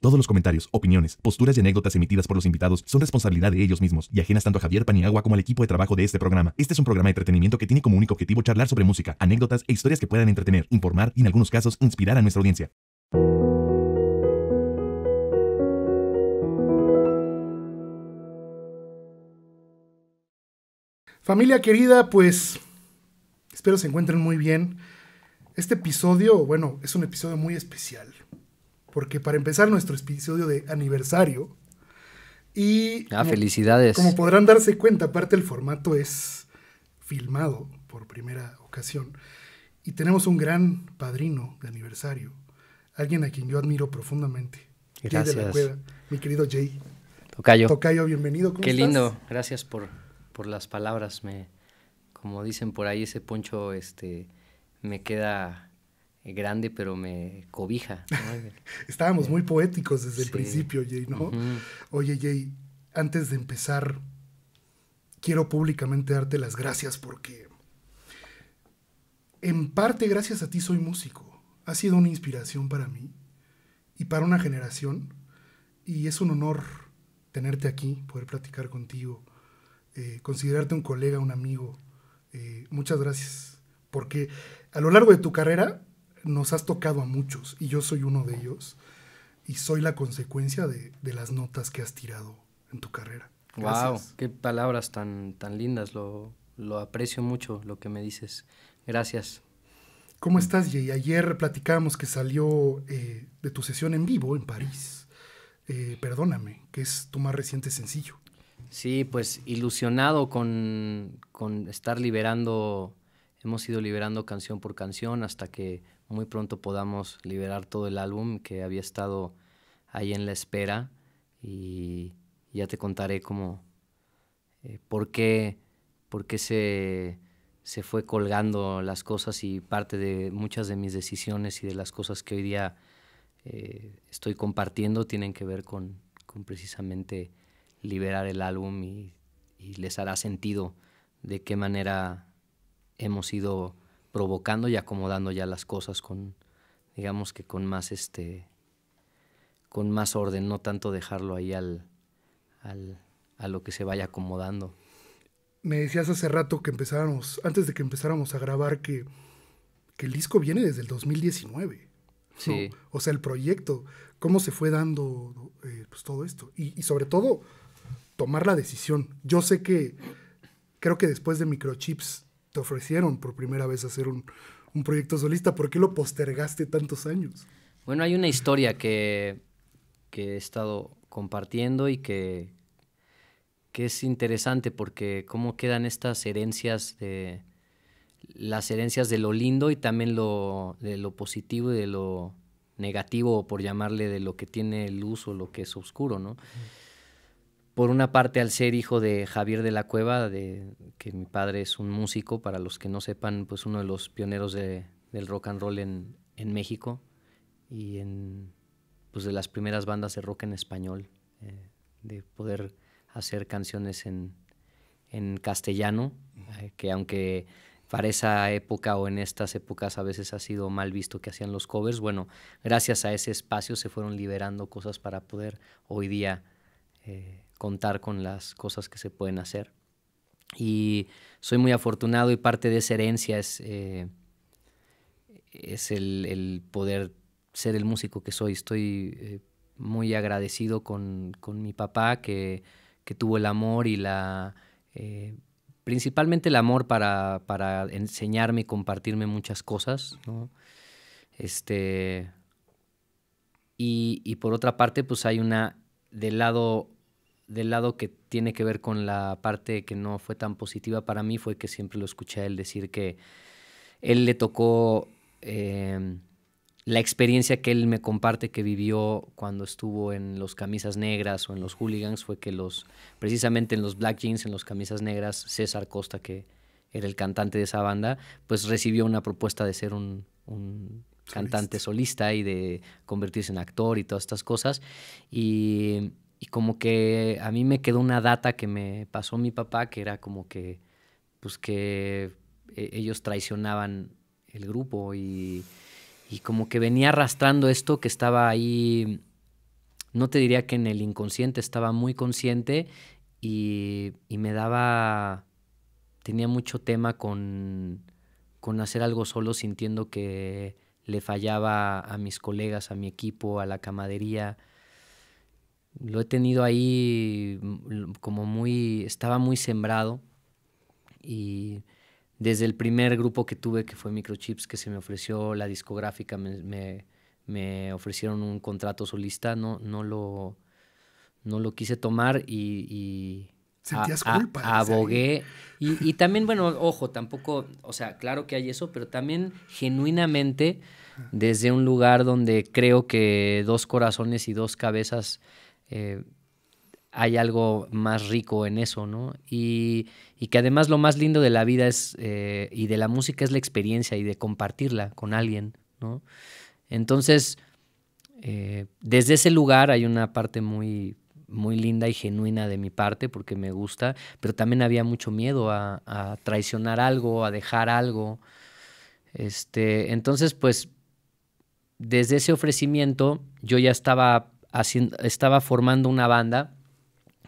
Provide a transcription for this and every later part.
Todos los comentarios, opiniones, posturas y anécdotas emitidas por los invitados son responsabilidad de ellos mismos y ajenas tanto a Javier Paniagua como al equipo de trabajo de este programa. Este es un programa de entretenimiento que tiene como único objetivo charlar sobre música, anécdotas e historias que puedan entretener, informar y en algunos casos inspirar a nuestra audiencia. Familia querida, pues espero se encuentren muy bien. Este episodio, bueno, es un episodio muy especial porque para empezar nuestro episodio de aniversario, y... Ah, felicidades. Como podrán darse cuenta, aparte el formato es filmado por primera ocasión. Y tenemos un gran padrino de aniversario, alguien a quien yo admiro profundamente. Gracias. Jay de la Cueva, mi querido Jay. Tocayo. Tocayo, bienvenido. ¿Cómo Qué lindo, gracias por, por las palabras. Me, como dicen por ahí, ese poncho este, me queda grande, pero me cobija. Estábamos muy poéticos desde el principio, Jay, ¿no? Oye, Jay, antes de empezar, quiero públicamente darte las gracias porque en parte gracias a ti soy músico. Ha sido una inspiración para mí y para una generación. Y es un honor tenerte aquí, poder platicar contigo, eh, considerarte un colega, un amigo. Eh, muchas gracias. Porque a lo largo de tu carrera nos has tocado a muchos y yo soy uno de ellos y soy la consecuencia de, las notas que has tirado en tu carrera. Wow, qué palabras tan, tan lindas, lo, lo aprecio mucho lo que me dices. Gracias. ¿Cómo estás, Jay? Ayer platicábamos que salió eh, de tu sesión en vivo en París. Eh, perdóname, que es tu más reciente sencillo. Sí, pues ilusionado con estar liberando, hemos ido liberando canción por canción hasta que muy pronto podamos liberar todo el álbum que había estado ahí en la espera y ya te contaré cómo, eh, por qué, por qué se, se, fue colgando las cosas y parte de muchas de mis decisiones y de las cosas que hoy día eh, estoy compartiendo tienen que ver con, precisamente liberar el álbum y les hará sentido de qué manera hemos ido provocando y acomodando ya las cosas con, digamos que con más este, con más orden, no tanto dejarlo ahí al, al a lo que se vaya acomodando. Me decías hace rato que empezáramos, antes de que empezáramos a grabar, que, que el disco viene desde el 2019. Sí. O sea, el proyecto, cómo se fue dando eh, pues, todo esto. y, sobre todo, tomar la decisión. Yo sé que, creo que después de Microchips, te ofrecieron por primera vez hacer un, proyecto solista? ¿Por qué lo postergaste tantos años? Bueno, hay una historia que, que he estado compartiendo y que, que es interesante porque cómo quedan estas herencias de las herencias de lo lindo y también lo, de lo positivo y de lo negativo, por llamarle de lo que tiene luz o lo que es oscuro, ¿no? por una parte al ser hijo de Javier de la Cueva, de, que mi padre es un músico, para los que no sepan, pues uno de los pioneros del rock and roll en, en, México y en, pues, de las primeras bandas de rock en español, eh, de poder hacer canciones en, castellano, eh, que aunque para esa época o en estas épocas a veces ha sido mal visto que hacían los covers. Bueno, gracias a ese espacio se fueron liberando cosas para poder hoy día eh, contar con las cosas que se pueden hacer. Y soy muy afortunado y parte de esa herencia es, eh, es el, poder ser el músico que soy. Estoy eh, muy agradecido con, mi papá que, tuvo el amor y la... Eh, principalmente el amor para, enseñarme y compartirme muchas cosas, Este, y, y por otra parte, pues hay una, del lado del lado que tiene que ver con la parte que no fue tan positiva para mí fue que siempre lo escuché a él decir que él le tocó eh, la experiencia que él me comparte que vivió cuando estuvo en los camisas negras o en los hooligans fue que los precisamente en los black jeans en los camisas negras César Costa que era el cantante de esa banda pues recibió una propuesta de ser un, cantante solista y de convertirse en actor y todas estas cosas y y como que a mí me quedó una data que me pasó mi papá, que era como que, pues que e-, ellos traicionaban el grupo y, como que venía arrastrando esto que estaba ahí, no te diría que en el inconsciente, estaba muy consciente y, me daba, tenía mucho tema con, con hacer algo solo sintiendo que le fallaba a mis colegas, a mi equipo, a la camadería lo he tenido ahí mm, como muy, estaba muy sembrado y desde el primer grupo que tuve, que fue Microchips, que se me ofreció la discográfica, me, me, ofrecieron un contrato solista, no, no, lo, no lo quise tomar y, y Sentías abogué. Y, y, también, bueno, ojo, tampoco, o sea, claro que hay eso, pero también genuinamente desde un lugar donde creo que dos corazones y dos cabezas eh, hay algo más rico en eso, ¿no? Y, que además lo más lindo de la vida es, eh, y de la música es la experiencia y de compartirla con alguien, ¿no? Entonces, eh, desde ese lugar hay una parte muy, muy linda y genuina de mi parte, porque me gusta, pero también había mucho miedo a, traicionar algo, a dejar algo. Este, entonces, pues, desde ese ofrecimiento yo ya estaba estaba formando una banda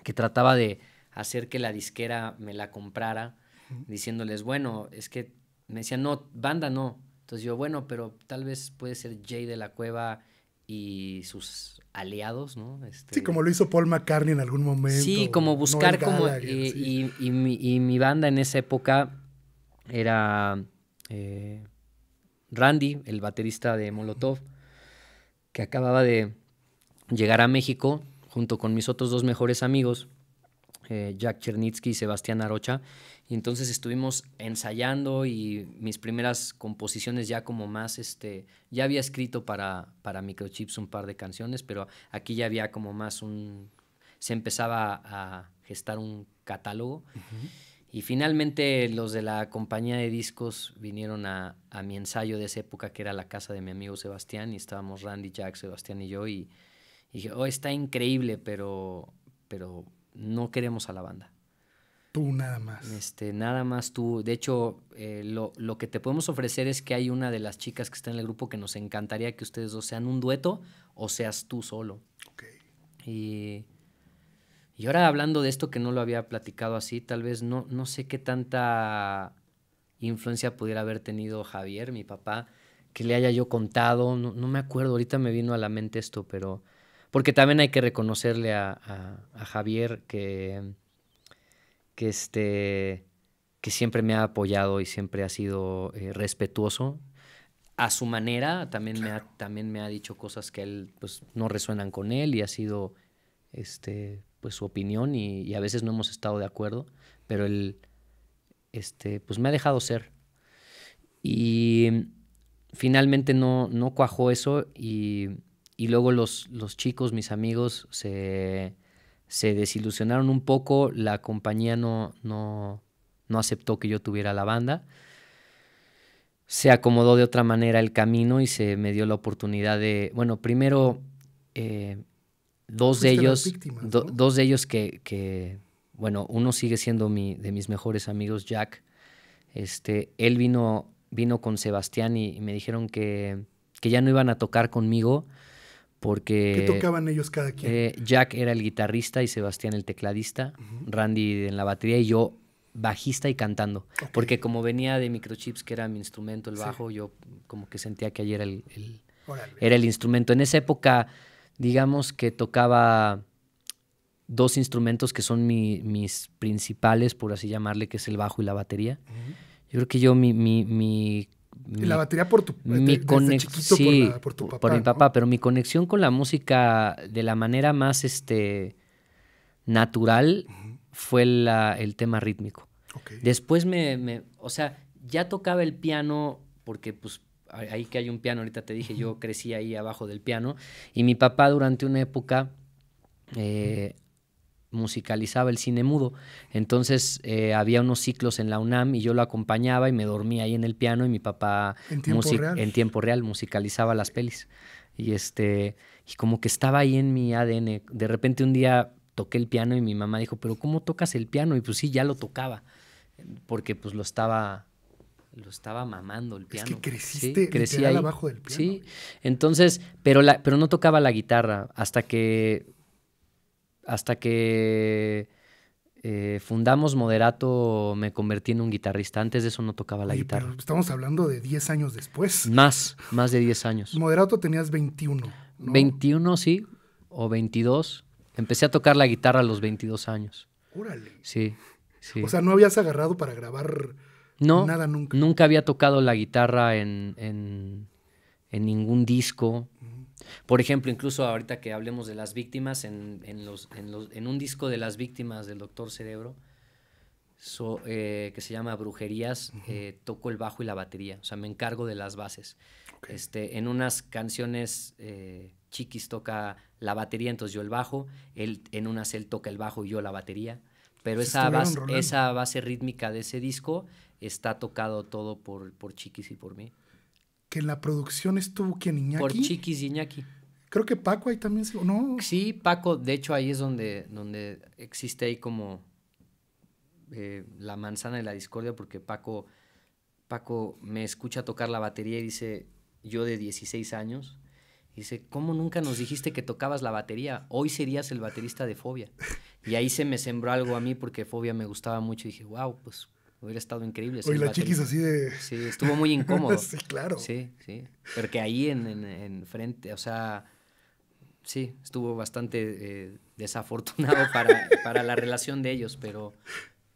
que trataba de hacer que la disquera me la comprara, diciéndoles, bueno, es que me decían, no, banda no. Entonces yo, bueno, pero tal vez puede ser Jay de la Cueva y sus aliados, ¿no? Este, sí, como lo hizo Paul McCartney en algún momento. Sí, como buscar como... y, mi, banda en esa época era eh, Randy, el baterista de Molotov, que acababa de llegar a México junto con mis otros dos mejores amigos, eh, Jack Chernitsky y Sebastián Arocha. Y entonces estuvimos ensayando y mis primeras composiciones ya como más, este, ya había escrito para, para Microchips un par de canciones, pero aquí ya había como más un, se empezaba a gestar un catálogo. Y finalmente los de la compañía de discos vinieron a, a, mi ensayo de esa época, que era la casa de mi amigo Sebastián, y estábamos Randy, Jack, Sebastián y yo, y y dije, oh, está increíble, pero, pero no queremos a la banda. Tú nada más. Este, nada más tú. De hecho, eh, lo, que te podemos ofrecer es que hay una de las chicas que está en el grupo que nos encantaría que ustedes dos sean un dueto o seas tú solo. Ok. Y, y ahora hablando de esto que no lo había platicado así, tal vez no, no sé qué tanta influencia pudiera haber tenido Javier, mi papá, que le haya yo contado. no me acuerdo, ahorita me vino a la mente esto, pero porque también hay que reconocerle a, Javier que, que, este, que siempre me ha apoyado y siempre ha sido eh, respetuoso. A su manera, también, me ha, también me ha dicho cosas que él, pues, no resuenan con él y ha sido este, pues, su opinión y, a veces no hemos estado de acuerdo, pero él este, pues, me ha dejado ser. Y finalmente no, no cuajó eso y y luego los, los chicos, mis amigos, se, desilusionaron un poco, la compañía no, no, no aceptó que yo tuviera la banda. Se acomodó de otra manera el camino y se me dio la oportunidad de, bueno, primero eh, dos, de ellos, dos de ellos que, bueno, uno sigue siendo mi, de mis mejores amigos, Jack. Este, él vino, vino con Sebastián y, y me dijeron que, que, ya no iban a tocar conmigo porque... tocaban ellos cada quien? Eh, Jack era el guitarrista y Sebastián el tecladista, Randy en la batería y yo bajista y cantando. Porque como venía de microchips, que era mi instrumento, el bajo, yo como que sentía que ayer era el, instrumento. En esa época, digamos que tocaba dos instrumentos que son mis principales, por así llamarle, que es el bajo y la batería. Yo creo que yo mi, mi, mi ¿Y la batería por tu mi por, papá. mi papá, pero mi conexión con la música de la manera más este, natural fue el tema rítmico. Después me, o sea, ya tocaba el piano porque pues ahí que hay un piano, ahorita te dije, yo crecí ahí abajo del piano y mi papá durante una época eh, musicalizaba el cine mudo. Entonces eh, había unos ciclos en la UNAM y yo lo acompañaba y me dormía ahí en el piano y mi papá en tiempo, real. musicalizaba las pelis. Y este y como que estaba ahí en mi ADN. De repente un día toqué el piano y mi mamá dijo, "¿Pero cómo tocas el piano?" Y pues sí, ya lo tocaba. Porque pues lo estaba lo estaba mamando el piano. Es que creciste sí, ahí. abajo del piano. Sí. Entonces, pero la pero no tocaba la guitarra hasta que hasta que eh, fundamos Moderato me convertí en un guitarrista. Antes de eso no tocaba la guitarra. estamos hablando de 10 años después. Más, más de 10 años. Moderato tenías 21. ¿no? 21, sí, o 22. Empecé a tocar la guitarra a los 22 años. Órale. Sí, O sea, no habías agarrado para grabar nada nunca. Nunca había tocado la guitarra en, en, en ningún disco. Por ejemplo, incluso ahorita que hablemos de las víctimas, en, un disco de las víctimas del Doctor Cerebro, eh, que se llama Brujerías, eh, toco el bajo y la batería, o sea, me encargo de las bases. Este, en unas canciones, eh, Chiquis toca la batería, entonces yo el bajo, él, en unas él toca el bajo y yo la batería, pero esa base, esa base rítmica de ese disco está tocado todo por, por Chiquis y por mí que en la producción estuvo quien Iñaki. Por Chiquis Iñaki. Creo que Paco ahí también se... ¿no? Sí, Paco, de hecho ahí es donde, donde existe ahí como eh, la manzana de la discordia, porque Paco, Paco me escucha tocar la batería y dice, yo de 16 años, dice, ¿cómo nunca nos dijiste que tocabas la batería? Hoy serías el baterista de Fobia. Y ahí se me sembró algo a mí porque Fobia me gustaba mucho y dije, wow, pues Hubiera estado increíble. Oye, la chiquis así de... Sí, estuvo muy incómodo. sí, claro. Sí, sí. Porque ahí en, frente, o sea, sí, estuvo bastante eh, desafortunado para, la relación de ellos, pero,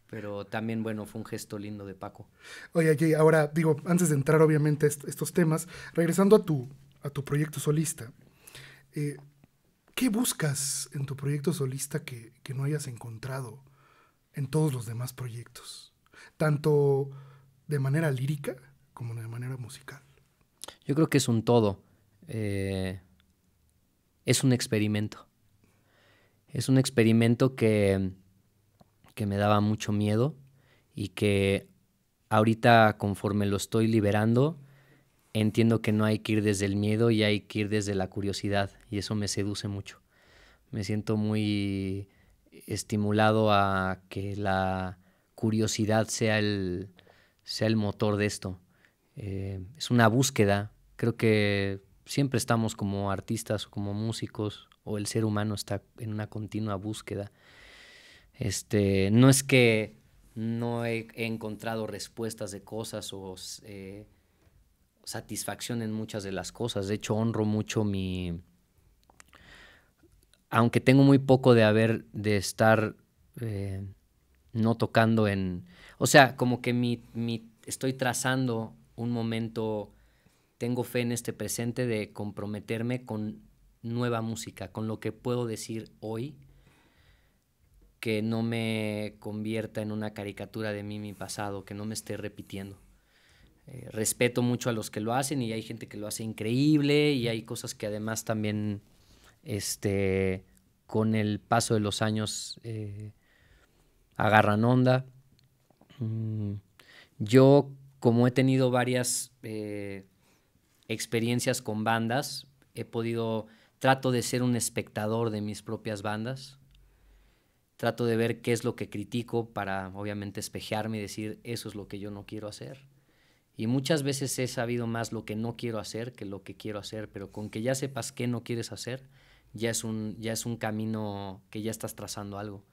pero también, bueno, fue un gesto lindo de Paco. Oye, Jay, ahora digo, antes de entrar obviamente a estos temas, regresando a tu, a tu proyecto solista, eh, ¿qué buscas en tu proyecto solista que no hayas encontrado en todos los demás proyectos? tanto de manera lírica como de manera musical. Yo creo que es un todo. Eh, es un experimento. Es un experimento que, que me daba mucho miedo y que ahorita conforme lo estoy liberando, entiendo que no hay que ir desde el miedo y hay que ir desde la curiosidad y eso me seduce mucho. Me siento muy estimulado a que la curiosidad sea el, sea el motor de esto. Eh, es una búsqueda. Creo que siempre estamos como artistas o como músicos o el ser humano está en una continua búsqueda. Este, no es que no he, encontrado respuestas de cosas o eh, satisfacción en muchas de las cosas. De hecho, honro mucho mi... Aunque tengo muy poco de haber, de estar eh, no tocando en... O sea, como que mi, estoy trazando un momento, tengo fe en este presente de comprometerme con nueva música, con lo que puedo decir hoy, que no me convierta en una caricatura de mí, mi pasado, que no me esté repitiendo. Eh, respeto mucho a los que lo hacen y hay gente que lo hace increíble y hay cosas que además también, este, con el paso de los años... Eh, agarran onda. Mm, yo, como he tenido varias eh, experiencias con bandas, he podido, trato de ser un espectador de mis propias bandas, trato de ver qué es lo que critico para obviamente espejearme y decir, eso es lo que yo no quiero hacer. Y muchas veces he sabido más lo que no quiero hacer que lo que quiero hacer, pero con que ya sepas qué no quieres hacer, ya es un, ya es un camino que ya estás trazando algo.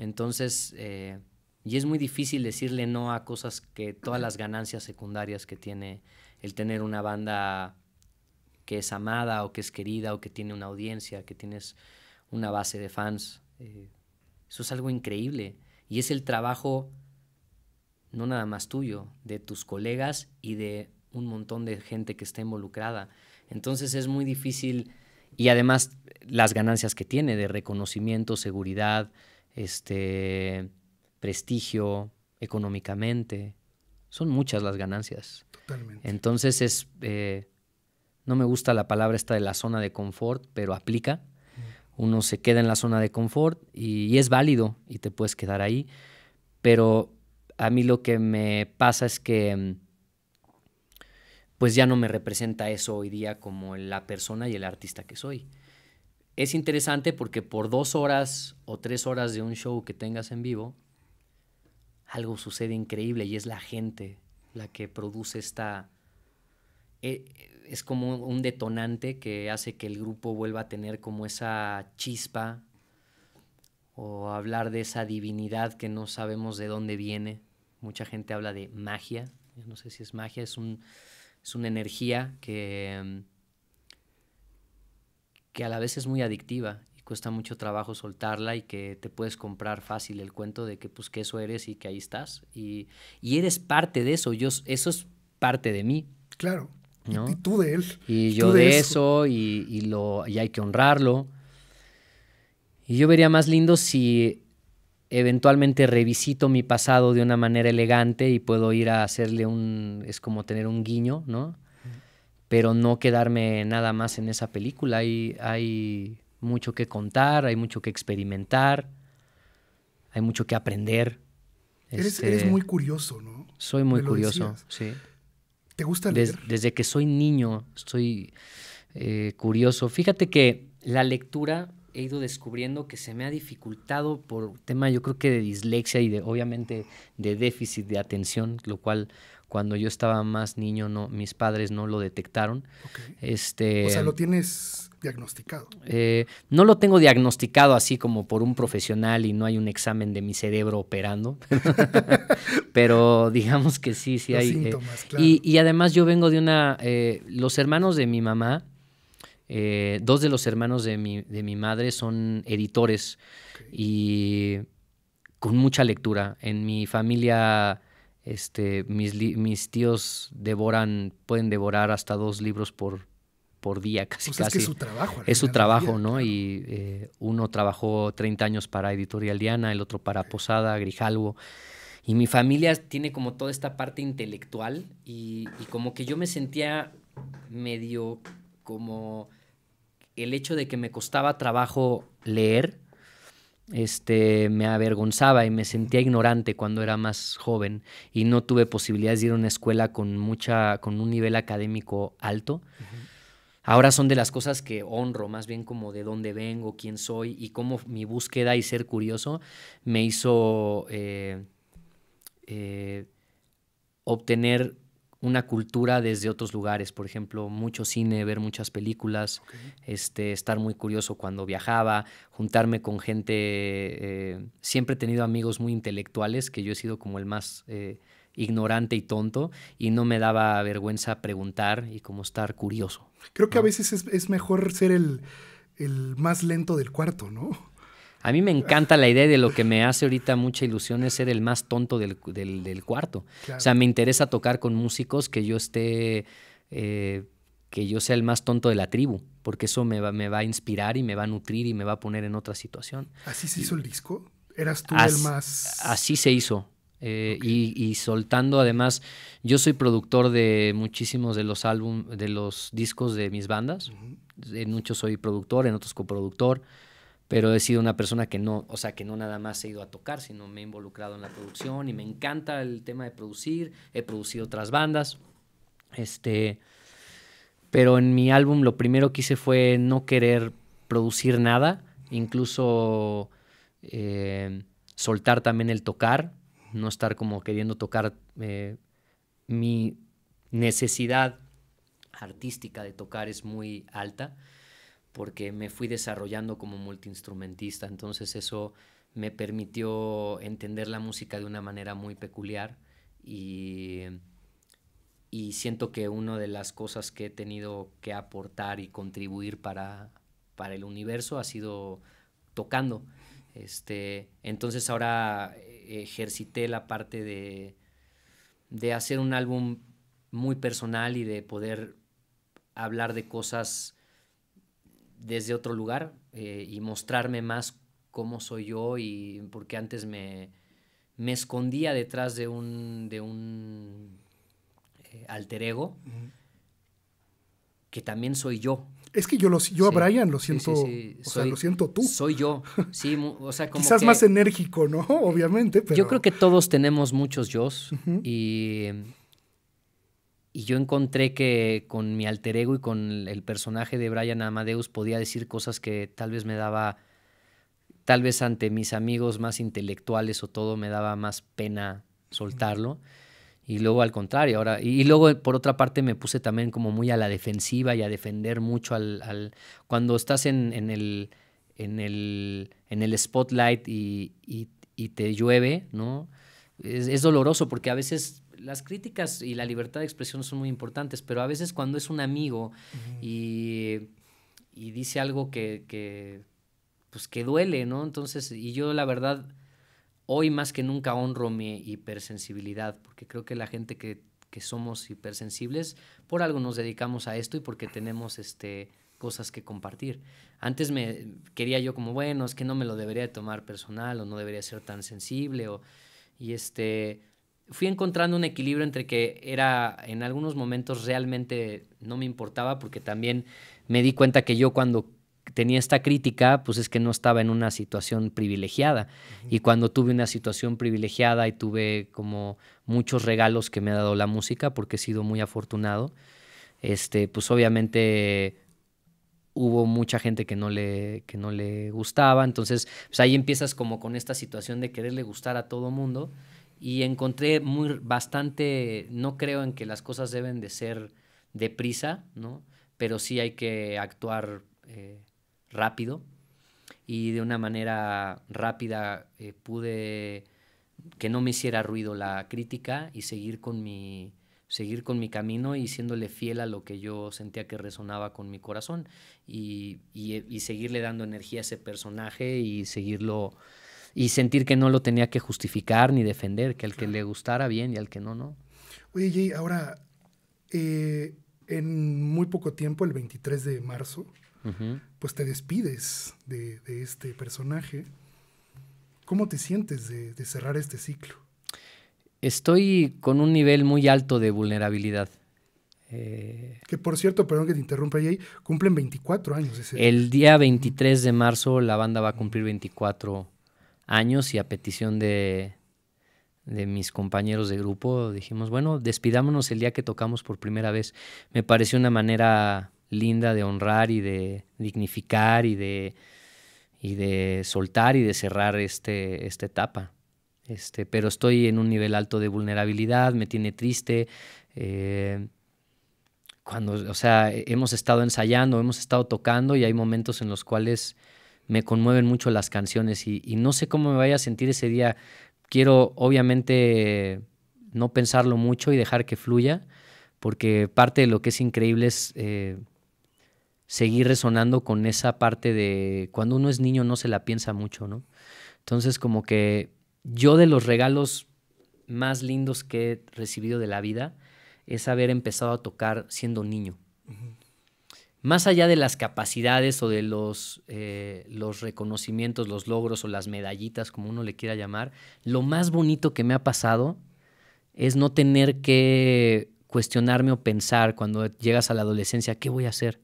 Entonces, eh, y es muy difícil decirle no a cosas que todas las ganancias secundarias que tiene el tener una banda que es amada o que es querida o que tiene una audiencia, que tienes una base de fans. Eh, eso es algo increíble. Y es el trabajo, no nada más tuyo, de tus colegas y de un montón de gente que está involucrada. Entonces es muy difícil y además las ganancias que tiene de reconocimiento, seguridad, este, prestigio económicamente. Son muchas las ganancias. Totalmente. Entonces es, eh, no me gusta la palabra esta de la zona de confort, pero aplica. Mm. Uno se queda en la zona de confort y, y es válido y te puedes quedar ahí. Pero a mí lo que me pasa es que mm, pues ya no me representa eso hoy día como la persona y el artista que soy es interesante porque por dos horas o tres horas de un show que tengas en vivo, algo sucede increíble y es la gente la que produce esta... Eh, es como un detonante que hace que el grupo vuelva a tener como esa chispa o hablar de esa divinidad que no sabemos de dónde viene. Mucha gente habla de magia, no sé si es magia, es, un, es una energía que em, que a la vez es muy adictiva y cuesta mucho trabajo soltarla y que te puedes comprar fácil el cuento de que pues que eso eres y que ahí estás y, y eres parte de eso, yo eso es parte de mí. Claro. Y tú de él. Y, yo de, eso, eso y, y, lo, y hay que honrarlo. Y yo vería más lindo si eventualmente revisito mi pasado de una manera elegante y puedo ir a hacerle un, es como tener un guiño, ¿no? pero no quedarme nada más en esa película. Hay, hay mucho que contar, hay mucho que experimentar, hay mucho que aprender. Eres, este, muy curioso, ¿no? Soy muy curioso, sí. ¿Te gusta leer? desde que soy niño estoy eh, curioso. Fíjate que la lectura he ido descubriendo que se me ha dificultado por tema yo creo que de dislexia y de obviamente de déficit de atención, lo cual cuando yo estaba más niño, mis padres no lo detectaron. Este, o sea, lo tienes diagnosticado. Eh, no lo tengo diagnosticado así como por un profesional y no hay un examen de mi cerebro operando, pero digamos que sí, sí hay. Eh, síntomas, claro. y, además yo vengo de una, eh, los hermanos de mi mamá, dos de los hermanos de mi, madre son editores y con mucha lectura. En mi familia este, mis, mis tíos devoran, pueden devorar hasta dos libros por, por día, casi. Pues casi. Es, su trabajo. Es su trabajo, ¿no? Y eh, uno trabajó 30 años para Editorial Diana, el otro para Posada, Grijalvo. Y mi familia tiene como toda esta parte intelectual y como que yo me sentía medio como el hecho de que me costaba trabajo leer, este, me avergonzaba y me sentía ignorante cuando era más joven y no tuve posibilidades de ir a una escuela con, mucha, con un nivel académico alto. Ahora son de las cosas que honro, más bien como de dónde vengo, quién soy y cómo mi búsqueda y ser curioso me hizo eh, eh, obtener una cultura desde otros lugares, por ejemplo, mucho cine, ver muchas películas, este, estar muy curioso cuando viajaba, juntarme con gente, eh, siempre he tenido amigos muy intelectuales, que yo he sido como el más eh, ignorante y tonto, y no me daba vergüenza preguntar y como estar curioso. Creo que a veces es, mejor ser el más lento del cuarto, ¿no? A mí me encanta la idea de lo que me hace ahorita mucha ilusión es ser el más tonto del, cuarto. O sea, me interesa tocar con músicos que yo esté, eh, que yo sea el más tonto de la tribu, porque eso me va, me va a inspirar y me va a nutrir y me va a poner en otra situación. ¿Así se hizo el disco? ¿Eras tú el más...? Así se hizo. Eh, y, soltando además, yo soy productor de muchísimos de los álbum, de los discos de mis bandas. En muchos soy productor, en otros coproductor pero he sido una persona que no, o sea, que no nada más he ido a tocar, sino me he involucrado en la producción y me encanta el tema de producir, he producido otras bandas, este, pero en mi álbum lo primero que hice fue no querer producir nada, incluso eh, soltar también el tocar, no estar como queriendo tocar eh, mi necesidad artística de tocar es muy alta porque me fui desarrollando como multiinstrumentista, entonces eso me permitió entender la música de una manera muy peculiar y, y siento que una de las cosas que he tenido que aportar y contribuir para, el universo ha sido tocando. Este, entonces ahora ejercité la parte de, de hacer un álbum muy personal y de poder hablar de cosas desde otro lugar eh, y mostrarme más cómo soy yo y porque antes me, escondía detrás de un, de un eh, alter ego que también soy yo. Es que yo, lo, yo a Brian lo siento, o sea, lo siento tú. Soy yo, sí, o sea, como Quizás más enérgico, ¿no? Obviamente, pero... Yo creo que todos tenemos muchos yo y y yo encontré que con mi alter ego y con el personaje de Brian Amadeus podía decir cosas que tal vez me daba, tal vez ante mis amigos más intelectuales o todo, me daba más pena soltarlo. Y luego al contrario, ahora, y, luego por otra parte me puse también como muy a la defensiva y a defender mucho al, cuando estás en, en, el, en, el, en el spotlight y, y, te llueve, ¿no? es doloroso porque a veces las críticas y la libertad de expresión son muy importantes, pero a veces cuando es un amigo y, y, dice algo que, pues que duele, ¿no? Entonces, y yo la verdad, hoy más que nunca honro mi hipersensibilidad, porque creo que la gente que, somos hipersensibles, por algo nos dedicamos a esto y porque tenemos este cosas que compartir. Antes me quería yo como, bueno, es que no me lo debería tomar personal o no debería ser tan sensible o y este fui encontrando un equilibrio entre que era en algunos momentos realmente no me importaba porque también me di cuenta que yo cuando tenía esta crítica, pues es que no estaba en una situación privilegiada. Y cuando tuve una situación privilegiada y tuve como muchos regalos que me ha dado la música, porque he sido muy afortunado, este, pues obviamente hubo mucha gente que no le, que no le gustaba. Entonces, pues ahí empiezas como con esta situación de quererle gustar a todo mundo y encontré muy bastante, no creo en que las cosas deben de ser deprisa, ¿no? Pero sí hay que actuar eh, rápido y de una manera rápida eh, pude que no me hiciera ruido la crítica y seguir con mi seguir con mi camino y siéndole fiel a lo que yo sentía que resonaba con mi corazón y, y seguirle dando energía a ese personaje y seguirlo y sentir que no lo tenía que justificar ni defender, que al que le gustara bien y al que no, no. Oye, Jay, ahora, eh, en muy poco tiempo, el 23 de marzo, pues te despides de, este personaje. ¿Cómo te sientes de, cerrar este ciclo? Estoy con un nivel muy alto de vulnerabilidad. Eh. que por cierto, perdón que te interrumpa, Jay, cumplen 24 años. el día 23 de marzo la banda va a cumplir 24 años y a petición de, mis compañeros de grupo, dijimos, bueno, despidámonos el día que tocamos por primera vez. Me pareció una manera linda de honrar y de dignificar y de, y de soltar y de cerrar este, esta etapa. Este, pero estoy en un nivel alto de vulnerabilidad, me tiene triste. Eh, cuando, o sea, hemos estado ensayando, hemos estado tocando y hay momentos en los cuales me conmueven mucho las canciones y, no sé cómo me vaya a sentir ese día. Quiero obviamente no pensarlo mucho y dejar que fluya, porque parte de lo que es increíble es eh, seguir resonando con esa parte de cuando uno es niño no se la piensa mucho, ¿no? Entonces como que yo de los regalos más lindos que he recibido de la vida es haber empezado a tocar siendo niño más allá de las capacidades o de los, eh, los reconocimientos, los logros o las medallitas, como uno le quiera llamar, lo más bonito que me ha pasado es no tener que cuestionarme o pensar cuando llegas a la adolescencia, ¿qué voy a hacer?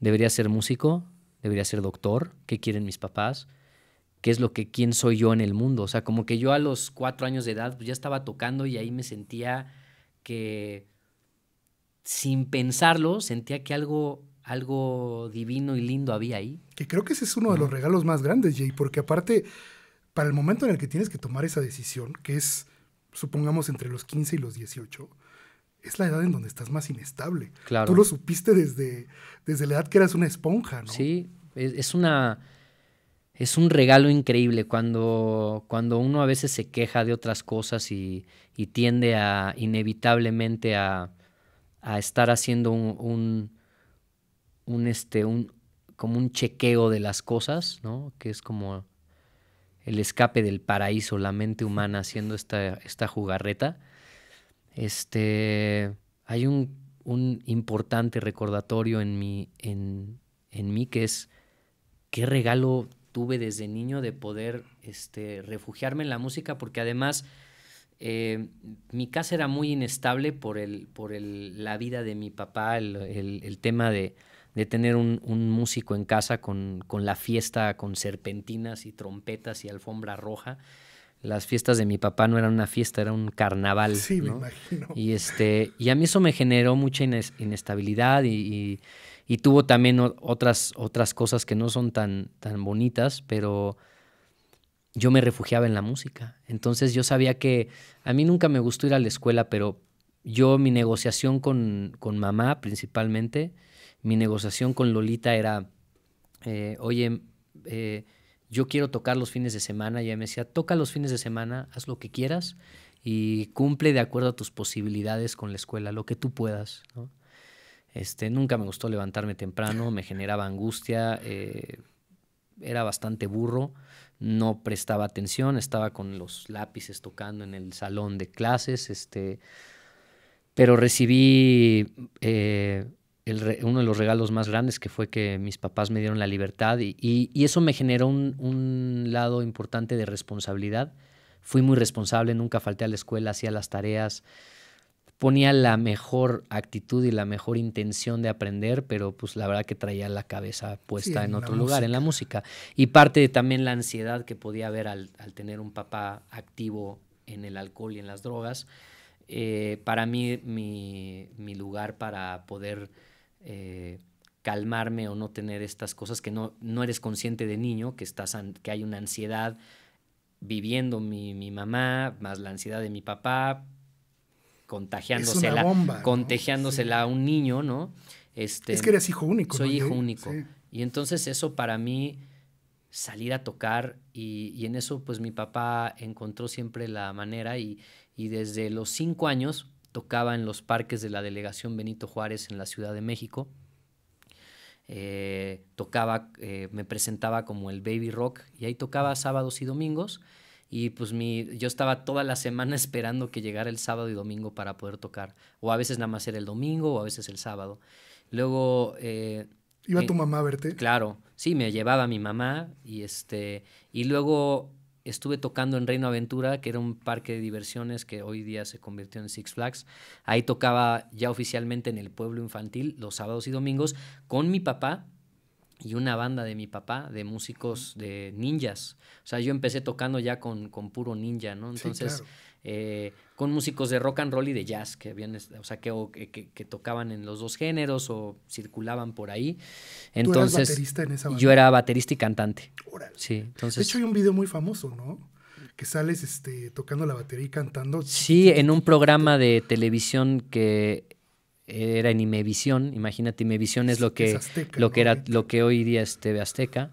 ¿Debería ser músico? ¿Debería ser doctor? ¿Qué quieren mis papás? ¿Qué es lo que, quién soy yo en el mundo? O sea, como que yo a los cuatro años de edad pues, ya estaba tocando y ahí me sentía que sin pensarlo, sentía que algo, algo divino y lindo había ahí. Que creo que ese es uno de los regalos más grandes, Jay, porque aparte, para el momento en el que tienes que tomar esa decisión, que es, supongamos, entre los 15 y los 18, es la edad en donde estás más inestable. Claro. Tú lo supiste desde, desde la edad que eras una esponja, ¿no? Sí, es, una... Es un regalo increíble cuando, cuando uno a veces se queja de otras cosas y, y tiende a inevitablemente a, a estar haciendo un, un, este, un, como un chequeo de las cosas, ¿no? Que es como el escape del paraíso, la mente humana haciendo esta, esta jugarreta. Este, hay un, un importante recordatorio en mí, en, mí que es qué regalo tuve desde niño de poder este, refugiarme en la música, porque además eh, mi casa era muy inestable por, el, por el, la vida de mi papá, el, tema de, tener un, músico en casa con, la fiesta, con serpentinas y trompetas y alfombra roja. Las fiestas de mi papá no eran una fiesta, era un carnaval. Sí, me imagino. Y, este, y a mí eso me generó mucha inestabilidad y, y tuvo también otras, otras cosas que no son tan, tan bonitas, pero yo me refugiaba en la música. Entonces yo sabía que a mí nunca me gustó ir a la escuela, pero yo mi negociación con, con mamá principalmente, mi negociación con Lolita era, eh, oye, eh, yo quiero tocar los fines de semana y ella me decía, toca los fines de semana, haz lo que quieras y cumple de acuerdo a tus posibilidades con la escuela, lo que tú puedas. Este, nunca me gustó levantarme temprano, me generaba angustia, eh, era bastante burro no prestaba atención, estaba con los lápices tocando en el salón de clases, este, pero recibí eh, uno de los regalos más grandes que fue que mis papás me dieron la libertad y, eso me generó un, un, lado importante de responsabilidad. Fui muy responsable, nunca falté a la escuela, hacía las tareas, ponía la mejor actitud y la mejor intención de aprender, pero pues la verdad que traía la cabeza puesta en, otro lugar, en la música. Y parte de también la ansiedad que podía haber al, tener un papá activo en el alcohol y en las drogas. Eh, para mí, mi, lugar para poder eh, calmarme o no tener estas cosas que no, no eres consciente de niño, que, estás que hay una ansiedad viviendo mi, mi mamá, más la ansiedad de mi papá, contagiándosela, contagiándosela a un niño, ¿no? Este, es que eres hijo único. Soy hijo único. Y entonces eso para mí, salir a tocar y, en eso pues mi papá encontró siempre la manera y, desde los cinco años tocaba en los parques de la delegación Benito Juárez en la Ciudad de México. Eh, tocaba, eh, me presentaba como el baby rock y ahí tocaba sábados y domingos y pues mi, yo estaba toda la semana esperando que llegara el sábado y domingo para poder tocar. O a veces nada más era el domingo o a veces el sábado. Luego... Eh, ¿Iba tu mamá a verte? Claro, sí, me llevaba mi mamá y este... Y luego estuve tocando en Reino Aventura, que era un parque de diversiones que hoy día se convirtió en Six Flags. Ahí tocaba ya oficialmente en el pueblo infantil los sábados y domingos con mi papá y una banda de mi papá de músicos de ninjas. O sea, yo empecé tocando ya con, con puro ninja, ¿no? Entonces, eh, con músicos de rock and roll y de jazz que habían, o sea, que, que, tocaban en los dos géneros o circulaban por ahí. Entonces, Yo era baterista y cantante. Sí, entonces. De hecho, hay un video muy famoso, ¿no? que sales este, tocando la batería y cantando. Sí, en un programa de televisión que era en Imevisión, imagínate, Imevisión es lo que, lo que era, lo que hoy día es TV Azteca.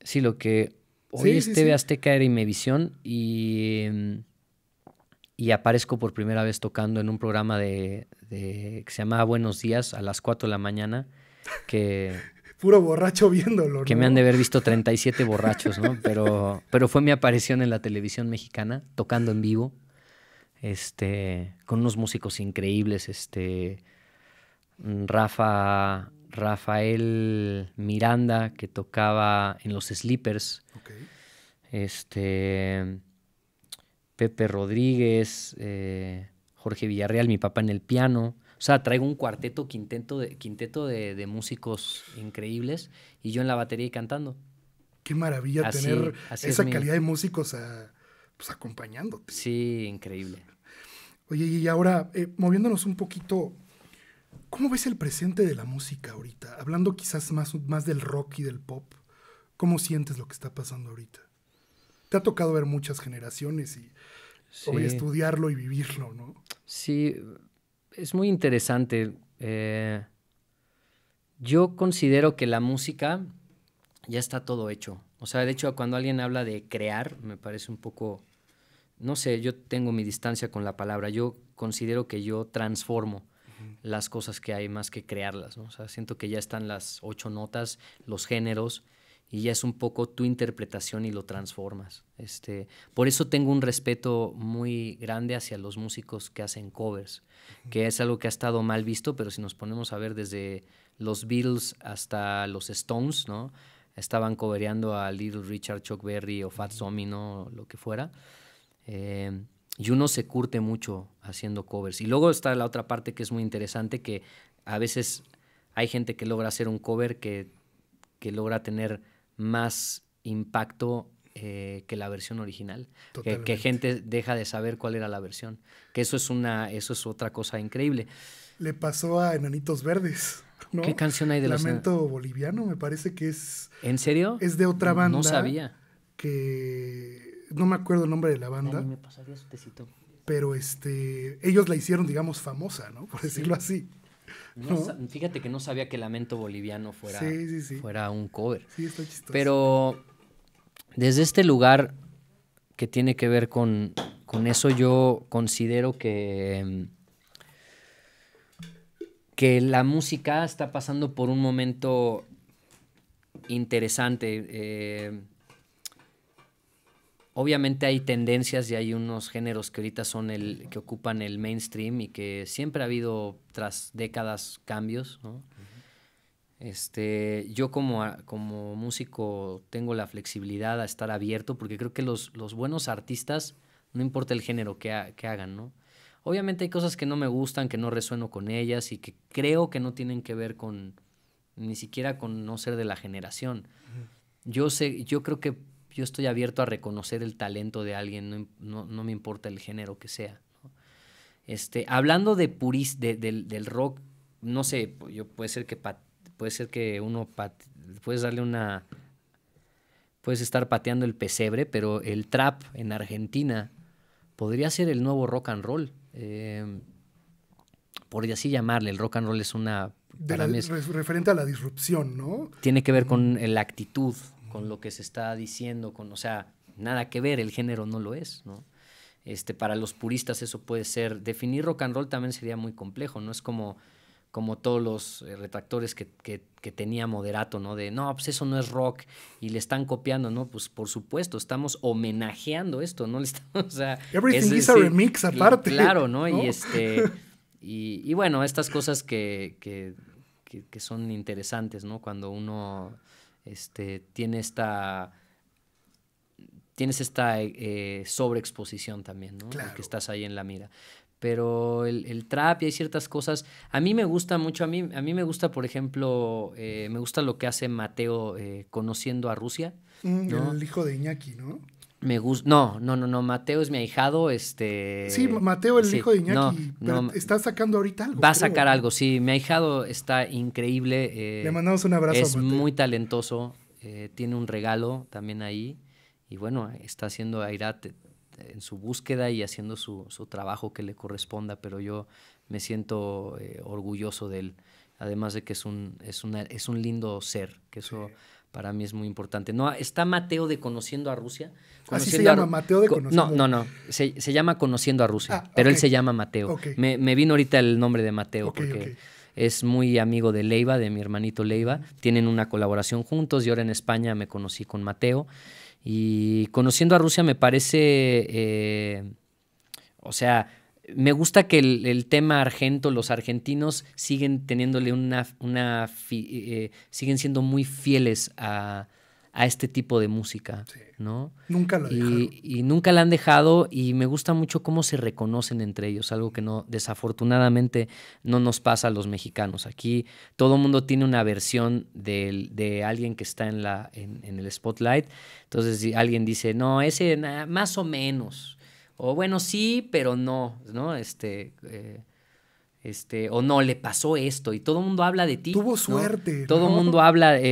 Sí, lo que hoy es TV Azteca era Imevisión y, mm, y aparezco por primera vez tocando en un programa de, que se llamaba Buenos Días a las 4 de la mañana, que... Puro borracho viéndolo. Que me han de haber visto 37 borrachos, ¿no? Pero, pero fue mi aparición en la televisión mexicana, tocando en vivo este, con unos músicos increíbles, este, mm, Rafa, Rafael Miranda, que tocaba en los Sleepers, este, Pepe Rodríguez, eh, Jorge Villarreal, mi papá en el piano. O sea, traigo un cuarteto, quinteto, de, quinteto de, músicos increíbles y yo en la batería y cantando. Qué maravilla tener esa calidad de músicos pues, acompañándote. Sí, increíble. Oye, y ahora, eh, moviéndonos un poquito, ¿cómo ves el presente de la música ahorita? Hablando quizás más, más del rock y del pop, ¿cómo sientes lo que está pasando ahorita? Te ha tocado ver muchas generaciones y estudiarlo y vivirlo, ¿no? Sí, es muy interesante. Eh, yo considero que la música ya está todo hecho. O sea, de hecho, cuando alguien habla de crear, me parece un poco no sé, yo tengo mi distancia con la palabra, yo considero que yo transformo las cosas que hay más que crearlas, ¿no? O sea, siento que ya están las ocho notas, los géneros, y ya es un poco tu interpretación y lo transformas. Este, por eso tengo un respeto muy grande hacia los músicos que hacen covers, que es algo que ha estado mal visto, pero si nos ponemos a ver desde los Beatles hasta los Stones, ¿no? Estaban cobereando a Little Richard, Chuck Berry o Fats Domino ¿no? Lo que fuera. Em, y uno se curte mucho haciendo covers. Y luego está la otra parte que es muy interesante, que a veces hay gente que logra hacer un cover que, que logra tener más impacto eh, que la versión original. Que, que, gente deja de saber cuál era la versión. Que eso es una, eso es otra cosa increíble. Le pasó a Enanitos Verdes. ¿Qué canción hay de Lamento Boliviano, me parece que es. ¿En serio? Es de otra banda. No sabía. Que no me acuerdo el nombre de la banda. me pasaría su tecito. Pero este, ellos la hicieron, digamos, famosa, ¿no? Por decirlo así. Fíjate que no sabía que Lamento Boliviano fuera, fuera un cover. Sí, está chistoso. Pero desde este lugar que tiene que ver con, con eso, yo considero que, mm, que la música está pasando por un momento interesante. Eh, Obviamente hay tendencias y hay unos géneros que ahorita son el que ocupan el mainstream y que siempre ha habido tras décadas cambios, ¿no? Este, yo como, como músico tengo la flexibilidad a estar abierto porque creo que los, buenos artistas, no importa el género que, hagan, ¿no? Obviamente hay cosas que no me gustan, que no resueno con ellas y que creo que no tienen que ver con ni siquiera con no ser de la generación. Yo sé, yo creo que yo estoy abierto a reconocer el talento de alguien, no, me importa el género que sea. Este, hablando de puris, del, rock, no sé, yo, puede ser que puede ser que uno puedes darle una puedes estar pateando el pesebre, pero el trap en Argentina podría ser el nuevo rock and roll. Em, por así llamarle, el rock and roll es una referente a la disrupción, ¿no? Tiene que ver con la actitud, con lo que se está diciendo, con, o sea, nada que ver, el género no lo es, ¿no? Este, para los puristas eso puede ser, definir rock and roll también sería muy complejo, no es como, como todos los eh, retractores que, tenía Moderato, ¿no? De, no, pues eso no es rock y le están copiando, ¿no? Pues por supuesto, estamos homenajeando esto, ¿no? Le estamos, o sea, Everything is a remix aparte. Claro, ¿no? Y, este, y, bueno, estas cosas que, que son interesantes, ¿no? Cuando uno este, tiene esta tienes esta eh, sobreexposición también, ¿no? Que estás ahí en la mira. Pero el, trap y hay ciertas cosas. A mí me gusta mucho, a mí, a mí me gusta, por ejemplo, eh, me gusta lo que hace Mateo eh, conociendo a Rusia. Mm, el hijo de Iñaki, ¿no? Me gusta. No, no, no, no. Mateo es mi ahijado. Este. Sí, Mateo, el hijo de Iñaki. No, está sacando ahorita algo. Va a sacar algo, sí. Mi ahijado está increíble. Eh, le mandamos un abrazo. Es muy talentoso. Eh, tiene un regalo también ahí. Y bueno, está haciendo Airat en su búsqueda y haciendo su, trabajo que le corresponda, pero yo me siento eh, orgulloso de él. Además de que es un, es, un lindo ser, que eso para mí es muy importante. No, está Mateo de Conociendo a Rusia. se llama, Mateo de Conociendo No, no, no. Se, llama Conociendo a Rusia, ah, pero él se llama Mateo. Me, vino ahorita el nombre de Mateo porque es muy amigo de Leiva, de mi hermanito Leiva. Tienen una colaboración juntos. Yo ahora en España me conocí con Mateo. Y Conociendo a Rusia me parece, eh, o sea, me gusta que el, tema argento, los argentinos siguen teniéndole una, una eh, siguen siendo muy fieles a, este tipo de música, ¿no? Nunca y, y, nunca la han dejado y me gusta mucho cómo se reconocen entre ellos, algo que no desafortunadamente no nos pasa a los mexicanos. Aquí todo el mundo tiene una versión de, alguien que está en, la, en, el spotlight, entonces si alguien dice, no, ese más o menos, o bueno, sí, pero no, ¿no? Este, eh, este, o no, le pasó esto y todo el mundo habla de ti. Tuvo suerte. Todo el mundo habla, eh,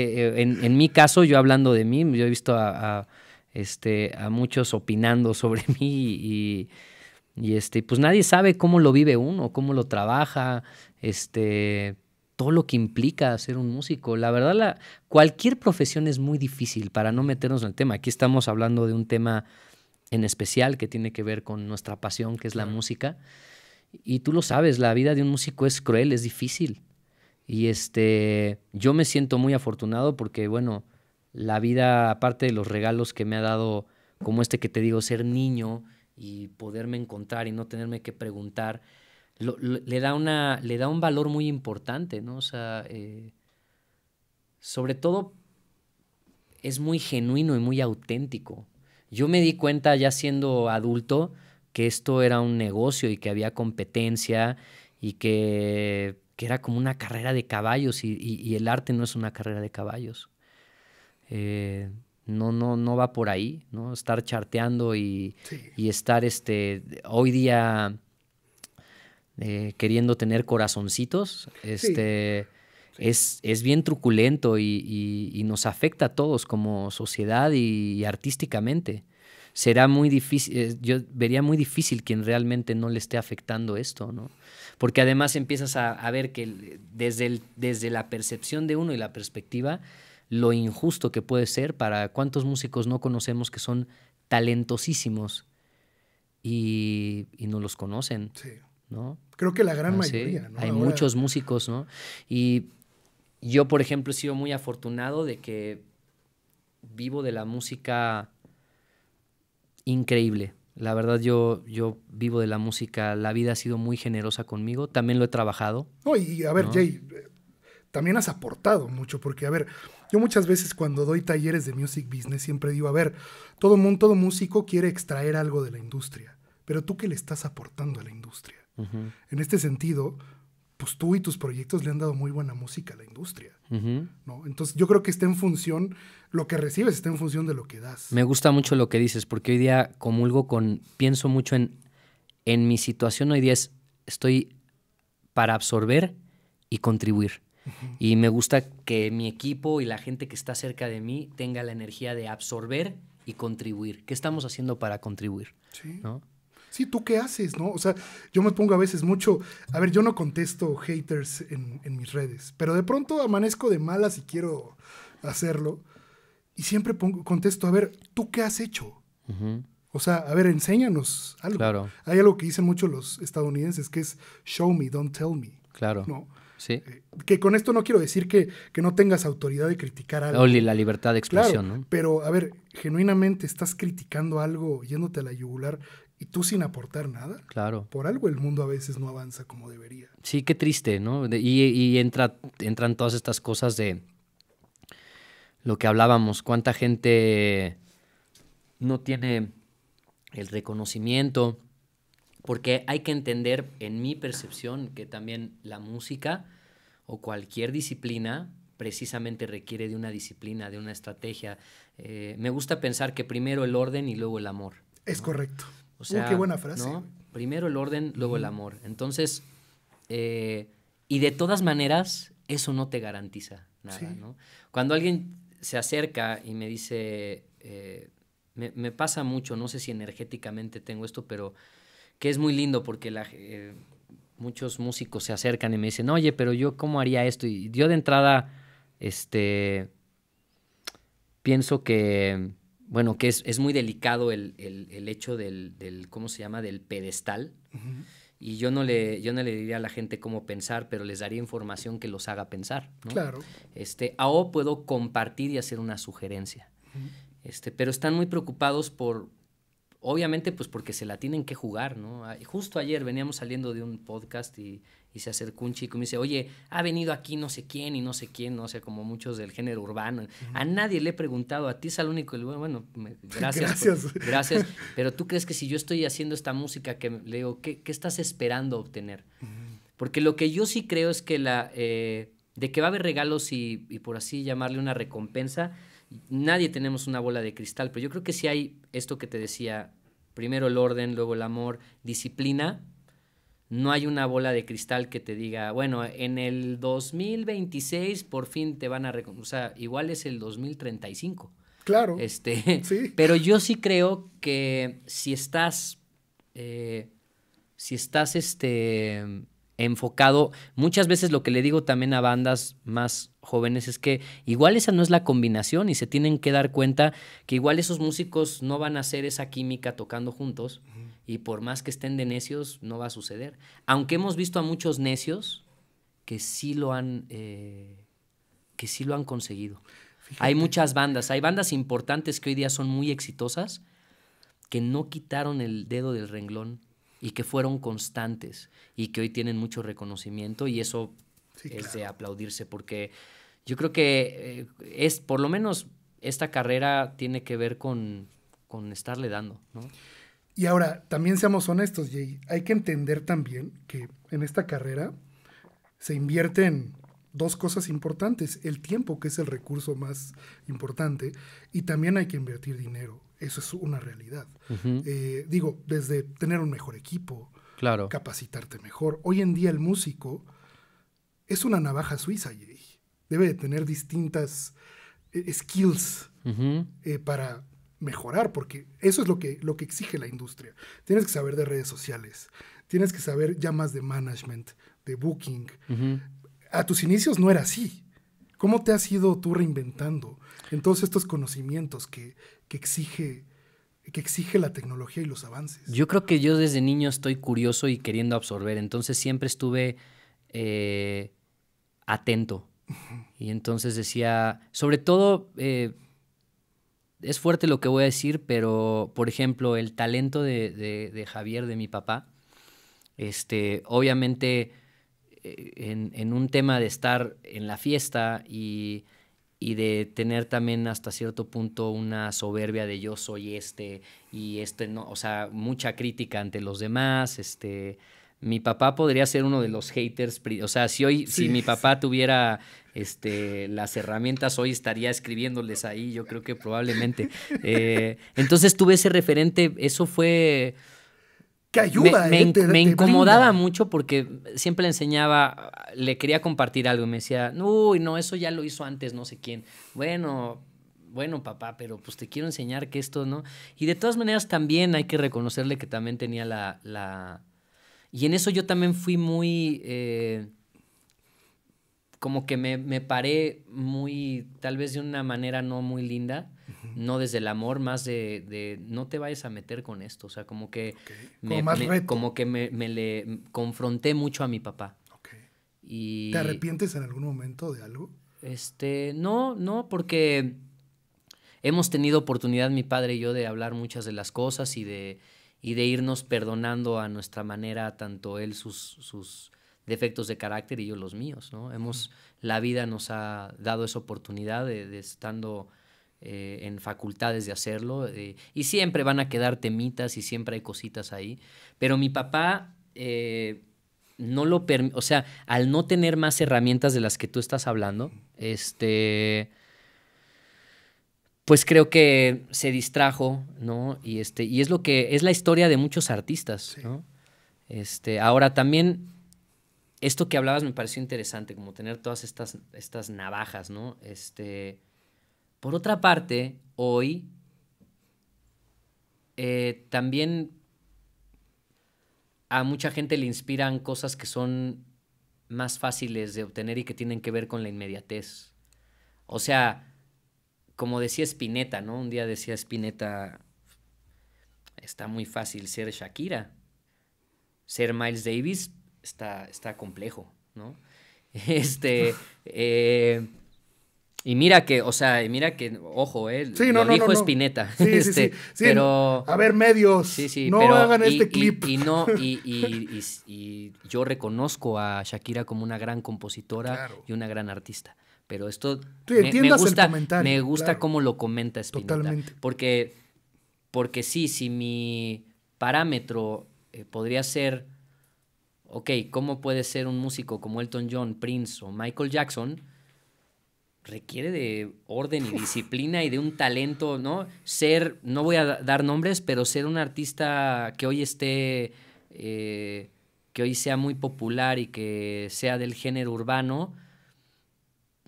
eh, en, mi caso, yo hablando de mí, yo he visto a, este, a muchos opinando sobre mí y, y, este, pues nadie sabe cómo lo vive uno, cómo lo trabaja, este, todo lo que implica ser un músico. La verdad, la, cualquier profesión es muy difícil para no meternos en el tema. Aquí estamos hablando de un tema en especial que tiene que ver con nuestra pasión, que es la música. Y tú lo sabes, la vida de un músico es cruel, es difícil. Y este, yo me siento muy afortunado porque, bueno, la vida, aparte de los regalos que me ha dado, como este que te digo, ser niño y poderme encontrar y no tenerme que preguntar, le, da una, le da un valor muy importante, ¿no? O sea, eh, sobre todo es muy genuino y muy auténtico. Yo me di cuenta ya siendo adulto que esto era un negocio y que había competencia y que, era como una carrera de caballos y, el arte no es una carrera de caballos. Eh, no, no, no va por ahí, ¿no? Estar charteando y, estar este, hoy día eh, queriendo tener corazoncitos. Este, es, bien truculento y, nos afecta a todos como sociedad y, artísticamente. Será muy difícil, eh, yo vería muy difícil quien realmente no le esté afectando esto, ¿no? Porque además empiezas a, ver que desde, el, desde la percepción de uno y la perspectiva, lo injusto que puede ser para cuántos músicos no conocemos que son talentosísimos y, no los conocen. Sí. ¿no? Creo que la gran ah, mayoría. ¿no? Hay muchos músicos, ¿no? Y yo, por ejemplo, he sido muy afortunado de que vivo de la música increíble. La verdad, yo, yo vivo de la música. La vida ha sido muy generosa conmigo. También lo he trabajado. No, y a ver, Jay, eh, también has aportado mucho, porque, a ver, yo muchas veces cuando doy talleres de music business siempre digo, a ver, todo mundo, todo músico quiere extraer algo de la industria, pero tú qué le estás aportando a la industria. En este sentido, pues tú y tus proyectos le han dado muy buena música a la industria. ¿no? Entonces yo creo que está en función, lo que recibes está en función de lo que das. Me gusta mucho lo que dices, porque hoy día comulgo con, pienso mucho en, en mi situación hoy día es, estoy para absorber y contribuir. Y me gusta que mi equipo y la gente que está cerca de mí tenga la energía de absorber y contribuir. ¿Qué estamos haciendo para contribuir? Sí sí, ¿tú qué haces? ¿No? O sea, yo me pongo a veces mucho, a ver, yo no contesto haters en, en mis redes, pero de pronto amanezco de malas y quiero hacerlo. Y siempre pongo, contesto, a ver, ¿tú qué has hecho? O sea, a ver, enséñanos algo. Claro. Hay algo que dicen mucho los estadounidenses que es show me, don't tell me. Claro. ¿no? Sí. Eh, que con esto no quiero decir que, no tengas autoridad de criticar algo. O la libertad de expresión, ¿no? Pero, a ver, genuinamente estás criticando algo, yéndote a la yugular, y tú sin aportar nada. Claro. Por algo el mundo a veces no avanza como debería. Sí, qué triste, ¿no? y, entra, entran todas estas cosas de lo que hablábamos, cuánta gente no tiene el reconocimiento, porque hay que entender, en mi percepción, que también la música o cualquier disciplina precisamente requiere de una disciplina, de una estrategia. Eh, me gusta pensar que primero el orden y luego el amor. Es correcto. O uh, sea, qué buena frase. Primero el orden, luego el amor. Entonces, eh, y de todas maneras, eso no te garantiza nada, ¿no? Cuando alguien se acerca y me dice, eh, me, pasa mucho, no sé si energéticamente tengo esto, pero que es muy lindo porque eh, muchos músicos se acercan y me dicen, oye, pero yo cómo haría esto. Y yo de entrada, este, pienso que bueno, que es, es muy delicado el, hecho del, ¿cómo se llama?, del pedestal. Y yo no, le, yo no le diría a la gente cómo pensar, pero les daría información que los haga pensar. ¿no? Claro. Este, o puedo compartir y hacer una sugerencia. este, pero están muy preocupados por, obviamente, pues porque se la tienen que jugar, ¿no? Justo ayer veníamos saliendo de un podcast y y se acercó un chico y me dice, oye, ha venido aquí no sé quién y no sé quién, no sé, sea, como muchos del género urbano. A nadie le he preguntado, a ti es al único, bueno, bueno gracias. gracias. gracias. Pero tú crees que si yo estoy haciendo esta música, que le digo, ¿qué, estás esperando obtener? Porque lo que yo sí creo es que la, eh, de que va a haber regalos y, y por así llamarle una recompensa, nadie tenemos una bola de cristal, pero yo creo que sí hay esto que te decía, primero el orden, luego el amor, disciplina no hay una bola de cristal que te diga, bueno, en el 2026 por fin te van a reconocer. O sea, igual es el 2035. Claro. Este, Pero yo sí creo que si estás, eh, si estás este, enfocado, muchas veces lo que le digo también a bandas más jóvenes es que igual esa no es la combinación y se tienen que dar cuenta que igual esos músicos no van a hacer esa química tocando juntos. Y por más que estén de necios, no va a suceder. Aunque hemos visto a muchos necios que sí lo han, eh, que sí lo han conseguido. Hay muchas bandas, hay bandas importantes que hoy día son muy exitosas, que no quitaron el dedo del renglón y que fueron constantes y que hoy tienen mucho reconocimiento y eso es de aplaudirse porque yo creo que eh, es por lo menos esta carrera tiene que ver con, con estarle dando, ¿no? Y ahora, también seamos honestos, Jay, hay que entender también que en esta carrera se invierten dos cosas importantes, el tiempo, que es el recurso más importante, y también hay que invertir dinero, eso es una realidad. Eh, digo, desde tener un mejor equipo, capacitarte mejor. Hoy en día el músico es una navaja suiza, Jay. Debe de tener distintas eh, skills eh, para mejorar, porque eso es lo que, lo que exige la industria. Tienes que saber de redes sociales, tienes que saber llamas de management, de booking. A tus inicios no era así. ¿Cómo te has ido tú reinventando en todos estos conocimientos que, exige que exige la tecnología y los avances. Yo creo que yo desde niño estoy curioso y queriendo absorber, entonces siempre estuve eh, atento. Y entonces decía, sobre todo, eh, es fuerte lo que voy a decir, pero por ejemplo, el talento de, Javier, de mi papá, este, obviamente eh, en, un tema de estar en la fiesta y, y, de tener también hasta cierto punto una soberbia de yo soy este y este no, o sea, mucha crítica ante los demás, este, mi papá podría ser uno de los haters. O sea, si hoy, si mi papá tuviera este, las herramientas, hoy estaría escribiéndoles ahí, yo creo que probablemente. Eh, entonces tuve ese referente, eso fue. Que ayuda, eh? me, incomodaba mucho porque siempre le enseñaba, le quería compartir algo y me decía, uy, no, eso ya lo hizo antes, no sé quién. Bueno, bueno, papá, pero pues te quiero enseñar que esto, ¿no? Y de todas maneras también hay que reconocerle que también tenía la, la y en eso yo también fui muy... Eh, como que me, paré muy, tal vez de una manera no muy linda, no desde el amor, más de, de, no te vayas a meter con esto, o sea, como que, me, como, como, que me, le confronté mucho a mi papá. Y, ¿Te arrepientes en algún momento de algo? Este, no, no, porque hemos tenido oportunidad mi padre y yo de hablar muchas de las cosas y de, y de irnos perdonando a nuestra manera, tanto él sus, defectos de carácter y yo los míos, ¿no? Hemos, la vida nos ha dado esa oportunidad de, estando eh, en facultades de hacerlo, eh, y siempre van a quedar temitas y siempre hay cositas ahí, pero mi papá... Eh, no lo o sea, al no tener más herramientas de las que tú estás hablando, este, pues creo que se distrajo, ¿no? Y, este, y es lo que es la historia de muchos artistas, ¿no? Este, ahora también, esto que hablabas me pareció interesante, como tener todas estas, estas navajas, ¿no? Este, por otra parte, hoy eh, también a mucha gente le inspiran cosas que son más fáciles de obtener y que tienen que ver con la inmediatez. O sea, como decía Spinetta, ¿no? Un día decía Spinetta, está muy fácil ser Shakira, ser Miles Davis está, está complejo, ¿no? Este, eh, y mira que, o sea, mira que, ojo, eh, lo dijo Spinetta. este, sí, sí, Pero, a ver, medios, no hagan este clip. Y, no, y, yo reconozco a Shakira como una gran compositora y una gran artista pero esto me, gusta, me gusta cómo lo comenta Spinetta. Porque, porque sí, si mi parámetro eh, podría ser, ok, ¿cómo puede ser un músico como Elton John, Prince o Michael Jackson? Requiere de orden y disciplina y de un talento, ¿no? Ser, no voy a dar nombres, pero ser un artista que hoy esté, eh, que hoy sea muy popular y que sea del género urbano,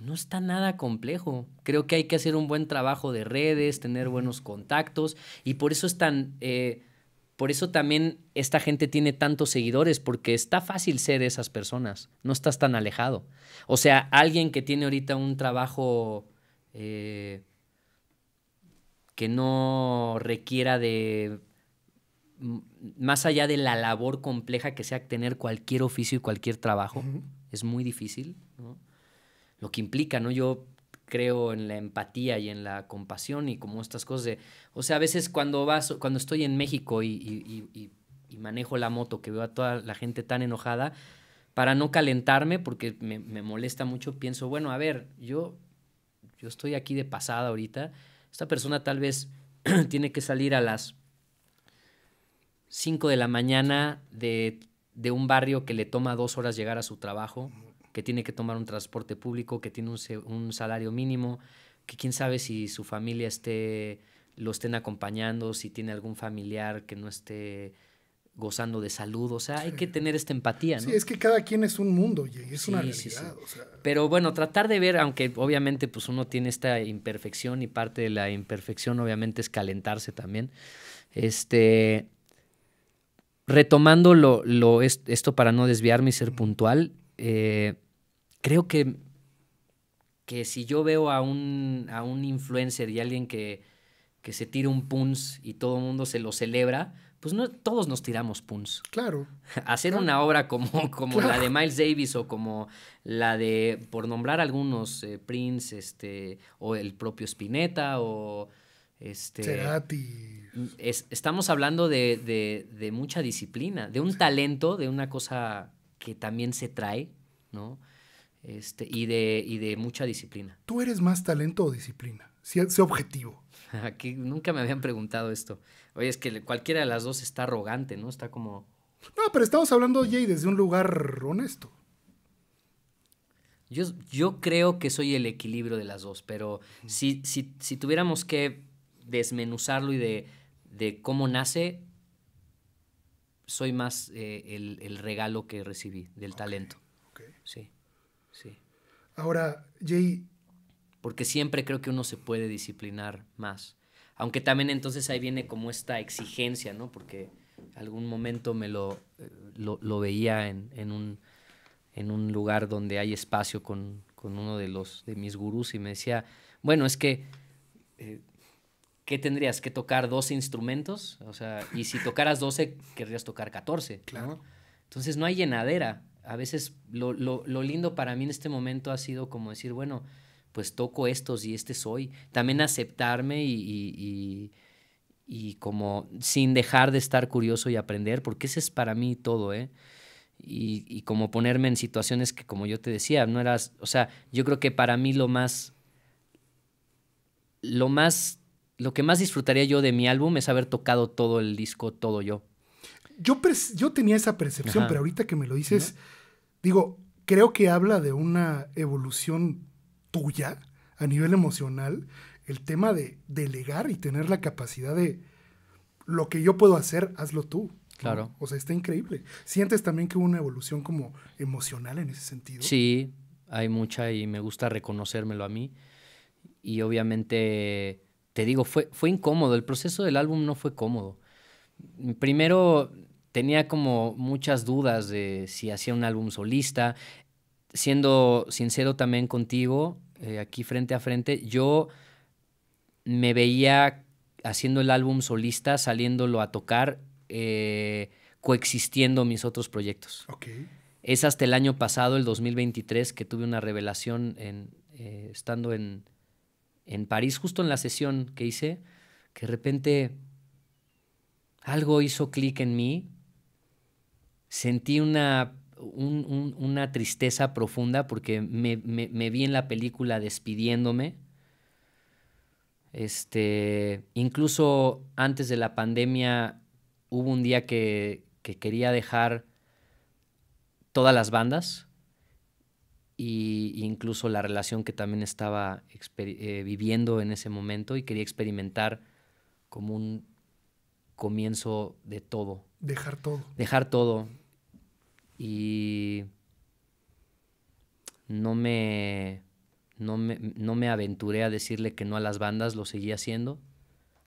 no está nada complejo. Creo que hay que hacer un buen trabajo de redes, tener buenos contactos y por eso es tan... Eh, por eso también esta gente tiene tantos seguidores, porque está fácil ser esas personas, no estás tan alejado. O sea, alguien que tiene ahorita un trabajo eh, que no requiera de, más allá de la labor compleja que sea tener cualquier oficio y cualquier trabajo, es muy difícil, ¿no? lo que implica, ¿no? Yo creo en la empatía y en la compasión y como estas cosas de, o sea, a veces cuando vas, cuando estoy en México y, manejo la moto, que veo a toda la gente tan enojada, para no calentarme, porque me, molesta mucho, pienso, bueno, a ver, yo, yo estoy aquí de pasada ahorita, esta persona tal vez tiene que salir a las 5 de la mañana de, de un barrio que le toma dos horas llegar a su trabajo que tiene que tomar un transporte público, que tiene un, salario mínimo, que quién sabe si su familia esté, lo estén acompañando, si tiene algún familiar que no esté gozando de salud, o sea, hay que tener esta empatía, ¿no? Sí, es que cada quien es un mundo, y es una realidad, Pero bueno, tratar de ver, aunque obviamente pues uno tiene esta imperfección y parte de la imperfección obviamente es calentarse también, este, retomando lo, lo, esto para no desviarme y ser puntual, eh, creo que, que si yo veo a un, a un influencer y alguien que, se tira un puns y todo el mundo se lo celebra, pues no todos nos tiramos puns. Claro. Hacer una obra como, como la de Miles Davis o como la de, por nombrar algunos, eh, Prince, este, o el propio Spinetta, o este. Cerati. estamos hablando de, mucha disciplina, de un talento, de una cosa que también se trae, ¿no? este, y, de, y de mucha disciplina. ¿Tú eres más talento o disciplina? Sé si, objetivo. Aquí nunca me habían preguntado esto. Oye, es que cualquiera de las dos está arrogante, ¿no? Está como... No, pero estamos hablando, Jay, desde un lugar honesto. Yo, yo creo que soy el equilibrio de las dos, pero si, si, tuviéramos que desmenuzarlo y de, cómo nace, soy más eh, el, regalo que recibí del talento. Okay. Sí. Sí. Ahora, Jay. Porque siempre creo que uno se puede disciplinar más. Aunque también entonces ahí viene como esta exigencia, ¿no? Porque algún momento me lo, eh, lo, veía en, un, lugar donde hay espacio con, uno de, los, de mis gurús y me decía, bueno, es que, eh, ¿qué tendrías? ¿Que tocar 12 instrumentos? O sea, y si tocaras 12, querrías tocar 14. Claro. Entonces no hay llenadera a veces lo, lindo para mí en este momento ha sido como decir, bueno, pues toco estos y este soy. También aceptarme y, y, y como sin dejar de estar curioso y aprender, porque ese es para mí todo, ¿eh? Y, como ponerme en situaciones que, como yo te decía, no eras, o sea, yo creo que para mí lo más, lo más, lo que más disfrutaría yo de mi álbum es haber tocado todo el disco, todo yo. Yo, tenía esa percepción, pero ahorita que me lo dices, digo, creo que habla de una evolución tuya a nivel emocional, el tema de delegar y tener la capacidad de lo que yo puedo hacer, hazlo tú. Claro. O sea, está increíble. ¿Sientes también que hubo una evolución como emocional en ese sentido? Sí, hay mucha y me gusta reconocérmelo a mí. Y obviamente, te digo, fue, fue incómodo. El proceso del álbum no fue cómodo primero tenía como muchas dudas de si hacía un álbum solista. Siendo sincero también contigo, eh, aquí frente a frente, yo me veía haciendo el álbum solista, saliéndolo a tocar, eh, coexistiendo mis otros proyectos. Es hasta el año pasado, el 2023, que tuve una revelación eh, estando en, en París, justo en la sesión que hice, que de repente algo hizo clic en mí, sentí una, una tristeza profunda porque me, vi en la película despidiéndome. Este, incluso antes de la pandemia hubo un día que, quería dejar todas las bandas e incluso la relación que también estaba eh, viviendo en ese momento y quería experimentar como un comienzo de todo. Dejar todo. Dejar todo. Y no me, no me, aventuré a decirle que no a las bandas, lo seguí haciendo.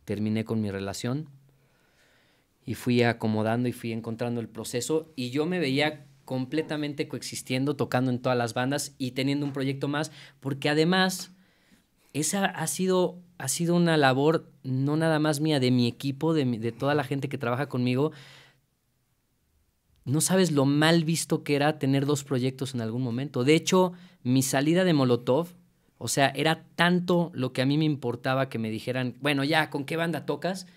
Terminé con mi relación y fui acomodando y fui encontrando el proceso y yo me veía completamente coexistiendo, tocando en todas las bandas y teniendo un proyecto más, porque además esa ha sido ha sido una labor no nada más mía, de mi equipo, de, de toda la gente que trabaja conmigo. No sabes lo mal visto que era tener dos proyectos en algún momento. De hecho, mi salida de Molotov, o sea, era tanto lo que a mí me importaba que me dijeran, bueno, ya, ¿con qué banda tocas?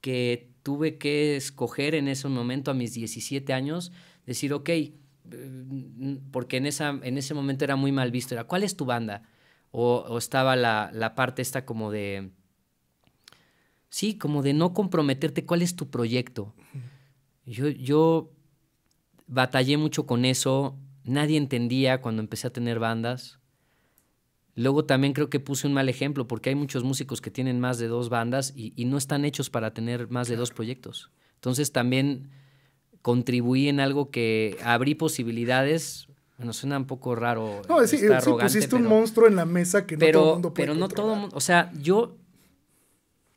Que tuve que escoger en ese momento a mis 17 años, decir, ok, eh, porque en, en ese momento era muy mal visto, era, ¿cuál es tu banda? o, estaba la, parte esta como de, sí, como de no comprometerte, cuál es tu proyecto. Yo, yo batallé mucho con eso, nadie entendía cuando empecé a tener bandas. Luego también creo que puse un mal ejemplo porque hay muchos músicos que tienen más de dos bandas y no están hechos para tener más de dos proyectos. Entonces también contribuí en algo que abrí posibilidades bueno, suena un poco raro. No, es eh, pusiste un monstruo en la mesa que no todo el mundo puede Pero no todo mundo. O sea, yo,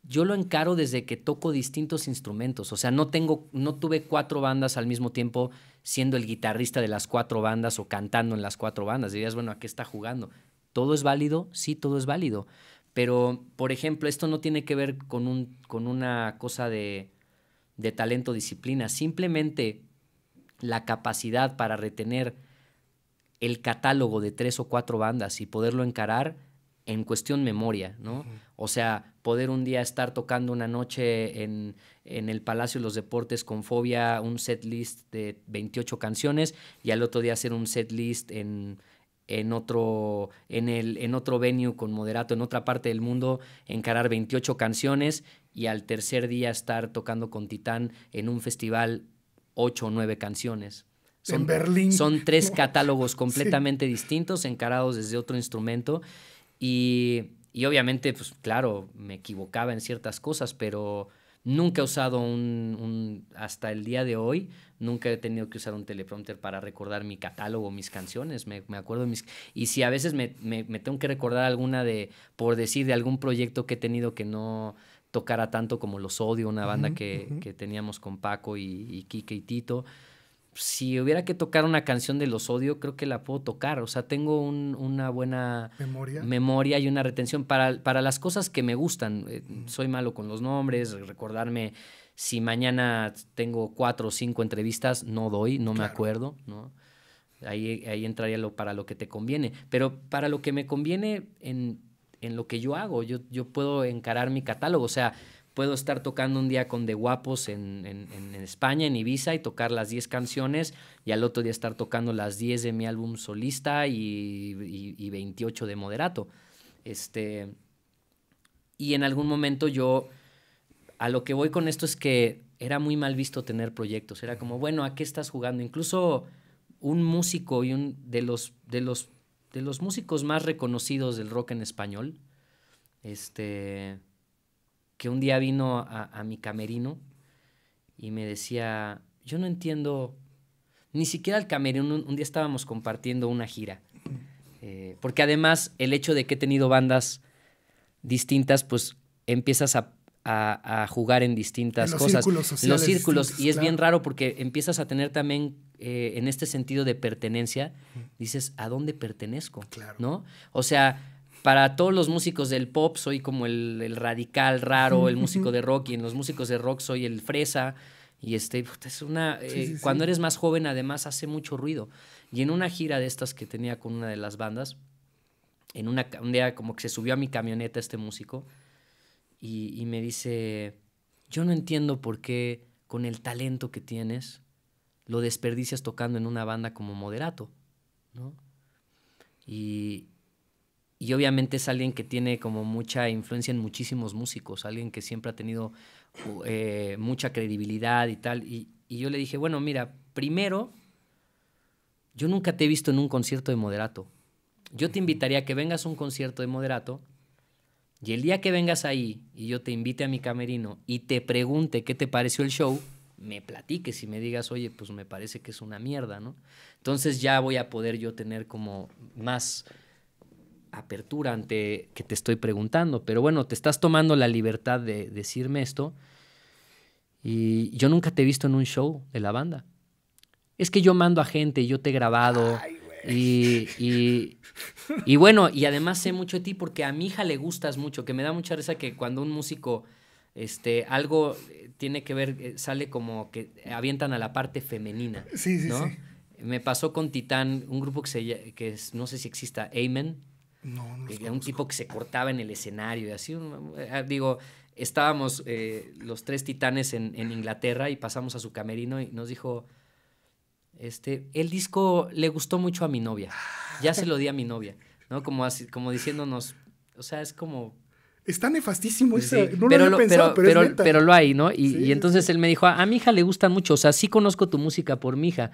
yo lo encaro desde que toco distintos instrumentos. O sea, no tengo, no tuve cuatro bandas al mismo tiempo siendo el guitarrista de las cuatro bandas o cantando en las cuatro bandas. Dirías, bueno, ¿a qué está jugando? ¿Todo es válido? Sí, todo es válido. Pero, por ejemplo, esto no tiene que ver con, un, con una cosa de, de talento, disciplina. Simplemente la capacidad para retener el catálogo de tres o cuatro bandas y poderlo encarar en cuestión memoria, ¿no? O sea, poder un día estar tocando una noche en, el Palacio de los Deportes con Fobia, un set list de 28 canciones, y al otro día hacer un set list en, en otro, en, el, en otro venue con moderato, en otra parte del mundo, encarar 28 canciones y al tercer día estar tocando con Titán en un festival 8 o 9 canciones. Son, Berlín. Son tres catálogos completamente distintos, encarados desde otro instrumento. Y, obviamente, pues claro, me equivocaba en ciertas cosas, pero nunca he usado un, hasta el día de hoy, nunca he tenido que usar un teleprompter para recordar mi catálogo, mis canciones, me, me acuerdo mis... Y si a veces me, tengo que recordar alguna de, por decir, de algún proyecto que he tenido que no, tocara tanto como Los Odio, una banda que, teníamos con Paco y, y Kike y Tito si hubiera que tocar una canción de los odio, creo que la puedo tocar. O sea, tengo una buena memoria. y una retención para, para las cosas que me gustan. Eh, soy malo con los nombres, recordarme si mañana tengo cuatro o cinco entrevistas, no doy, no me acuerdo, ¿no? Ahí, ahí entraría lo, para lo que te conviene. Pero para lo que me conviene en, en lo que yo hago, yo, yo puedo encarar mi catálogo. O sea, puedo estar tocando un día con De Guapos en, España, en Ibiza, y tocar las 10 canciones, y al otro día estar tocando las 10 de mi álbum solista y, y, 28 de moderato. Este, y en algún momento yo, a lo que voy con esto es que era muy mal visto tener proyectos, era como, bueno, ¿a qué estás jugando? Incluso un músico y un de los, de los, de los músicos más reconocidos del rock en español, este que un día vino a, mi camerino y me decía, yo no entiendo, ni siquiera el camerino, un, día estábamos compartiendo una gira, eh, porque además el hecho de que he tenido bandas distintas, pues empiezas a, a, jugar en distintas en los cosas, En los círculos, y es bien raro porque empiezas a tener también eh, en este sentido de pertenencia, dices, ¿a dónde pertenezco? Claro. ¿No? O sea, para todos los músicos del pop soy como el, radical raro, el músico de rock, y en los músicos de rock soy el fresa. Y este, es una. Eh, cuando eres más joven, además, hace mucho ruido. Y en una gira de estas que tenía con una de las bandas, en una, un día como que se subió a mi camioneta este músico y, y me dice: Yo no entiendo por qué con el talento que tienes lo desperdicias tocando en una banda como moderato, ¿no? Y, y obviamente es alguien que tiene como mucha influencia en muchísimos músicos, alguien que siempre ha tenido uh, eh, mucha credibilidad y tal. Y, y, yo le dije, bueno, mira, primero, yo nunca te he visto en un concierto de moderato. Yo te invitaría a que vengas a un concierto de moderato y el día que vengas ahí y yo te invite a mi camerino y te pregunte qué te pareció el show, me platiques y me digas, oye, pues me parece que es una mierda, ¿no? Entonces ya voy a poder yo tener como más apertura ante que te estoy preguntando, pero bueno, te estás tomando la libertad de decirme esto y yo nunca te he visto en un show de la banda. Es que yo mando a gente, yo te he grabado y, y, bueno, y además sé mucho de ti porque a mi hija le gustas mucho, que me da mucha risa que cuando un músico, este, algo eh, tiene que ver, eh, sale como que avientan a la parte femenina. ¿no? Me pasó con Titán, un grupo que, se, que no sé si exista, Amen era un tipo que se cortaba en el escenario y así. Eh, digo, estábamos eh, los tres titanes en, Inglaterra y pasamos a su camerino y nos dijo, este, el disco le gustó mucho a mi novia. Ya se lo di a mi novia, ¿no? Como, así, como diciéndonos, o sea, es como... Está nefastísimo ese, no pero lo, pero, pero, pero, lo hay, ¿no? Y, entonces él me dijo, a mi hija le gusta mucho, o sea, sí conozco tu música por mi hija.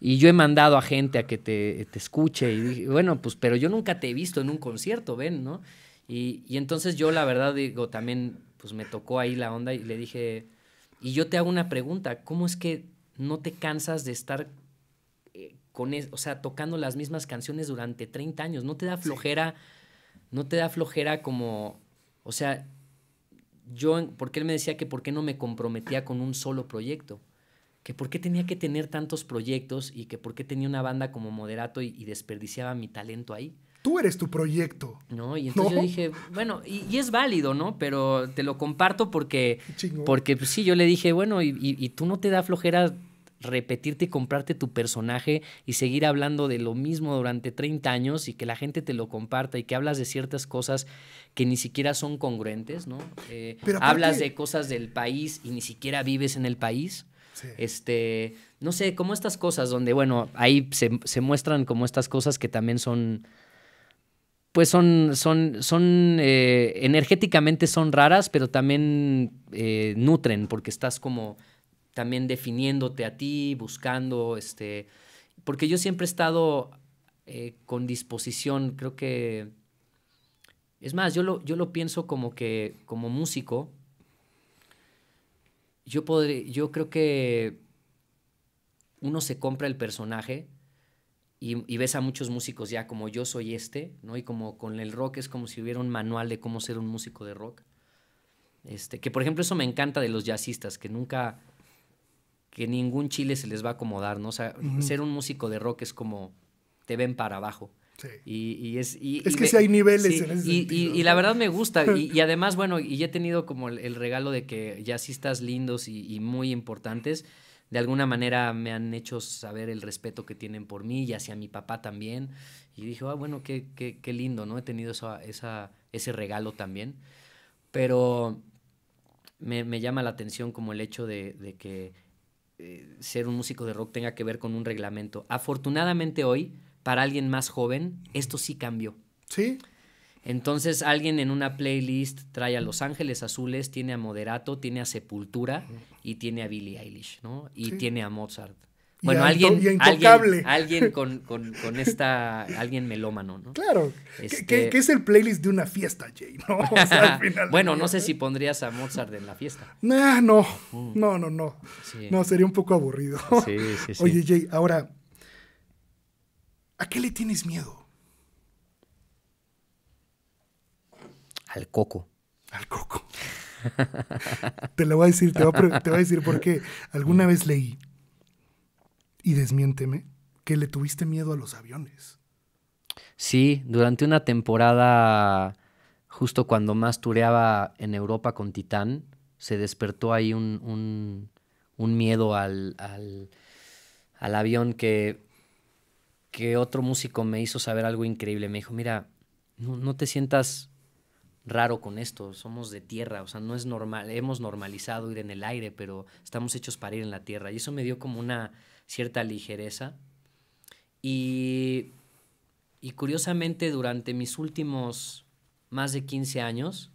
Y yo he mandado a gente a que te, escuche y dije, bueno, pues, pero yo nunca te he visto en un concierto, ven, ¿no? Y, entonces yo la verdad digo, también, pues me tocó ahí la onda y le dije, y yo te hago una pregunta, ¿cómo es que no te cansas de estar eh, con, eso, o sea, tocando las mismas canciones durante 30 años? ¿No te da flojera, no te da flojera como, o sea, yo, porque él me decía que por qué no me comprometía con un solo proyecto? que por qué tenía que tener tantos proyectos y que por qué tenía una banda como Moderato y, desperdiciaba mi talento ahí. Tú eres tu proyecto. No, y entonces yo dije, bueno, y, es válido, ¿no? Pero te lo comparto porque, porque pues sí, yo le dije, bueno, y, tú no te da flojera repetirte y comprarte tu personaje y seguir hablando de lo mismo durante 30 años y que la gente te lo comparta y que hablas de ciertas cosas que ni siquiera son congruentes, ¿no? Eh, hablas de cosas del país y ni siquiera vives en el país. Este, no sé, como estas cosas donde, bueno, ahí se, muestran como estas cosas que también son, pues son, son, son eh, energéticamente son raras, pero también eh, nutren porque estás como también definiéndote a ti, buscando, este, porque yo siempre he estado eh, con disposición, creo que, es más, yo lo, yo lo pienso como que como músico, yo, yo creo que uno se compra el personaje y, ves a muchos músicos ya como yo soy este, ¿no? Y como con el rock es como si hubiera un manual de cómo ser un músico de rock. Este, que por ejemplo eso me encanta de los jazzistas, que nunca, que ningún chile se les va a acomodar, ¿no? O sea, ser un músico de rock es como te ven para abajo. Y, es, que si hay niveles y, la verdad me gusta. Y, además, bueno, y he tenido como el, regalo de que ya si estás lindos y, muy importantes, de alguna manera me han hecho saber el respeto que tienen por mí y hacia mi papá también. Y dije, ah, bueno, qué, qué, qué lindo, ¿no? He tenido esa, esa, ese regalo también. Pero me, llama la atención como el hecho de, que eh, ser un músico de rock tenga que ver con un reglamento. Afortunadamente hoy para alguien más joven, esto sí cambió. Sí. Entonces alguien en una playlist trae a Los Ángeles Azules, tiene a Moderato, tiene a Sepultura y tiene a Billie Eilish, ¿no? Y tiene a Mozart. Bueno, alguien, alguien, alguien con, esta, alguien melómano, ¿no? Claro, que, este es el playlist de una fiesta, Jay, ¿no? bueno, no sé si pondrías a Mozart en la fiesta. Mm. no, no, no, no, no, sería un poco aburrido. Sí, sí, sí. Oye, Jay, ahora, ¿A qué le tienes miedo? Al coco. Al coco. te lo voy a decir, te voy a, decir por qué. decir alguna vez leí, y desmiénteme, que le tuviste miedo a los aviones. Sí, durante una temporada, justo cuando más tureaba en Europa con Titán, se despertó ahí un, un, miedo al, al, al avión que que otro músico me hizo saber algo increíble. Me dijo, mira, no, te sientas raro con esto, somos de tierra, o sea, no es normal, hemos normalizado ir en el aire, pero estamos hechos para ir en la tierra. Y eso me dio como una cierta ligereza. Y, y curiosamente, durante mis últimos más de 15 años,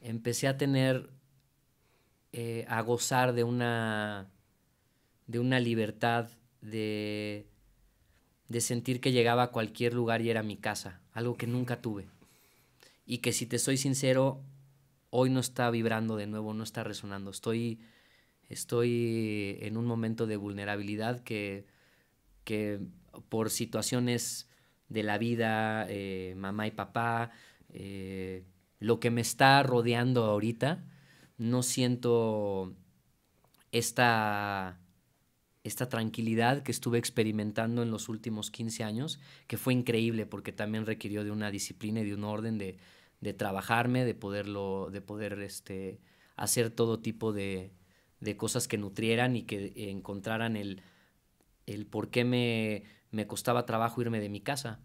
empecé a tener, eh, a gozar de una, de una libertad de de sentir que llegaba a cualquier lugar y era mi casa, algo que nunca tuve. Y que si te soy sincero, hoy no está vibrando de nuevo, no está resonando. Estoy, estoy en un momento de vulnerabilidad que, que por situaciones de la vida, eh, mamá y papá, eh, lo que me está rodeando ahorita, no siento esta esta tranquilidad que estuve experimentando en los últimos 15 años, que fue increíble porque también requirió de una disciplina y de un orden de, trabajarme, de poderlo, de poder este, hacer todo tipo de, cosas que nutrieran y que encontraran el, el por qué me, me, costaba trabajo irme de mi casa.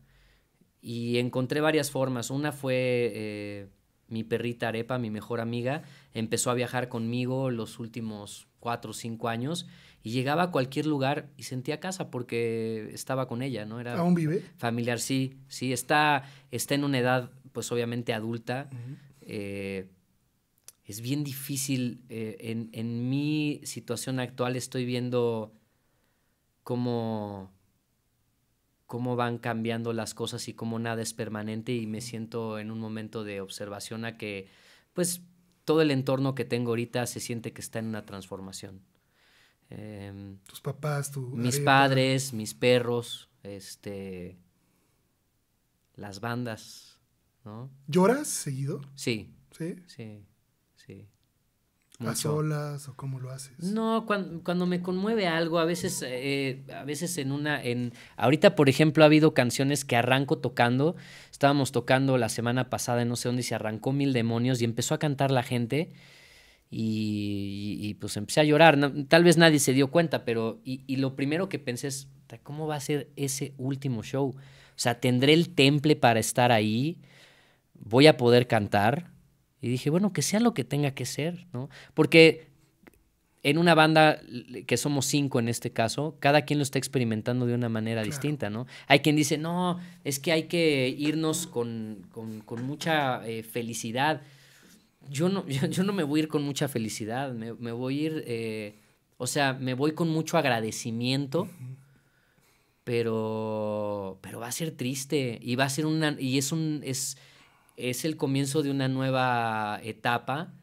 Y encontré varias formas. Una fue eh, mi perrita Arepa, mi mejor amiga, empezó a viajar conmigo los últimos cuatro o cinco años y llegaba a cualquier lugar y sentía casa porque estaba con ella, ¿no? Era ¿Aún vive? Familiar, sí, sí, está, está en una edad pues obviamente adulta. Eh, es bien difícil, eh, en, mi situación actual estoy viendo cómo van cambiando las cosas y cómo nada es permanente y me siento en un momento de observación a que pues todo el entorno que tengo ahorita se siente que está en una transformación. Em, Tus papás, tu mis padres, mis perros, este, las bandas, ¿no? ¿Lloras seguido? Sí. Sí. Sí, sí. ¿A solas o cómo lo haces? No, cuando, me conmueve algo, a veces, eh, a veces en una, en, ahorita por ejemplo ha habido canciones que arranco tocando, estábamos tocando la semana pasada no sé dónde se arrancó Mil Demonios y empezó a cantar la gente y, y, pues empecé a llorar, tal vez nadie se dio cuenta, pero y, y lo primero que pensé es, ¿cómo va a ser ese último show? O sea, ¿tendré el temple para estar ahí? ¿Voy a poder cantar? Y dije, bueno, que sea lo que tenga que ser, ¿no? Porque en una banda que somos cinco en este caso, cada quien lo está experimentando de una manera distinta, ¿no? Hay quien dice, no, es que hay que irnos con, mucha eh, felicidad. Yo no, yo, no me voy a ir con mucha felicidad, me, voy a ir, eh, o sea, me voy con mucho agradecimiento, pero, pero va a ser triste y va a ser una, y es un, es, es el comienzo de una nueva etapa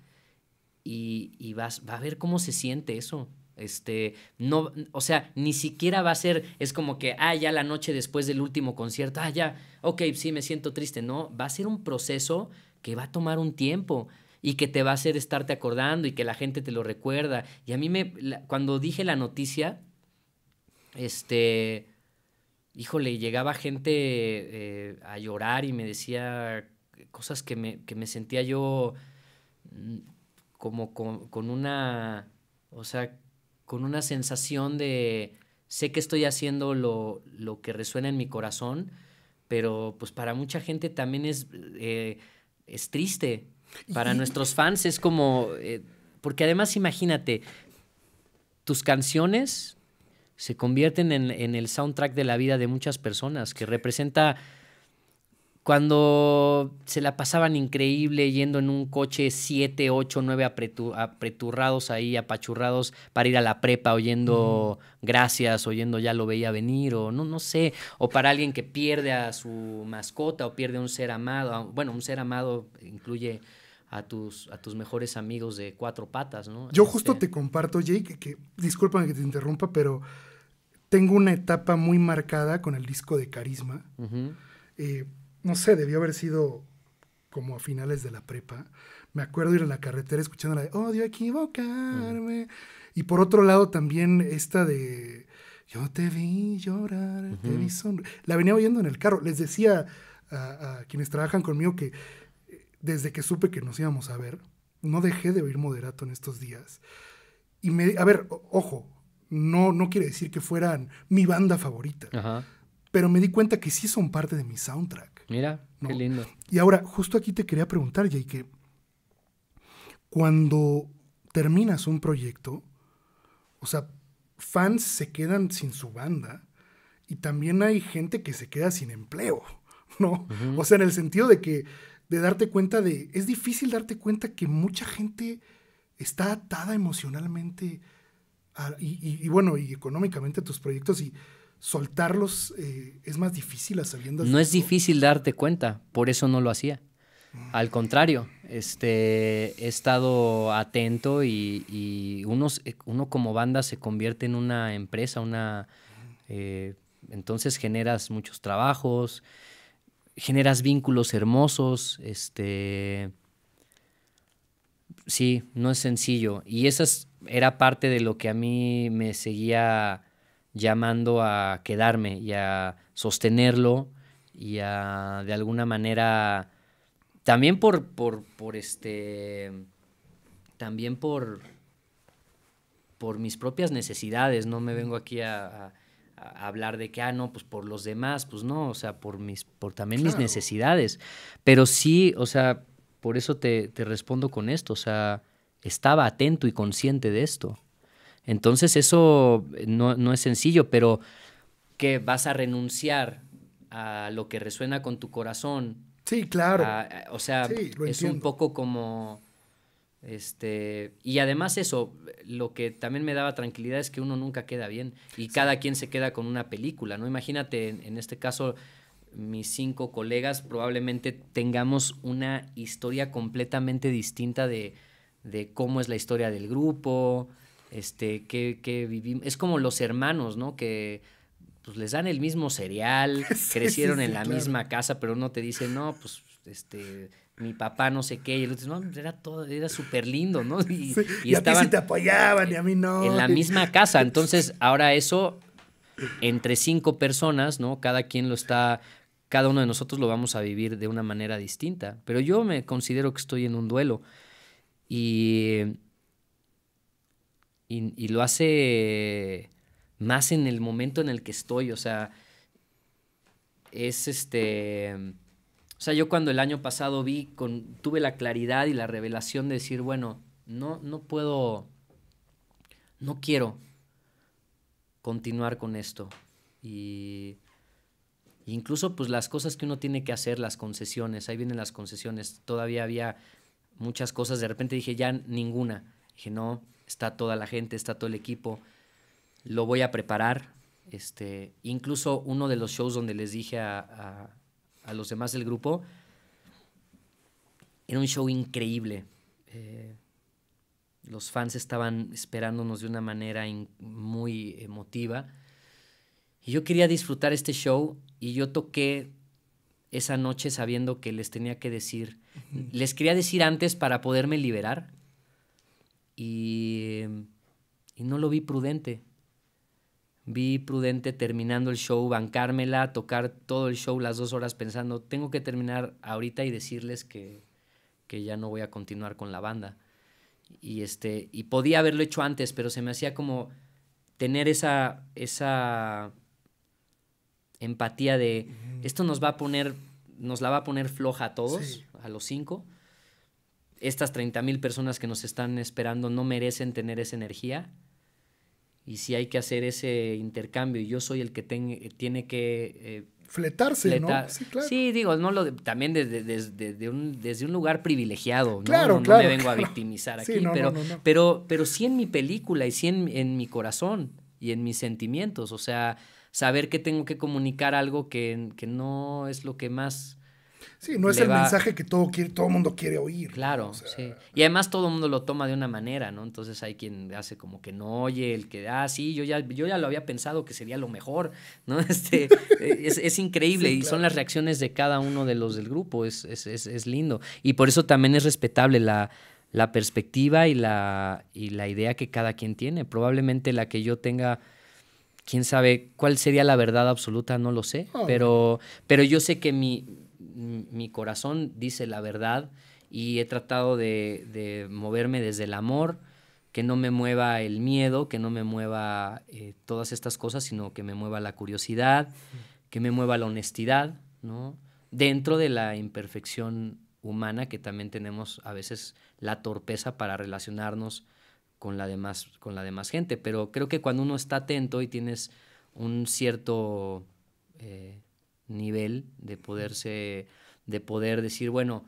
y, vas, va a ver cómo se siente eso. Este, no, o sea, ni siquiera va a ser, es como que, ah, ya la noche después del último concierto, ah, ya, ok, sí, me siento triste. No, va a ser un proceso que va a tomar un tiempo y que te va a hacer estarte acordando y que la gente te lo recuerda. Y a mí me, cuando dije la noticia, este, híjole, llegaba gente eh, a llorar y me decía, cosas que me, sentía yo mm, como con, con, una, o sea, con una sensación de, sé que estoy haciendo lo, lo que resuena en mi corazón, pero pues para mucha gente también es, eh, es triste. Para nuestros fans es como, eh, porque además imagínate, tus canciones se convierten en, en el soundtrack de la vida de muchas personas, que representa cuando se la pasaban increíble yendo en un coche 7, 8, 9 apreturrados ahí, apachurrados para ir a la prepa oyendo gracias, oyendo ya lo veía venir o no, no sé, o para alguien que pierde a su mascota o pierde a un ser amado, bueno, un ser amado incluye a tus, a tus mejores amigos de cuatro patas, ¿no? Yo este justo te comparto, Jake, que discúlpame que te interrumpa, pero tengo una etapa muy marcada con el disco de Carisma no sé, debió haber sido como a finales de la prepa. Me acuerdo ir a la carretera escuchando la de Odio equivocarme. Y por otro lado también esta de Yo te vi llorar, te vi sonreír. La venía oyendo en el carro. Les decía a, quienes trabajan conmigo que eh, desde que supe que nos íbamos a ver, no dejé de oír moderato en estos días. Y me, a ver, ojo, no, no quiere decir que fueran mi banda favorita, pero me di cuenta que sí son parte de mi soundtrack Mira, qué lindo. Y ahora, justo aquí te quería preguntar, Jay, que cuando terminas un proyecto, o sea, fans se quedan sin su banda y también hay gente que se queda sin empleo, ¿no? O sea, en el sentido de que, de darte cuenta de, es difícil darte cuenta que mucha gente está atada emocionalmente y, bueno, y económicamente a tus proyectos y soltarlos eh, es más difícil a sabiendas. No es difícil darte cuenta, por eso no lo hacía. Al contrario, este, he estado atento y, y unos, eh, uno como banda se convierte en una empresa, una, eh, entonces generas muchos trabajos, generas vínculos hermosos, este, sí, no es sencillo. Y esa era parte de lo que a mí me seguía llamando a quedarme y a sostenerlo y a de alguna manera también por por, por este también por por mis propias necesidades, no me vengo aquí a, hablar de que, ah, no, pues por los demás, pues no, o sea, por mis, por también mis necesidades. Pero sí, o sea, por eso te, te, respondo con esto, o sea, estaba atento y consciente de esto. Entonces eso eh, no, es sencillo, pero que vas a renunciar a lo que resuena con tu corazón. Sí, claro. Ah, eh, o sea, es un poco como... Este, y además eso, lo que también me daba tranquilidad es que uno nunca queda bien y cada quien se queda con una película, ¿no? Imagínate, en, este caso, mis cinco colegas probablemente tengamos una historia completamente distinta de, de cómo es la historia del grupo, este, que, vivimos. Es como los hermanos, ¿no? Que pues les dan el mismo cereal, crecieron en la misma casa, pero uno te dice, no, pues, este, mi papá no sé qué, y el otro no, pues, era todo, era súper lindo, ¿no? Y, estaban, a ti te apoyaban y a mí no. En la misma casa, entonces ahora eso, entre cinco personas, ¿no? Cada quien lo está, cada uno de nosotros lo vamos a vivir de una manera distinta, pero yo me considero que estoy en un duelo y y, lo hace más en el momento en el que estoy, o sea, es este, o sea, yo cuando el año pasado vi, con, tuve la claridad y la revelación de decir, bueno, no, no puedo, no quiero continuar con esto. Y incluso pues las cosas que uno tiene que hacer, las concesiones, ahí vienen las concesiones, todavía había muchas cosas, de repente dije ya ninguna, dije no, está toda la gente, está todo el equipo, lo voy a preparar. Este, incluso uno de los shows donde les dije a, los demás del grupo, era un show increíble. Eh, los fans estaban esperándonos de una manera muy emotiva. Y yo quería disfrutar este show y yo toqué esa noche sabiendo que les tenía que decir, les quería decir antes para poderme liberar, y, no lo vi prudente. Vi prudente terminando el show, bancármela, tocar todo el show las dos horas pensando, tengo que terminar ahorita y decirles que, que ya no voy a continuar con la banda. Y, este, y podía haberlo hecho antes, pero se me hacía como tener esa, esa empatía de, esto nos va a poner, nos la va a poner floja a todos, a los cinco, estas 30 mil personas que nos están esperando no merecen tener esa energía. Y si hay que hacer ese intercambio y yo soy el que tiene que... Eh, Fletarse, ¿no? Sí, digo, no lo, también desde, un, desde un, lugar privilegiado. Claro, ¿no? me vengo a victimizar aquí, pero, pero, pero sí en mi película y sí en, mi corazón y en mis sentimientos. O sea, saber que tengo que comunicar algo que, que no es lo que más Sí, no es el mensaje que todo quiere, todo mundo quiere oír. Claro, sí. Y además todo mundo lo toma de una manera, ¿no? Entonces hay quien hace como que no oye, el que, ah, sí, yo ya, yo ya lo había pensado que sería lo mejor, ¿no? Este, eh, es, increíble y son las reacciones de cada uno de los del grupo, es, es, es lindo. Y por eso también es respetable la, perspectiva y la, y la idea que cada quien tiene. Probablemente la que yo tenga quién sabe cuál sería la verdad absoluta, no lo sé, pero, pero yo sé que mi, mi corazón dice la verdad y he tratado de, moverme desde el amor, que no me mueva el miedo, que no me mueva eh, todas estas cosas, sino que me mueva la curiosidad, que me mueva la honestidad, ¿no? Dentro de la imperfección humana que también tenemos a veces la torpeza para relacionarnos con la demás, con la gente. Pero creo que cuando uno está atento y tienes un cierto eh, nivel de poderse, de poder decir, bueno,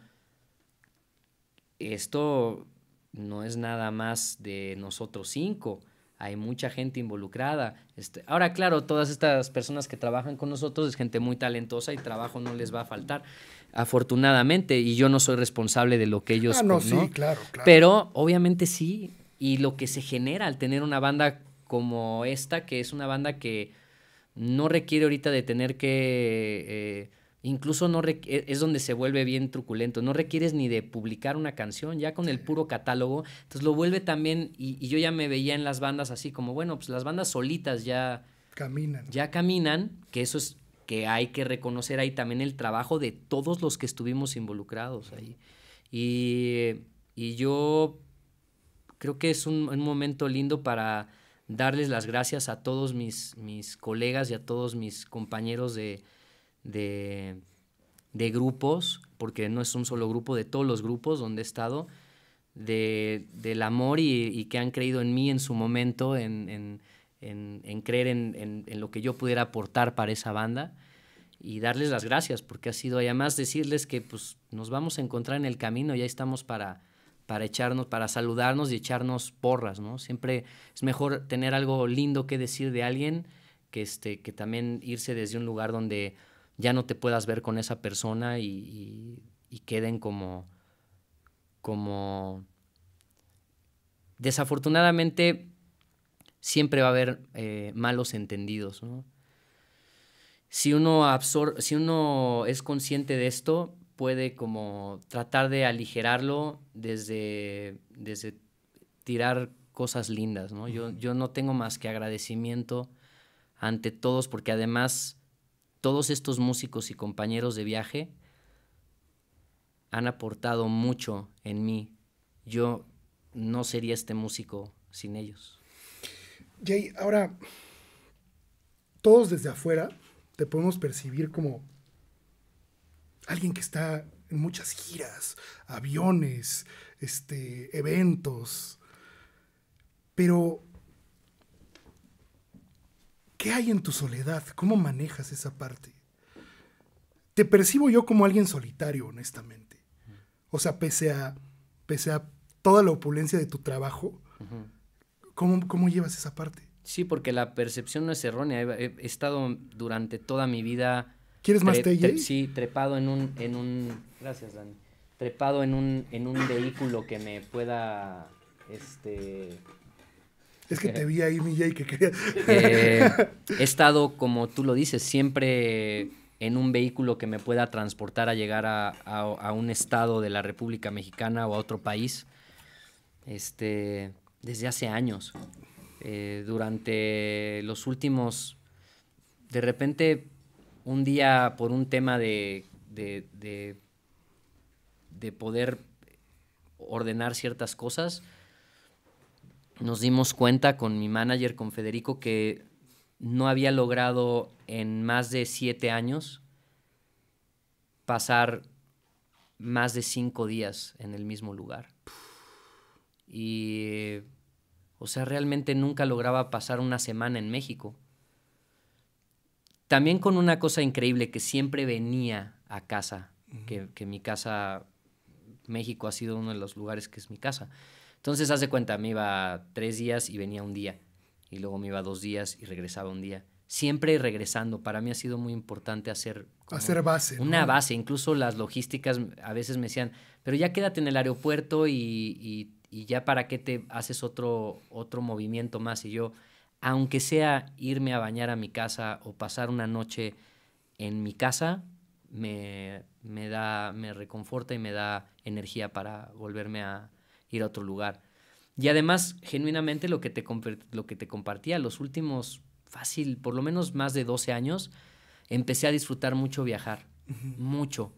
esto no es nada más de nosotros cinco, hay mucha gente involucrada. Este, ahora, claro, todas estas personas que trabajan con nosotros es gente muy talentosa y trabajo no les va a faltar, afortunadamente, y yo no soy responsable de lo que ellos... Ah, no, sí, claro. Pero obviamente sí, y lo que se genera al tener una banda como esta, que es una banda que no requiere ahorita de tener que... Eh, incluso no e, es donde se vuelve bien truculento, no requieres ni de publicar una canción, ya con el puro catálogo, entonces lo vuelve también, y, yo ya me veía en las bandas así como, bueno, pues las bandas solitas ya... Caminan. Ya caminan, que eso es que hay que reconocer ahí también el trabajo de todos los que estuvimos involucrados ahí. Y, yo creo que es un momento lindo para darles las gracias a todos mis, mis colegas y a todos mis compañeros de, de, grupos, porque no es un solo grupo, de todos los grupos donde he estado, del amor y, que han creído en mí en su momento, en, creer en, lo que yo pudiera aportar para esa banda y darles las gracias, porque ha sido, además decirles que pues, nos vamos a encontrar en el camino, ya estamos para para echarnos, para saludarnos y echarnos porras, ¿no? Siempre es mejor tener algo lindo que decir de alguien que, este, que también irse desde un lugar donde ya no te puedas ver con esa persona y, queden como, como... Desafortunadamente siempre va a haber eh, malos entendidos, ¿no? Si uno, si uno es consciente de esto, puede como tratar de aligerarlo desde, desde tirar cosas lindas, ¿no? Yo, yo no tengo más que agradecimiento ante todos porque además todos estos músicos y compañeros de viaje han aportado mucho en mí. Yo no sería este músico sin ellos. Jay, ahora, todos desde afuera te podemos percibir como alguien que está en muchas giras, aviones, este, eventos. Pero, ¿qué hay en tu soledad? ¿Cómo manejas esa parte? Te percibo yo como alguien solitario, honestamente. O sea, pese a, pese a toda la opulencia de tu trabajo, ¿cómo, llevas esa parte? Sí, porque la percepción no es errónea. he, estado durante toda mi vida ¿Quieres más TJ? sí, trepado en un, en un. Gracias, Dani. Trepado en un, en un vehículo que me pueda. Este. Es que te vi ahí, mi Jay, que quería. Eh, he estado, como tú lo dices, siempre en un vehículo que me pueda transportar a llegar a, un estado de la República Mexicana o a otro país este, desde hace años. Eh, durante los últimos, de repente un día por un tema de, de, poder ordenar ciertas cosas, nos dimos cuenta con mi manager, con Federico, que no había logrado en más de siete años pasar más de cinco días en el mismo lugar. Y, o sea, realmente nunca lograba pasar una semana en México. También con una cosa increíble que siempre venía a casa, que, mi casa, México ha sido uno de los lugares que es mi casa. Entonces, hace cuenta, me iba tres días y venía un día, y luego me iba dos días y regresaba un día. Siempre regresando, para mí ha sido muy importante hacer... Hacer base. Una base, incluso las logísticas a veces me decían, pero ya quédate en el aeropuerto y, y ya para qué te haces otro, otro movimiento más. Y yo, aunque sea irme a bañar a mi casa o pasar una noche en mi casa, me, da, me reconforta y me da energía para volverme a ir a otro lugar. Y además, genuinamente, lo que te, lo que te compartía, los últimos, fácil, por lo menos más de 12 años, empecé a disfrutar mucho viajar, mucho.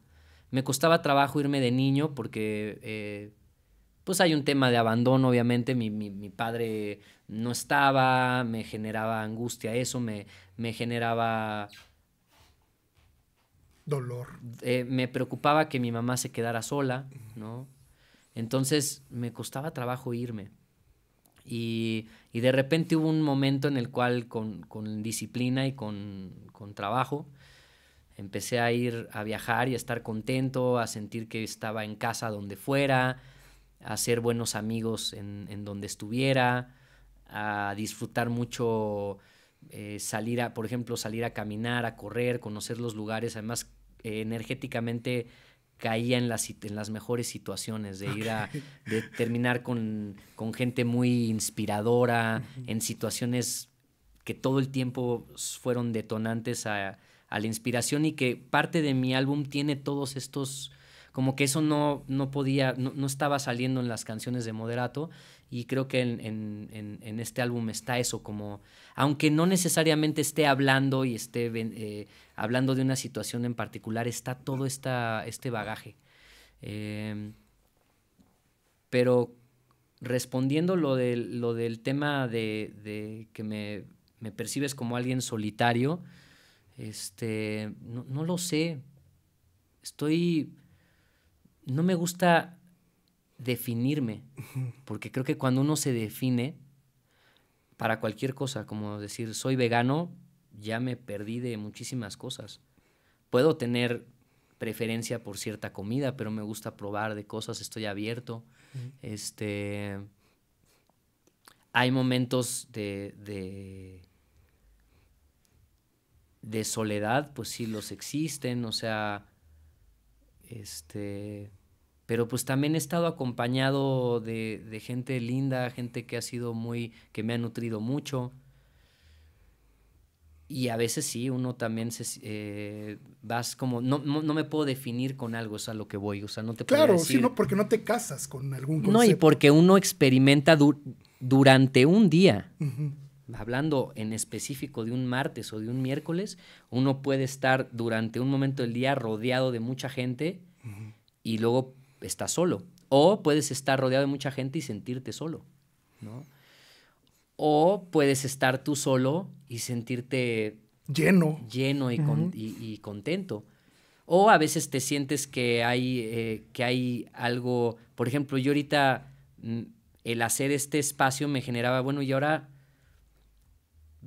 Me costaba trabajo irme de niño porque eh, pues hay un tema de abandono, obviamente, mi, padre no estaba, me generaba angustia eso, me, generaba... Dolor. Eh, me preocupaba que mi mamá se quedara sola, ¿no? Entonces me costaba trabajo irme. Y, de repente hubo un momento en el cual con, disciplina y con, con trabajo, empecé a ir a viajar y a estar contento, a sentir que estaba en casa donde fuera, a ser buenos amigos en, donde estuviera, a disfrutar mucho eh, salir a, por ejemplo, salir a caminar, a correr, conocer los lugares, además eh, energéticamente caía en las, en las mejores situaciones, de ir a de terminar con, gente muy inspiradora, en situaciones que todo el tiempo fueron detonantes a, la inspiración y que parte de mi álbum tiene todos estos como que eso no, no podía, no, estaba saliendo en las canciones de Moderato y creo que en, este álbum está eso, como aunque no necesariamente esté hablando y esté eh, hablando de una situación en particular, está todo esta, este bagaje. Em, pero respondiendo lo, de, lo del tema de, que me, percibes como alguien solitario, este, no, lo sé. Estoy no me gusta definirme, porque creo que cuando uno se define para cualquier cosa, como decir soy vegano, ya me perdí de muchísimas cosas. Puedo tener preferencia por cierta comida, pero me gusta probar de cosas, estoy abierto. Este hay momentos de, de, de soledad, pues sí los existen, o sea, este, pero pues también he estado acompañado de, gente linda, gente que ha sido muy, que me ha nutrido mucho. Y a veces sí, uno también se, eh, vas como, no, no, me puedo definir con algo, es a lo que voy, o sea, no te Claro, decir, sino porque no te casas con algún concepto. No, y porque uno experimenta durante un día hablando en específico de un martes o de un miércoles, uno puede estar durante un momento del día rodeado de mucha gente y luego está solo. O puedes estar rodeado de mucha gente y sentirte solo, ¿no? O puedes estar tú solo y sentirte lleno. Lleno y, contento. O a veces te sientes que hay, eh, que hay algo, por ejemplo, yo ahorita mm, el hacer este espacio me generaba, bueno, y ahora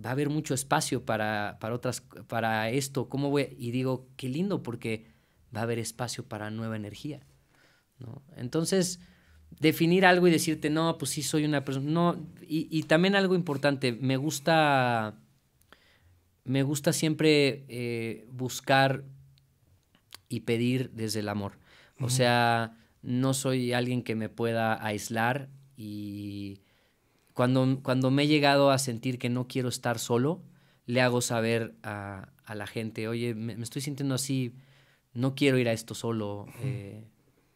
va a haber mucho espacio para, para otras, para esto, ¿cómo voy? Y digo, qué lindo, porque va a haber espacio para nueva energía, ¿no? Entonces, definir algo y decirte, no, pues sí soy una persona, no, y, también algo importante, me gusta, me gusta siempre eh, buscar y pedir desde el amor, o sea, no soy alguien que me pueda aislar y cuando, me he llegado a sentir que no quiero estar solo, le hago saber a, la gente, oye, me, estoy sintiendo así, no quiero ir a esto solo, eh,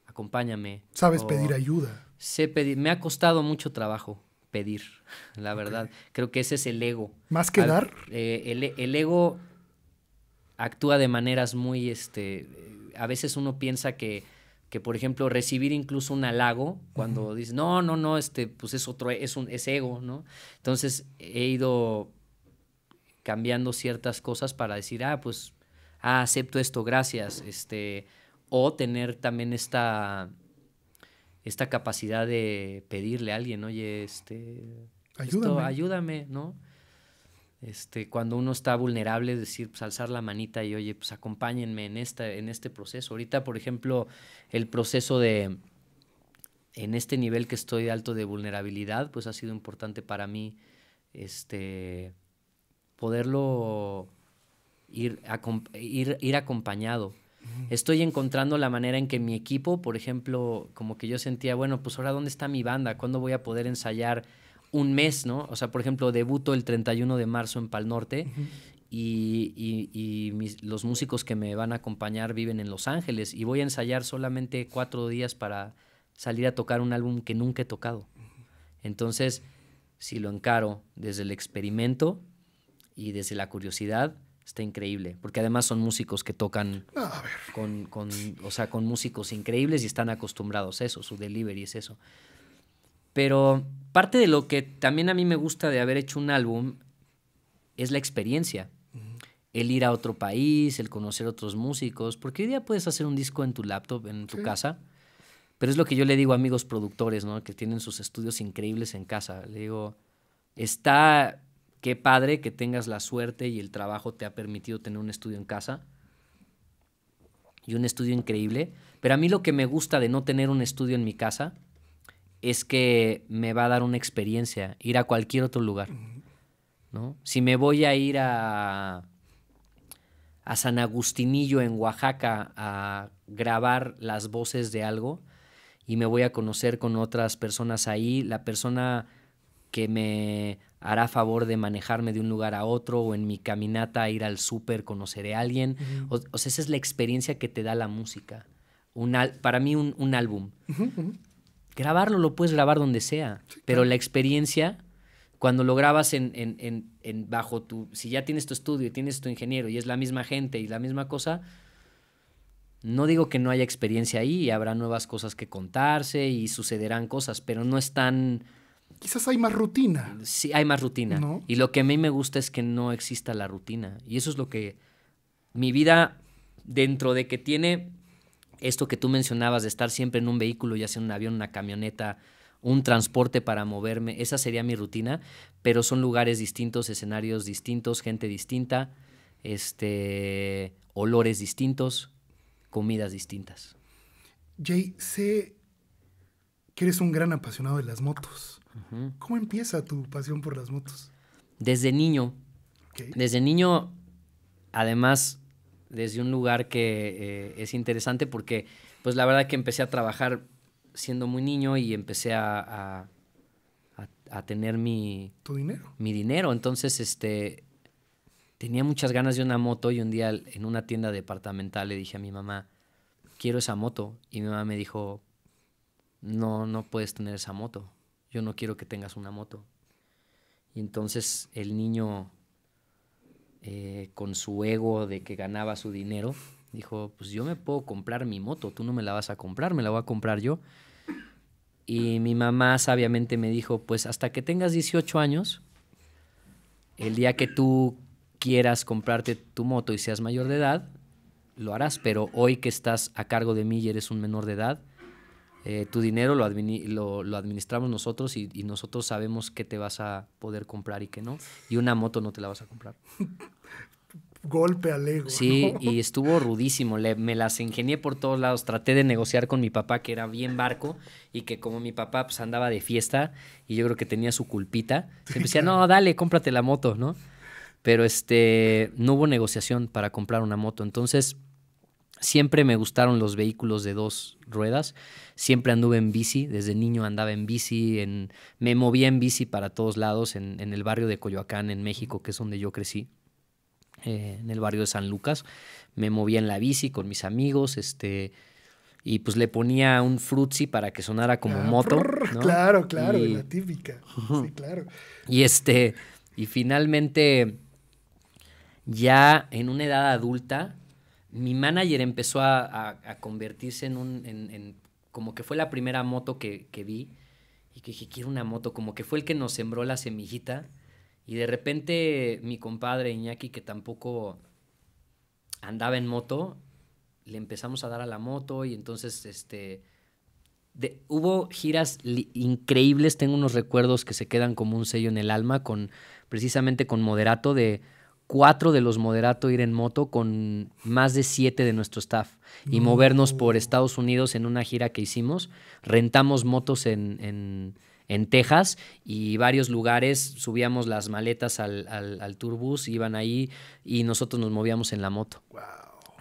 acompáñame. Sabes pedir ayuda. Sé pedir, me ha costado mucho trabajo pedir, la verdad. Creo que ese es el ego. Más que dar. Eh, el, el, ego actúa de maneras muy, este, a veces uno piensa que que por ejemplo recibir incluso un halago cuando dices, no, no, no, este, pues es otro, es un, es ego, ¿no? Entonces he ido cambiando ciertas cosas para decir, ah, pues, ah, acepto esto, gracias, este, o tener también esta, esta capacidad de pedirle a alguien, oye, este, ayúdame, ¿no? Este, cuando uno está vulnerable, decir, pues alzar la manita y oye, pues acompáñenme en, esta, en este proceso. Ahorita, por ejemplo, el proceso de, en este nivel que estoy alto de vulnerabilidad, pues ha sido importante para mí, este, poderlo ir, ir, ir acompañado. Estoy encontrando la manera en que mi equipo, por ejemplo, como que yo sentía, bueno, pues ahora dónde está mi banda, cuándo voy a poder ensayar un mes, ¿no? O sea, por ejemplo, debuto el 31 de marzo en Pal Norte y, los músicos que me van a acompañar viven en Los Ángeles y voy a ensayar solamente cuatro días para salir a tocar un álbum que nunca he tocado. Entonces, si lo encaro desde el experimento y desde la curiosidad, está increíble. Porque además son músicos que tocan con, o sea, con músicos increíbles y están acostumbrados a eso, su delivery es eso. Pero parte de lo que también a mí me gusta de haber hecho un álbum es la experiencia. El ir a otro país, el conocer otros músicos, porque hoy día puedes hacer un disco en tu laptop, en tu casa, pero es lo que yo le digo a amigos productores, ¿no? Que tienen sus estudios increíbles en casa. Le digo, está, qué padre que tengas la suerte y el trabajo te ha permitido tener un estudio en casa y un estudio increíble, pero a mí lo que me gusta de no tener un estudio en mi casa es que me va a dar una experiencia, ir a cualquier otro lugar. ¿no? Si me voy a ir a, a San Agustinillo en Oaxaca a grabar las voces de algo y me voy a conocer con otras personas ahí, la persona que me hará favor de manejarme de un lugar a otro o en mi caminata ir al súper conoceré a alguien. o, sea, esa es la experiencia que te da la música. Un para mí un, álbum. Grabarlo lo puedes grabar donde sea, pero la experiencia, cuando lo grabas en, en, en, bajo tu, si ya tienes tu estudio y tienes tu ingeniero y es la misma gente y la misma cosa, no digo que no haya experiencia ahí y habrá nuevas cosas que contarse y sucederán cosas, pero no es tan... Quizás hay más rutina. Sí, hay más rutina. Y lo que a mí me gusta es que no exista la rutina. Y eso es lo que mi vida, dentro de que tiene esto que tú mencionabas de estar siempre en un vehículo, ya sea un avión, una camioneta, un transporte para moverme, esa sería mi rutina, pero son lugares distintos, escenarios distintos, gente distinta, este, olores distintos, comidas distintas. Jay, sé que eres un gran apasionado de las motos. ¿Cómo empieza tu pasión por las motos? Desde niño. Desde niño, además, desde un lugar que eh, es interesante porque, pues la verdad que empecé a trabajar siendo muy niño y empecé a, tener mi... ¿Tu dinero? Mi dinero. Entonces, este, tenía muchas ganas de una moto y un día en una tienda departamental le dije a mi mamá, quiero esa moto. Y mi mamá me dijo, no, no puedes tener esa moto. Yo no quiero que tengas una moto. Y entonces el niño eh, con su ego de que ganaba su dinero, dijo, pues yo me puedo comprar mi moto, tú no me la vas a comprar, me la voy a comprar yo. Y mi mamá sabiamente me dijo, pues hasta que tengas 18 años, el día que tú quieras comprarte tu moto y seas mayor de edad, lo harás, pero hoy que estás a cargo de mí y eres un menor de edad, eh, tu dinero lo, administramos nosotros y, nosotros sabemos qué te vas a poder comprar y qué no. Y una moto no te la vas a comprar. Golpe al Sí, y estuvo rudísimo. me las ingenié por todos lados. Traté de negociar con mi papá, que era bien barco, y que como mi papá pues, andaba de fiesta y yo creo que tenía su culpita, Se decía, no, dale, cómprate la moto, ¿no? Pero este, no hubo negociación para comprar una moto. Entonces, Siempre me gustaron los vehículos de dos ruedas. Siempre anduve en bici. Desde niño andaba en bici. En, me movía en bici para todos lados en, el barrio de Coyoacán, en México, que es donde yo crecí. Eh, en el barrio de San Lucas. Me movía en la bici con mis amigos. Este, y pues le ponía un frutzi para que sonara como ah, moto. Claro, claro, la típica. Sí, claro. Y este. Y finalmente. Ya en una edad adulta, mi manager empezó a, convertirse en un, en, como que fue la primera moto que, vi y que dije, quiero una moto, como que fue el que nos sembró la semillita. Y de repente mi compadre Iñaki, que tampoco andaba en moto, le empezamos a dar a la moto y entonces este, de, hubo giras increíbles, tengo unos recuerdos que se quedan como un sello en el alma, con, precisamente con Moderato de cuatro de los moderato ir en moto con más de siete de nuestro staff y mm. movernos por Estados Unidos en una gira que hicimos. Rentamos motos en, Texas y varios lugares, subíamos las maletas al, al, turbus, iban ahí y nosotros nos movíamos en la moto.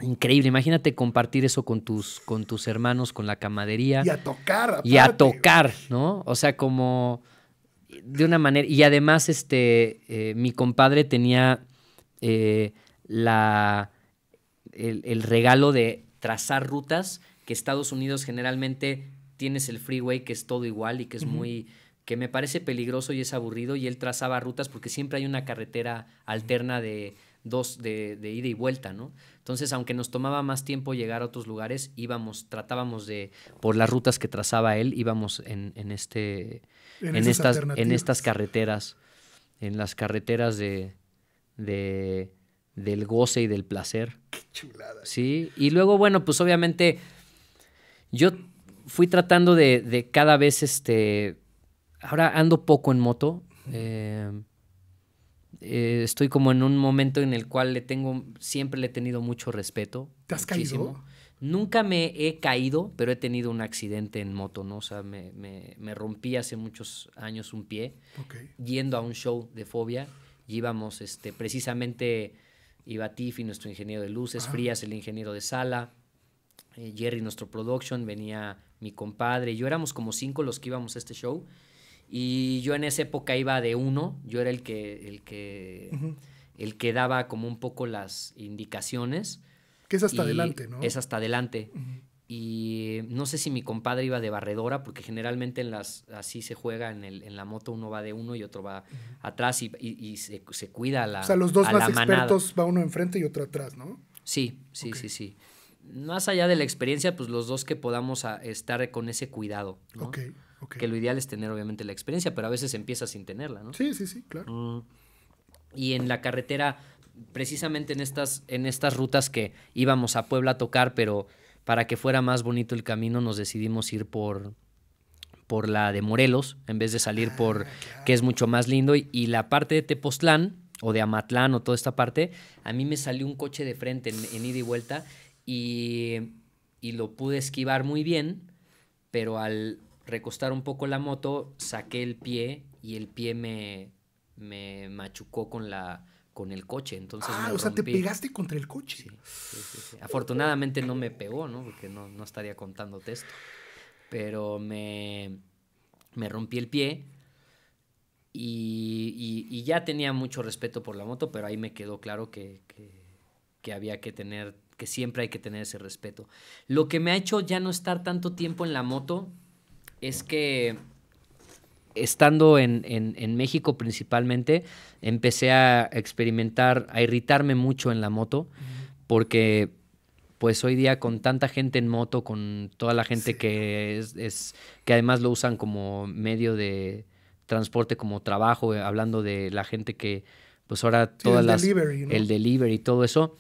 Increíble, imagínate compartir eso con tus, con tus hermanos, con la camadería. Y a tocar. Y a tocar, ¿no? O sea, como de una manera. Y además, este, eh, mi compadre tenía eh, la, el, regalo de trazar rutas, que Estados Unidos generalmente tienes el freeway que es todo igual y que es muy que me parece peligroso y es aburrido y él trazaba rutas porque siempre hay una carretera alterna de dos de, ida y vuelta, ¿no? Entonces, aunque nos tomaba más tiempo llegar a otros lugares, íbamos, tratábamos de, por las rutas que trazaba él, íbamos en, este, en estas, en estas carreteras, en las carreteras de, de, del goce y del placer. Qué chulada. Sí, y luego, bueno, pues obviamente yo fui tratando de, cada vez, este, ahora ando poco en moto. Eh, eh, estoy como en un momento en el cual le tengo, siempre le he tenido mucho respeto. ¿Te caído? Nunca me he caído, pero he tenido un accidente en moto, ¿no? O sea, me, rompí hace muchos años un pie yendo a un show de fobia íbamos este, precisamente, iba Tiffy, nuestro ingeniero de luces, ah. Frías, el ingeniero de sala, eh, Jerry, nuestro production, venía mi compadre, yo éramos como cinco los que íbamos a este show y yo en esa época iba de uno, yo era el que, el que, el que daba como un poco las indicaciones. Que es hasta adelante, ¿no? Es hasta adelante y no sé si mi compadre iba de barredora, porque generalmente en las, así se juega en, el, en la moto, uno va de uno y otro va atrás y, se, se, cuida la O sea, los dos más expertos va uno enfrente y otro atrás, ¿no? Sí, sí, sí, sí. Más allá de la experiencia, pues los dos que podamos estar con ese cuidado, Ok, ok. Que lo ideal es tener obviamente la experiencia, pero a veces empieza sin tenerla, ¿no? Sí, sí, sí, claro. Mm. Y en la carretera, precisamente en estas, en estas rutas que íbamos a Puebla a tocar, pero para que fuera más bonito el camino, nos decidimos ir por, por la de Morelos, en vez de salir ah, por, que es mucho más lindo, y, la parte de Tepoztlán, o de Amatlán, o toda esta parte, a mí me salió un coche de frente en, ida y vuelta, y, y lo pude esquivar muy bien, pero al recostar un poco la moto, saqué el pie, y el pie me, me machucó con la con el coche, entonces Ah, o sea, te pegaste contra el coche. Afortunadamente no me pegó, ¿no? Porque no, estaría contándote esto. Pero me, me rompí el pie y, y, ya tenía mucho respeto por la moto, pero ahí me quedó claro que había que tener, que siempre hay que tener ese respeto. Lo que me ha hecho ya no estar tanto tiempo en la moto es que estando en, México principalmente, empecé a experimentar, a irritarme mucho en la moto, porque pues hoy día con tanta gente en moto, con toda la gente que es, es, que además lo usan como medio de transporte, como trabajo, eh, hablando de la gente que, pues ahora todas todas el las... Delivery, El delivery y todo eso,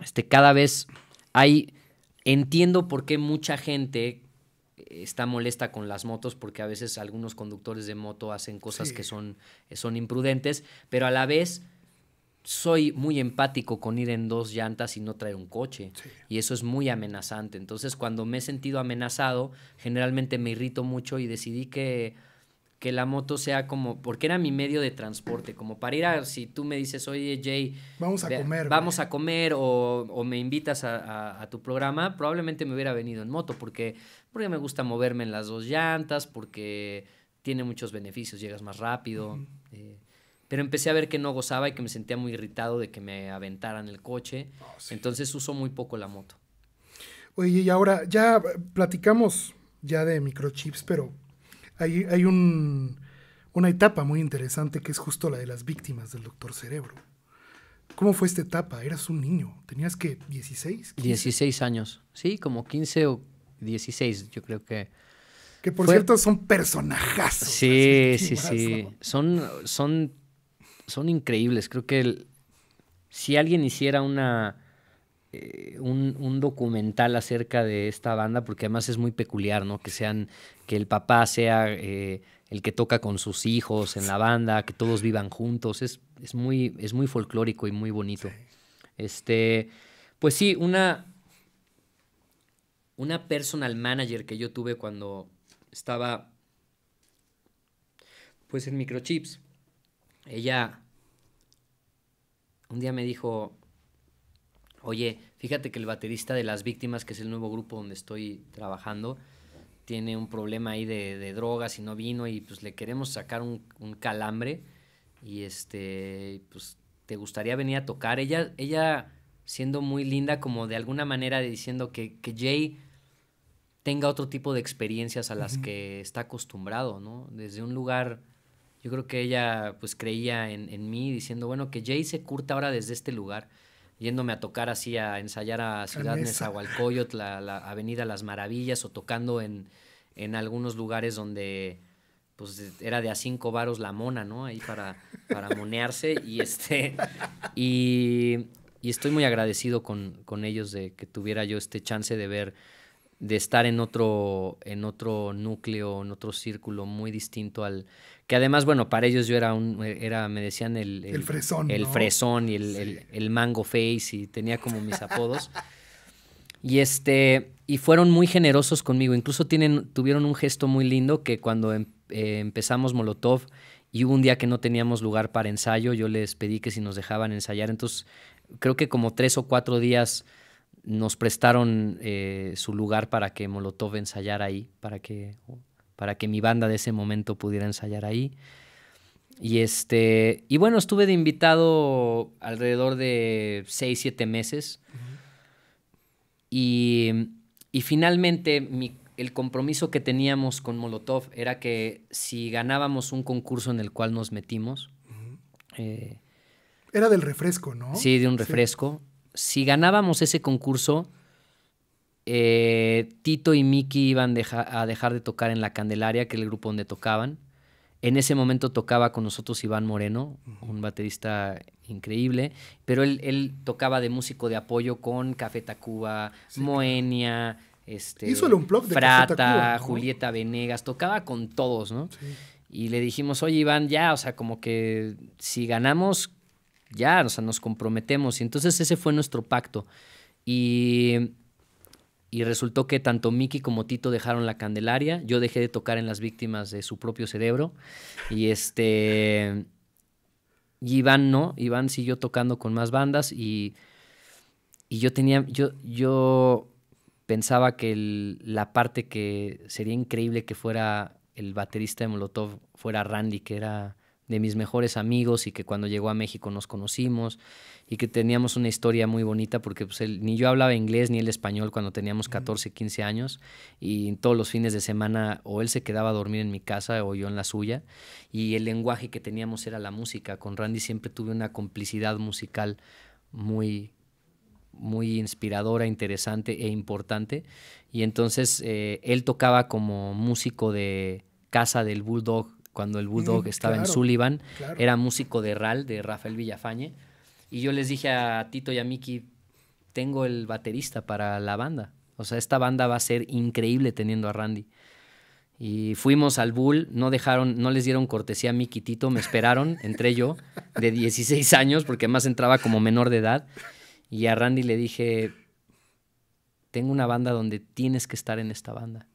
este, cada vez hay... Entiendo por qué mucha gente está molesta con las motos porque a veces algunos conductores de moto hacen cosas que son, son imprudentes, pero a la vez soy muy empático con ir en dos llantas y no traer un coche. Y eso es muy amenazante. Entonces, cuando me he sentido amenazado, generalmente me irrito mucho y decidí que, que la moto sea como, porque era mi medio de transporte, como para ir a, si tú me dices, oye Jay, vamos a comer. Vamos a comer o, me invitas a, tu programa, probablemente me hubiera venido en moto, porque porque me gusta moverme en las dos llantas, porque tiene muchos beneficios, llegas más rápido. Eh, pero empecé a ver que no gozaba y que me sentía muy irritado de que me aventaran el coche. Ah, entonces uso muy poco la moto. Oye, y ahora ya platicamos ya de microchips, pero hay, hay una etapa muy interesante que es justo la de las víctimas del doctor Cerebro. ¿Cómo fue esta etapa? Eras un niño, tenías que 16. 16 años, sí, como 15 o 16, yo creo que. Que por cierto son personajazos. Sí, sí, sí. Son, son, son increíbles. Creo que si alguien hiciera una. Eh, un, documental acerca de esta banda, porque además es muy peculiar, ¿no? Que sean, que el papá sea eh, el que toca con sus hijos en la banda, que todos vivan juntos. Es, muy, es muy folclórico y muy bonito. Este, pues sí, una, una personal manager que yo tuve cuando estaba pues en microchips. Ella un día me dijo, oye, fíjate que el baterista de Las Víctimas, que es el nuevo grupo donde estoy trabajando, tiene un problema ahí de, drogas y no vino y pues le queremos sacar un, calambre y este, pues te gustaría venir a tocar. Ella, ella siendo muy linda, como de alguna manera diciendo que, que Jay tenga otro tipo de experiencias a las que está acostumbrado, ¿no? Desde un lugar, yo creo que ella pues creía en, mí diciendo, bueno, que Jay se curta ahora desde este lugar, yéndome a tocar así, a ensayar a Ciudad Nezahualcóyotl, la, la Avenida Las Maravillas o tocando en, algunos lugares donde pues era de a cinco varos la mona, ¿no? Ahí para, para monearse y este, y, estoy muy agradecido con, con ellos de que tuviera yo este chance de ver de estar en otro, en otro núcleo, en otro círculo muy distinto al... Que además, bueno, para ellos yo era un... Era, me decían el... El, fresón. El fresón y el, mango face y tenía como mis apodos. y este... Y fueron muy generosos conmigo. Incluso tienen, tuvieron un gesto muy lindo que cuando em, eh, empezamos Molotov y hubo un día que no teníamos lugar para ensayo, yo les pedí que si nos dejaban ensayar. Entonces, creo que como tres o cuatro días nos prestaron eh, su lugar para que Molotov ensayara ahí, para que, para que mi banda de ese momento pudiera ensayar ahí. Y, este, y bueno, estuve de invitado alrededor de seis, siete meses. y, y, finalmente el compromiso que teníamos con Molotov era que si ganábamos un concurso en el cual nos metimos... Eh, era del refresco, ¿no? Sí, de un refresco si ganábamos ese concurso, eh, Tito y Miki iban a dejar de tocar en La Candelaria, que era el grupo donde tocaban. En ese momento tocaba con nosotros Iván Moreno, un baterista increíble, pero él, tocaba de músico de apoyo con Café Tacuba, Moenia, este, Frata, Julieta Venegas, tocaba con todos, ¿no? Y le dijimos, oye Iván, ya, o sea, como que si ganamos, ya, o sea, nos comprometemos. Y entonces ese fue nuestro pacto. Y, y resultó que tanto Miki como Tito dejaron la Candelaria. Yo dejé de tocar en las víctimas de su propio cerebro. Y este... Iván no, Iván siguió tocando con más bandas y, y yo tenía, yo, yo pensaba que la parte que sería increíble que fuera el baterista de Molotov fuera Randy, que era de mis mejores amigos y que cuando llegó a México nos conocimos y que teníamos una historia muy bonita porque pues, él, ni yo hablaba inglés ni el español cuando teníamos 14, 15 años y todos los fines de semana o él se quedaba a dormir en mi casa o yo en la suya y el lenguaje que teníamos era la música. Con Randy siempre tuve una complicidad musical muy muy inspiradora, interesante e importante. Y entonces eh, él tocaba como músico de casa del Bulldog cuando el Bulldog mm, estaba en Sullivan, era músico de RAL, de Rafael Villafañe, y yo les dije a Tito y a Miki, tengo el baterista para la banda, o sea, esta banda va a ser increíble teniendo a Randy. Y fuimos al Bull, no dejaron, no les dieron cortesía a y Tito, me esperaron, entré yo, de 16 años, porque además entraba como menor de edad. Y a Randy le dije, tengo una banda donde tienes que estar en esta banda.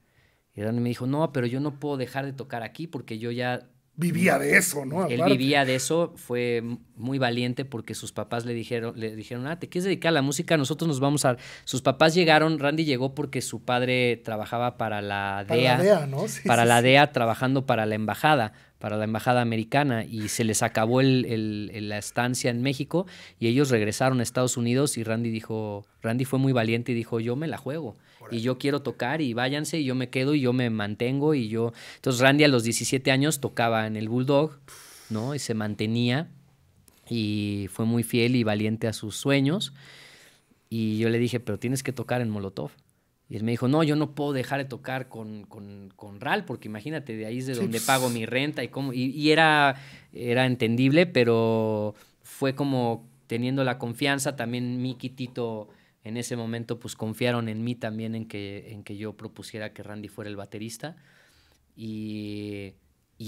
Y Randy me dijo, no, pero yo no puedo dejar de tocar aquí porque yo ya... Vivía de eso, ¿no? Él vivía de eso, fue muy valiente porque sus papás le dijeron, le dijeron, ah, ¿te quieres dedicar a la música? Nosotros nos vamos a... Sus papás llegaron, Randy llegó porque su padre trabajaba para la DEA. Para la DEA, ¿no? para la DEA, trabajando para la embajada, para la embajada americana, y se les acabó el, la estancia en México y ellos regresaron a Estados Unidos y Randy dijo, Randy fue muy valiente y dijo, yo me la juego. Y yo quiero tocar y váyanse y yo me quedo y yo me mantengo y yo... Entonces Randy a los 17 años tocaba en el Bulldog, ¿no? Y se mantenía y fue muy fiel y valiente a sus sueños. Y yo le dije, pero tienes que tocar en Molotov. Y él me dijo, no, yo no puedo dejar de tocar con, con, con RAL, porque imagínate, de ahí es de donde pues. pago mi renta y cómo. Y, era, era entendible, pero fue como teniendo la confianza. También mi quitito en ese momento pues confiaron en mí también en que, en que yo propusiera que Randy fuera el baterista y,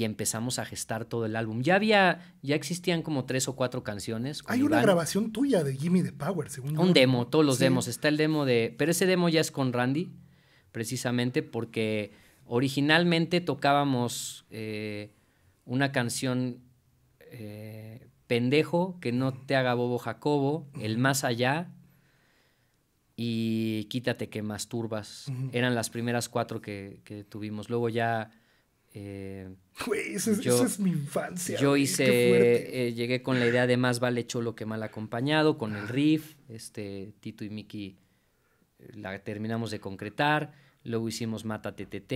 empezamos a gestar todo el álbum. Ya había, ya existían como tres o cuatro canciones. Hay una grabación tuya de Jimmy de Power, según Un demo, todos los demos. Está el demo de, pero ese demo ya es con Randy, precisamente porque originalmente tocábamos eh, una canción... Eh, pendejo, que no te haga bobo Jacobo, El Más Allá, y Quítate que masturbas. turbas, Eran las primeras cuatro que, tuvimos. Luego ya... Eh, güey, esa, es mi infancia. Yo hice, eh, llegué con la idea de más vale cholo que mal acompañado, con el riff, este, Tito y Miki eh, la terminamos de concretar, luego hicimos Mata TTT,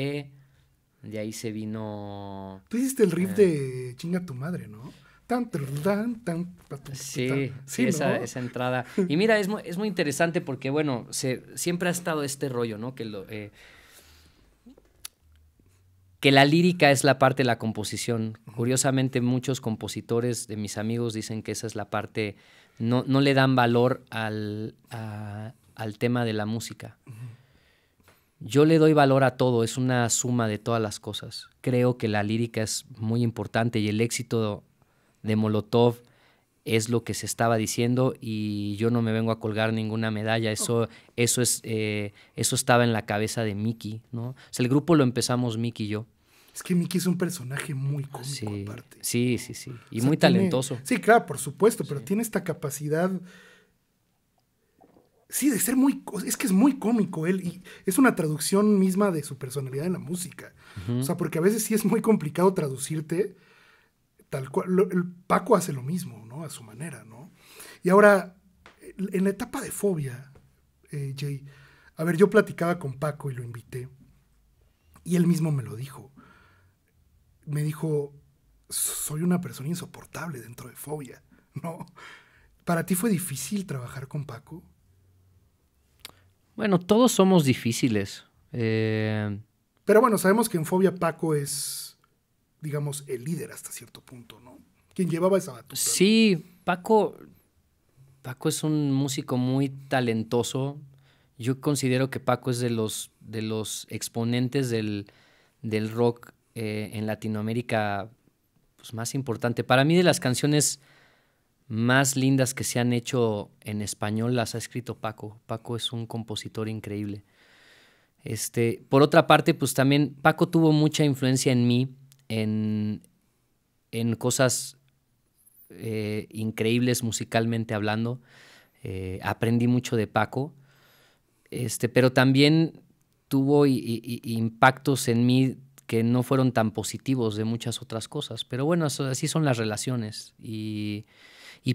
de ahí se vino... Tú hiciste el riff de Chinga tu madre, ¿no? Tan, tan, tan, sí, sí esa, entrada. Y mira, es muy, es muy interesante porque, bueno, se, siempre ha estado este rollo, ¿no? Que, lo, eh, que la lírica es la parte de la composición. Curiosamente, muchos compositores de mis amigos dicen que esa es la parte, no, no le dan valor al, al tema de la música. Yo le doy valor a todo, es una suma de todas las cosas. Creo que la lírica es muy importante y el éxito de Molotov es lo que se estaba diciendo y yo no me vengo a colgar ninguna medalla. Eso, eso, es, eh, eso estaba en la cabeza de Mickey, ¿no? O sea, el grupo lo empezamos Mickey y yo. Es que Mickey es un personaje muy cómico, sí, aparte. Sí, sí, sí. Y muy talentoso. sí, claro, por supuesto, pero tiene esta capacidad. Sí, de ser muy. Es que es muy cómico él. Y es una traducción misma de su personalidad en la música. O sea, porque a veces sí es muy complicado traducirte tal cual. el Paco hace lo mismo, ¿no? A su manera, ¿no? Y ahora, en la etapa de fobia, eh, Jay, a ver, yo platicaba con Paco y lo invité, y él mismo me lo dijo. Me dijo, soy una persona insoportable dentro de fobia, ¿no? ¿Para ti fue difícil trabajar con Paco? Bueno, todos somos difíciles. Eh. Pero bueno, sabemos que en fobia Paco es digamos, el líder hasta cierto punto, ¿no? Quien llevaba esa batuta. Sí, Paco, Paco es un músico muy talentoso. Yo considero que Paco es de los, de los exponentes del, rock eh, en Latinoamérica pues, más importante. Para mí, de las canciones más lindas que se han hecho en español las ha escrito Paco. Paco es un compositor increíble. Este, por otra parte, pues también Paco tuvo mucha influencia en mí en, cosas eh, increíbles musicalmente hablando. Eh, aprendí mucho de Paco, este, pero también tuvo impactos en mí que no fueron tan positivos de muchas otras cosas. Pero bueno, así son las relaciones. Y,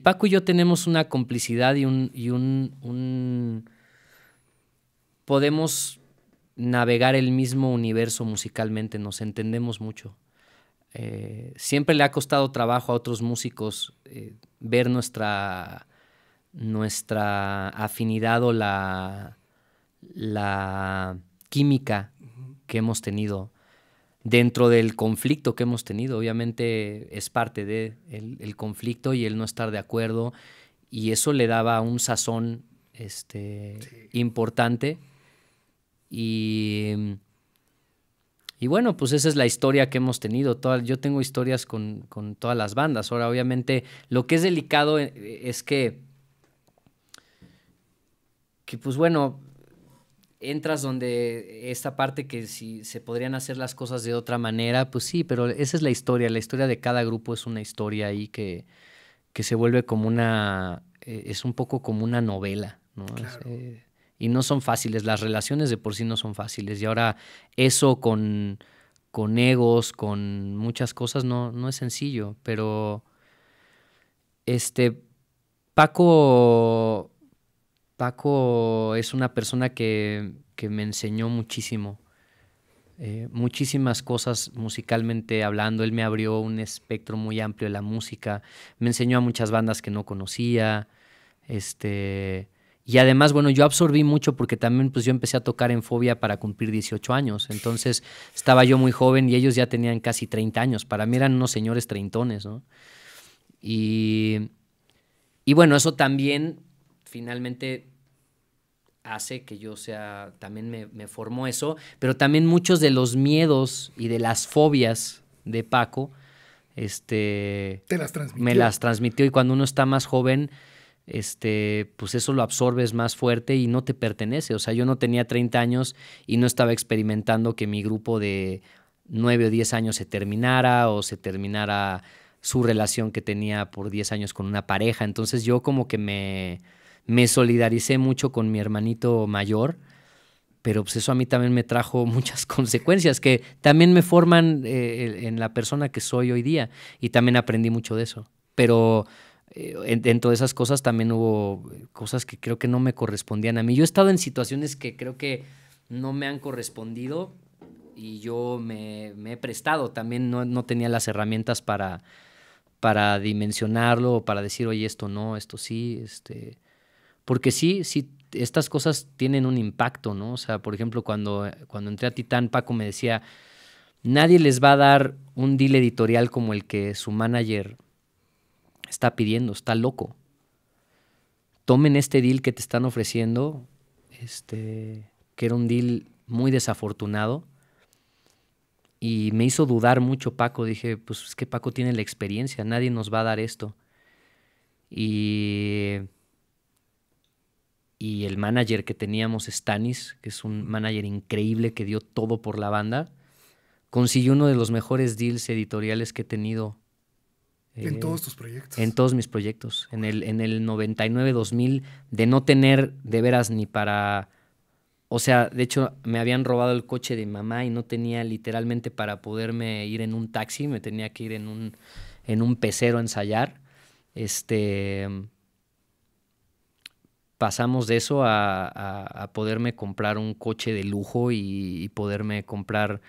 Paco y yo tenemos una complicidad y un, podemos navegar el mismo universo musicalmente, nos entendemos mucho. Eh, siempre le ha costado trabajo a otros músicos eh, ver nuestra, nuestra afinidad o la, la química que hemos tenido dentro del conflicto que hemos tenido. Obviamente es parte del de el, conflicto y el no estar de acuerdo y eso le daba un sazón este, importante. Y y bueno, pues esa es la historia que hemos tenido. yo tengo historias con, todas las bandas. Ahora, obviamente, lo que es delicado eh, eh, es que, que pues bueno, entras donde esta parte que si se podrían hacer las cosas de otra manera, pues sí, pero esa es la historia. La historia de cada grupo es una historia ahí que, se vuelve como una, eh, es un poco como una novela, ¿no? y no son fáciles, las relaciones de por sí no son fáciles y ahora eso con, con egos, con muchas cosas, no, no es sencillo, pero este, Paco, Paco es una persona que, que me enseñó muchísimo. Eh, muchísimas cosas musicalmente hablando. Él me abrió un espectro muy amplio de la música. Me enseñó a muchas bandas que no conocía. Este, y además, bueno, yo absorbí mucho porque también pues yo empecé a tocar en Fobia para cumplir 18 años. Entonces estaba yo muy joven y ellos ya tenían casi 30 años. Para mí eran unos señores treintones, ¿no? Y, y bueno, eso también finalmente hace que yo sea, también me, formó eso, pero también muchos de los miedos y de las fobias de Paco, este... Me las transmitió y cuando uno está más joven este, pues eso lo absorbes más fuerte y no te pertenece. O sea, yo no tenía 30 años y no estaba experimentando que mi grupo de 9 o 10 años se terminara o se terminara su relación que tenía por 10 años con una pareja. Entonces yo como que me, me solidaricé mucho con mi hermanito mayor, pero pues eso a mí también me trajo muchas consecuencias que también me forman eh, en la persona que soy hoy día y también aprendí mucho de eso. Pero eh, dentro de esas cosas también hubo cosas que creo que no me correspondían a mí. Yo he estado en situaciones que creo que no me han correspondido y yo me, he prestado. También no, tenía las herramientas para, para dimensionarlo para decir, oye, esto no, esto sí. Este... Porque sí, sí, estas cosas tienen un impacto, ¿no? O sea, por ejemplo, cuando, cuando entré a Titán, Paco me decía, nadie les va a dar un deal editorial como el que su manager está pidiendo, está loco. Tomen este deal que te están ofreciendo, este, que era un deal muy desafortunado. Y me hizo dudar mucho Paco. Dije, pues es que Paco tiene la experiencia, nadie nos va a dar esto. Y, y el manager que teníamos, Stanis, que es un manager increíble que dio todo por la banda, consiguió uno de los mejores deals editoriales que he tenido en todos eh, tus proyectos. En todos mis proyectos. En el, en el 99-2000, de no tener de veras ni para... O sea, de hecho, me habían robado el coche de mamá y no tenía literalmente para poderme ir en un taxi, me tenía que ir en un, en un pecero a ensayar. Este, pasamos de eso a, a, poderme comprar un coche de lujo y, poderme comprar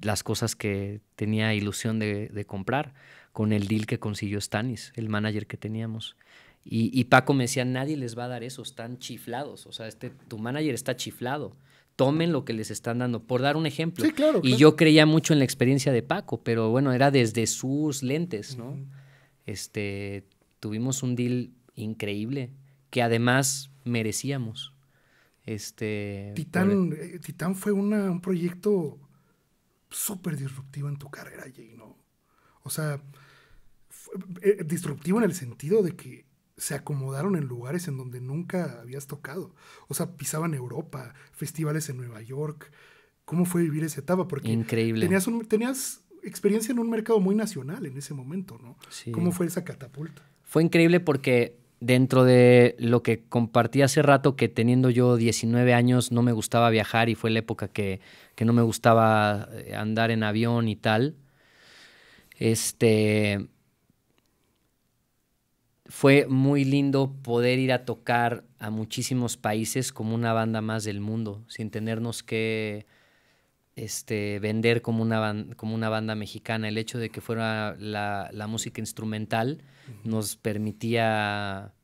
las cosas que tenía ilusión de comprar con el deal que consiguió Stanis, el manager que teníamos. Y, Paco me decía, nadie les va a dar eso, están chiflados. O sea, este, tu manager está chiflado. Tomen lo que les están dando, por dar un ejemplo. Sí, claro, Y yo creía mucho en la experiencia de Paco, pero bueno, era desde sus lentes, ¿no? Este, tuvimos un deal increíble que además merecíamos. Este, Titán, eh, fue un proyecto súper disruptivo en tu carrera, Jane. O sea, eh, disruptivo en el sentido de que se acomodaron en lugares en donde nunca habías tocado. O sea, pisaban Europa, festivales en Nueva York. ¿Cómo fue vivir esa etapa? Porque Increíble. Tenías, tenías experiencia en un mercado muy nacional en ese momento, ¿no? Sí. ¿Cómo fue esa catapulta? Fue increíble porque dentro de lo que compartí hace rato, que teniendo yo 19 años no me gustaba viajar y fue la época que no me gustaba eh, andar en avión y tal, este fue muy lindo poder ir a tocar a muchísimos países como una banda más del mundo, sin tenernos que este, vender como una, como una banda mexicana. El hecho de que fuera la, música instrumental nos permitía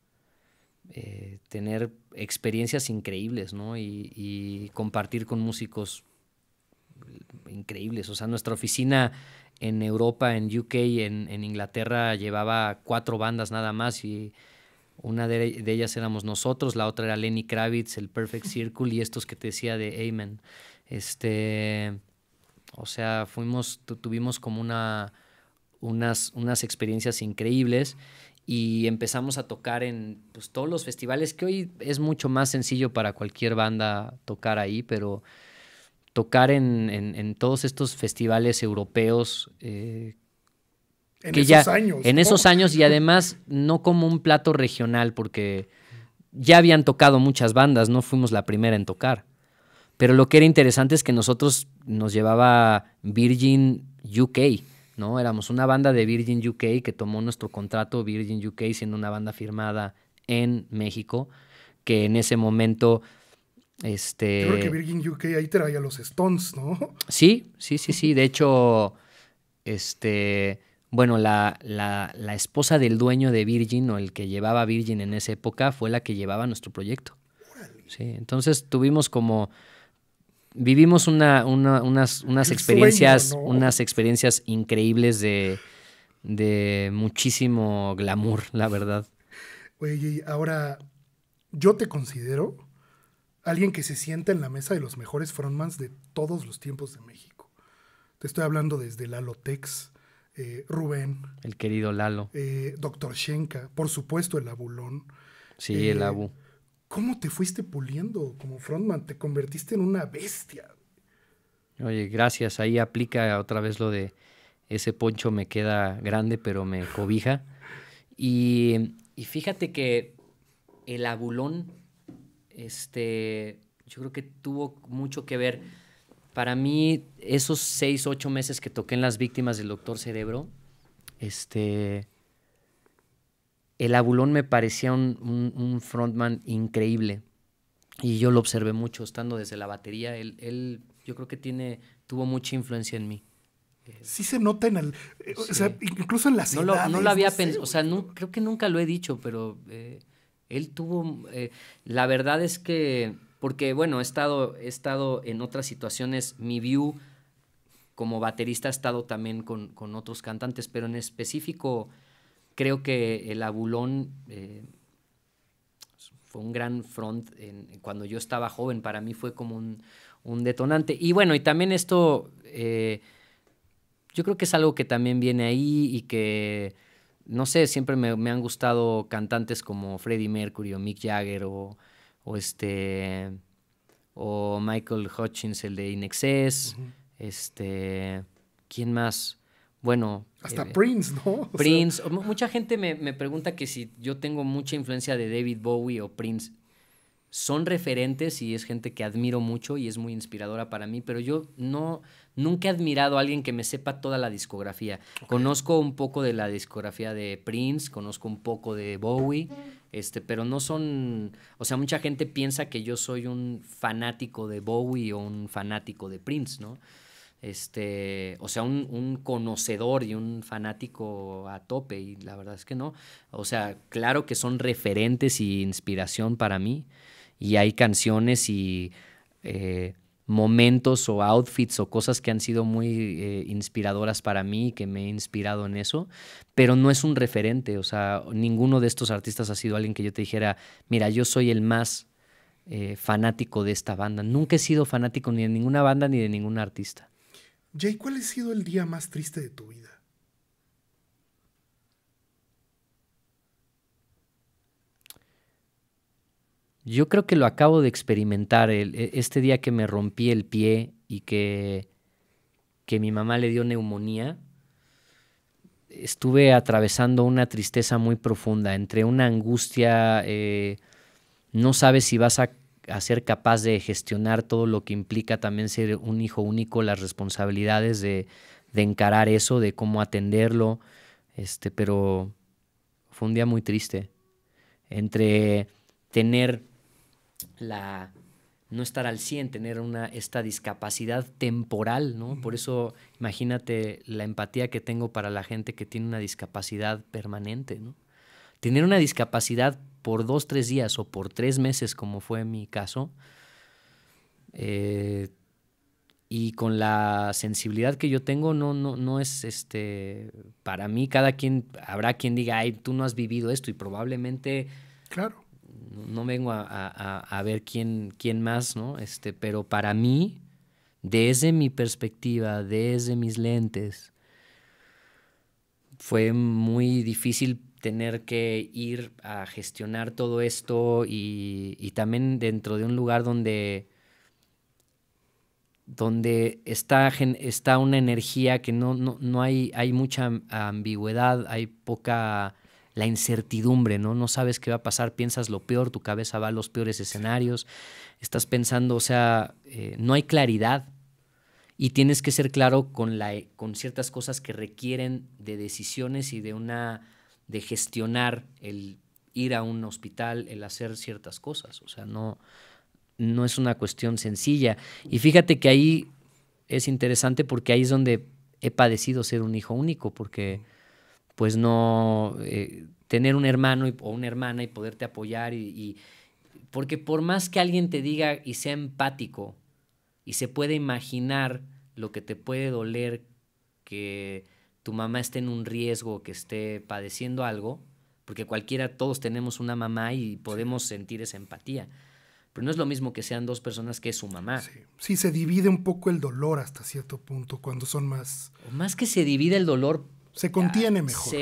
eh, tener experiencias increíbles, ¿no? y compartir con músicos increíbles. O sea, nuestra oficina en Europa, en UK, en, Inglaterra llevaba cuatro bandas nada más y una de, ellas éramos nosotros, la otra era Lenny Kravitz, el Perfect Circle y estos que te decía de Amen. Este, o sea, fuimos, tuvimos como una, unas, unas experiencias increíbles y empezamos a tocar en pues, todos los festivales que hoy es mucho más sencillo para cualquier banda tocar ahí, pero tocar en, todos estos festivales europeos. Eh, en que esos ya, años. En esos años y además no como un plato regional, porque ya habían tocado muchas bandas, no fuimos la primera en tocar. Pero lo que era interesante es que nosotros nos llevaba Virgin UK, ¿no? Éramos una banda de Virgin UK que tomó nuestro contrato Virgin UK siendo una banda firmada en México, que en ese momento este... creo que Virgin UK ahí traía los Stones, ¿no? Sí, sí, sí, sí. De hecho, este, bueno, la, la, esposa del dueño de Virgin o el que llevaba Virgin en esa época fue la que llevaba nuestro proyecto. Sí, entonces tuvimos como vivimos unas, unas experiencias, unas experiencias increíbles de, de muchísimo glamour, la verdad. Oye, ahora yo te considero alguien que se sienta en la mesa de los mejores frontmans de todos los tiempos de México. Te estoy hablando desde Lalo Tex, eh, Rubén. El querido Lalo. Eh, doctor Shenka, por supuesto el Abulón. Sí, el eh, Abu. ¿Cómo te fuiste puliendo como frontman? Te convertiste en una bestia. Oye, gracias. Ahí aplica otra vez lo de ese poncho me queda grande, pero me cobija. Y, y fíjate que el abulón este, yo creo que tuvo mucho que ver. Para mí, esos seis, ocho meses que toqué en las víctimas del doctor Cerebro, este, el abulón me parecía un, un, frontman increíble. Y yo lo observé mucho, estando desde la batería. Él, él yo creo que tiene, tuvo mucha influencia en mí. Sí se nota en el, eh, o sea, incluso en la no no lo había pensado, o sea, creo que nunca lo he dicho, pero... Eh, él tuvo, eh, la verdad es que, porque bueno, he estado, he estado en otras situaciones, mi view como baterista ha estado también con, con otros cantantes, pero en específico creo que el abulón eh, fue un gran front cuando yo estaba joven, para mí fue como un, detonante. Y bueno, y también esto, eh, yo creo que es algo que también viene ahí y que no sé, siempre me, han gustado cantantes como Freddie Mercury o Mick Jagger o, este o Michael Hutchins, el de Inexcess, este, ¿quién más? Bueno. Hasta eh, Prince, ¿no? Prince. Mucha gente me, me pregunta que si yo tengo mucha influencia de David Bowie o Prince. Son referentes y es gente que admiro mucho y es muy inspiradora para mí, pero yo no, Nunca he admirado a alguien que me sepa toda la discografía. Conozco un poco de la discografía de Prince, conozco un poco de Bowie, este, pero no son, o sea, mucha gente piensa que yo soy un fanático de Bowie o un fanático de Prince, ¿no? Este, o sea, un, conocedor y un fanático a tope, y la verdad es que no. O sea, claro que son referentes y inspiración para mí, y hay canciones y eh, momentos o outfits o cosas que han sido muy eh, inspiradoras para mí, y que me he inspirado en eso, pero no es un referente, o sea, ninguno de estos artistas ha sido alguien que yo te dijera, mira, yo soy el más eh, fanático de esta banda, nunca he sido fanático ni de ninguna banda ni de ningún artista. Jay, ¿cuál ha sido el día más triste de tu vida? Yo creo que lo acabo de experimentar e, este día que me rompí el pie y que, que mi mamá le dio neumonía. Estuve atravesando una tristeza muy profunda, entre una angustia, eh, no sabes si vas a, ser capaz de gestionar todo lo que implica también ser un hijo único, las responsabilidades de, de encarar eso, de cómo atenderlo, este, pero fue un día muy triste. Entre tener la no estar al 100, tener una, esta discapacidad temporal, ¿no? Por eso imagínate la empatía que tengo para la gente que tiene una discapacidad permanente, ¿no? Tener una discapacidad por dos, tres días o por tres meses, como fue mi caso, eh, y con la sensibilidad que yo tengo, no, no, no es este. Para mí, cada quien, habrá quien diga, ay, tú no has vivido esto, y probablemente. Claro no vengo a, ver quién, quién más, ¿no? Este, pero para mí, desde mi perspectiva, desde mis lentes, fue muy difícil tener que ir a gestionar todo esto y, también dentro de un lugar donde, donde está, está una energía que no, no, no hay, hay mucha ambigüedad, hay poca la incertidumbre, ¿no? No sabes qué va a pasar, piensas lo peor, tu cabeza va a los peores escenarios, estás pensando, o sea, eh, no hay claridad y tienes que ser claro con, la, con ciertas cosas que requieren de decisiones y de una, de gestionar el ir a un hospital, el hacer ciertas cosas, o sea, no, no es una cuestión sencilla. Y fíjate que ahí es interesante porque ahí es donde he padecido ser un hijo único, porque pues no eh, tener un hermano o una hermana y poderte apoyar y, porque por más que alguien te diga y sea empático y se puede imaginar lo que te puede doler que tu mamá esté en un riesgo, que esté padeciendo algo, porque cualquiera, todos tenemos una mamá y podemos sentir esa empatía. Pero no es lo mismo que sean dos personas que es su mamá. Sí. se divide un poco el dolor hasta cierto punto cuando son más... más que se divide el dolor, se contiene mejor.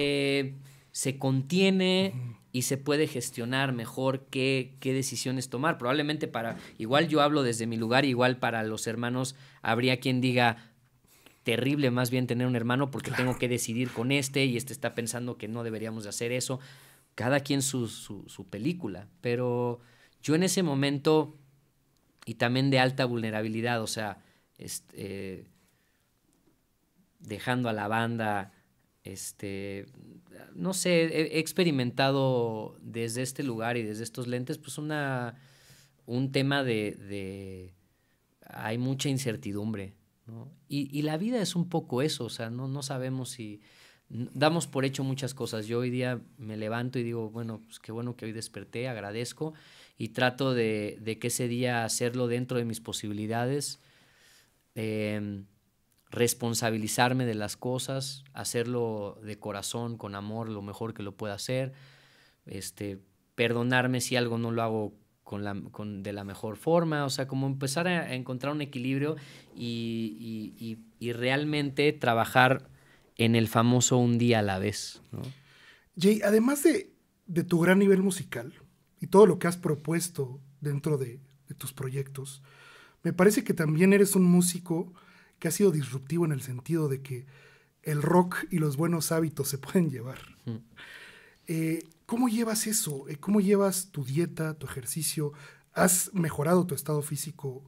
Se, contiene y se puede gestionar mejor qué, decisiones tomar. Probablemente para, igual yo hablo desde mi lugar, igual para los hermanos habría quien diga terrible más bien tener un hermano porque tengo que decidir con este y este está pensando que no deberíamos de hacer eso. Cada quien su, película, pero yo en ese momento y también de alta vulnerabilidad, o sea, este, dejando a la banda, este, no sé, he, experimentado desde este lugar y desde estos lentes, pues una, un tema de, hay mucha incertidumbre, Y, la vida es un poco eso, o sea, no, sabemos si, damos por hecho muchas cosas. Yo hoy día me levanto y digo, bueno, pues qué bueno que hoy desperté, agradezco y trato de, que ese día hacerlo dentro de mis posibilidades. Eh, responsabilizarme de las cosas, hacerlo de corazón, con amor, lo mejor que lo pueda hacer, este, perdonarme si algo no lo hago con la, de la mejor forma, o sea, como empezar a, encontrar un equilibrio y, realmente trabajar en el famoso un día a la vez. Jay, además de, de, tu gran nivel musical y todo lo que has propuesto dentro de tus proyectos, me parece que también eres un músico que ha sido disruptivo en el sentido de que el rock y los buenos hábitos se pueden llevar. Eh, ¿Cómo llevas eso? Eh, ¿Cómo llevas tu dieta, tu ejercicio? ¿Has mejorado tu estado físico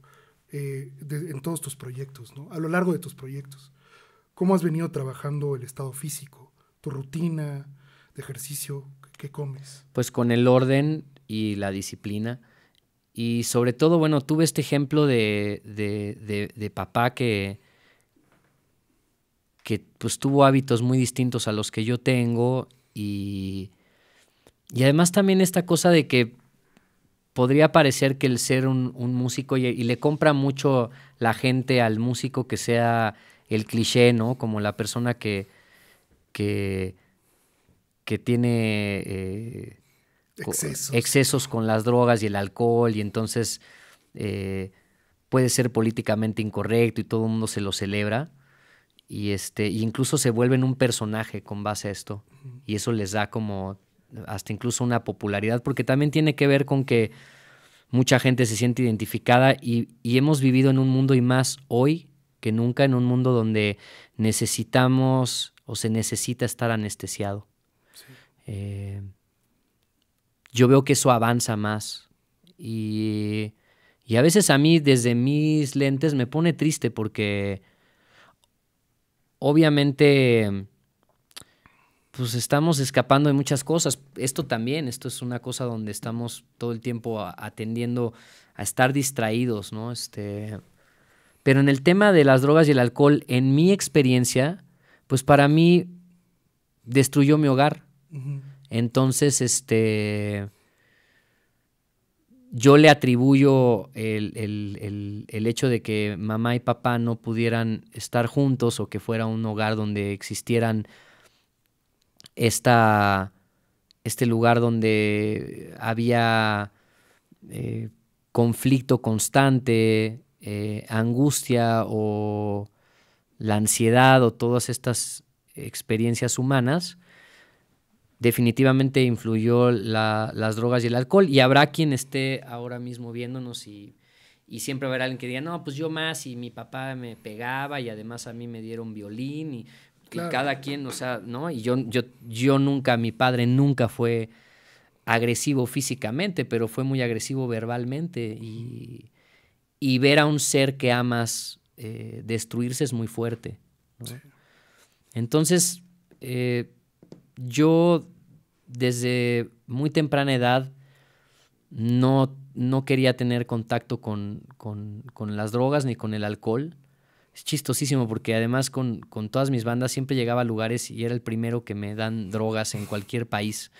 eh, en todos tus proyectos, a lo largo de tus proyectos? ¿Cómo has venido trabajando el estado físico? ¿Tu rutina de ejercicio? ¿Qué comes? Pues con el orden y la disciplina y sobre todo, bueno, tuve este ejemplo de, papá que, que pues tuvo hábitos muy distintos a los que yo tengo y, además también esta cosa de que podría parecer que el ser un, músico y, le compra mucho la gente al músico que sea el cliché, ¿no? Como la persona que, que, tiene eh, excesos. con las drogas y el alcohol, y entonces eh, puede ser políticamente incorrecto y todo el mundo se lo celebra. Y este, incluso se vuelven un personaje con base a esto. Y eso les da como hasta incluso una popularidad, porque también tiene que ver con que mucha gente se siente identificada y, hemos vivido en un mundo y más hoy que nunca, en un mundo donde necesitamos o se necesita estar anestesiado. Sí. Eh, yo veo que eso avanza más. Y, a veces a mí, desde mis lentes, me pone triste porque obviamente pues estamos escapando de muchas cosas. Esto también, esto es una cosa donde estamos todo el tiempo atendiendo a estar distraídos, ¿no? Este, pero en el tema de las drogas y el alcohol, en mi experiencia, pues para mí destruyó mi hogar. Entonces, este, yo le atribuyo el, hecho de que mamá y papá no pudieran estar juntos o que fuera un hogar donde existieran este lugar donde había eh, conflicto constante, eh, angustia o la ansiedad o todas estas experiencias humanas, definitivamente influyó las drogas y el alcohol. Y habrá quien esté ahora mismo viéndonos y, siempre habrá alguien que diga, no, pues yo más y mi papá me pegaba y además a mí me dieron violín y, cada quien, o sea, ¿no? Y yo, yo, yo nunca, mi padre nunca fue agresivo físicamente, pero fue muy agresivo verbalmente y, ver a un ser que amas eh, destruirse es muy fuerte. Entonces, eh, yo desde muy temprana edad no, no quería tener contacto con, las drogas ni con el alcohol. Es chistosísimo porque además con, todas mis bandas siempre llegaba a lugares y era el primero que me dan drogas en cualquier país.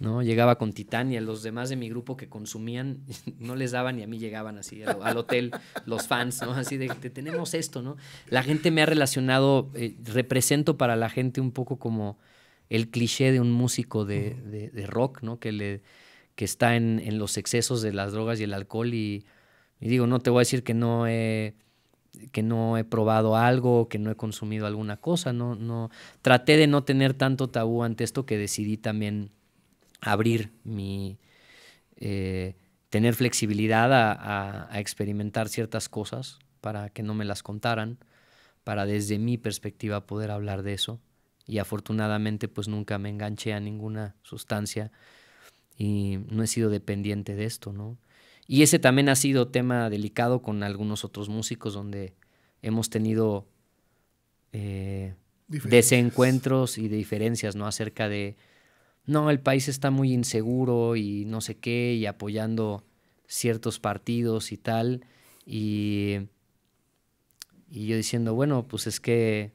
¿no? Llegaba con Titania, los demás de mi grupo que consumían no les daban y a mí llegaban así al, hotel los fans, ¿no? así de que tenemos esto. ¿no? La gente me ha relacionado, eh, represento para la gente un poco como el cliché de un músico de, rock, ¿no? Que, le, que está en, los excesos de las drogas y el alcohol. Y, digo, no te voy a decir que no he, que no he probado algo, que no he consumido alguna cosa. No, no, traté de no tener tanto tabú ante esto que decidí también abrir mi... Eh, tener flexibilidad a, experimentar ciertas cosas para que no me las contaran, para desde mi perspectiva poder hablar de eso y afortunadamente pues nunca me enganché a ninguna sustancia y no he sido dependiente de esto, ¿no? Y ese también ha sido tema delicado con algunos otros músicos donde hemos tenido eh, desencuentros y diferencias, ¿no? Acerca de, no, el país está muy inseguro y no sé qué, y apoyando ciertos partidos y tal, y, y yo diciendo, bueno, pues es que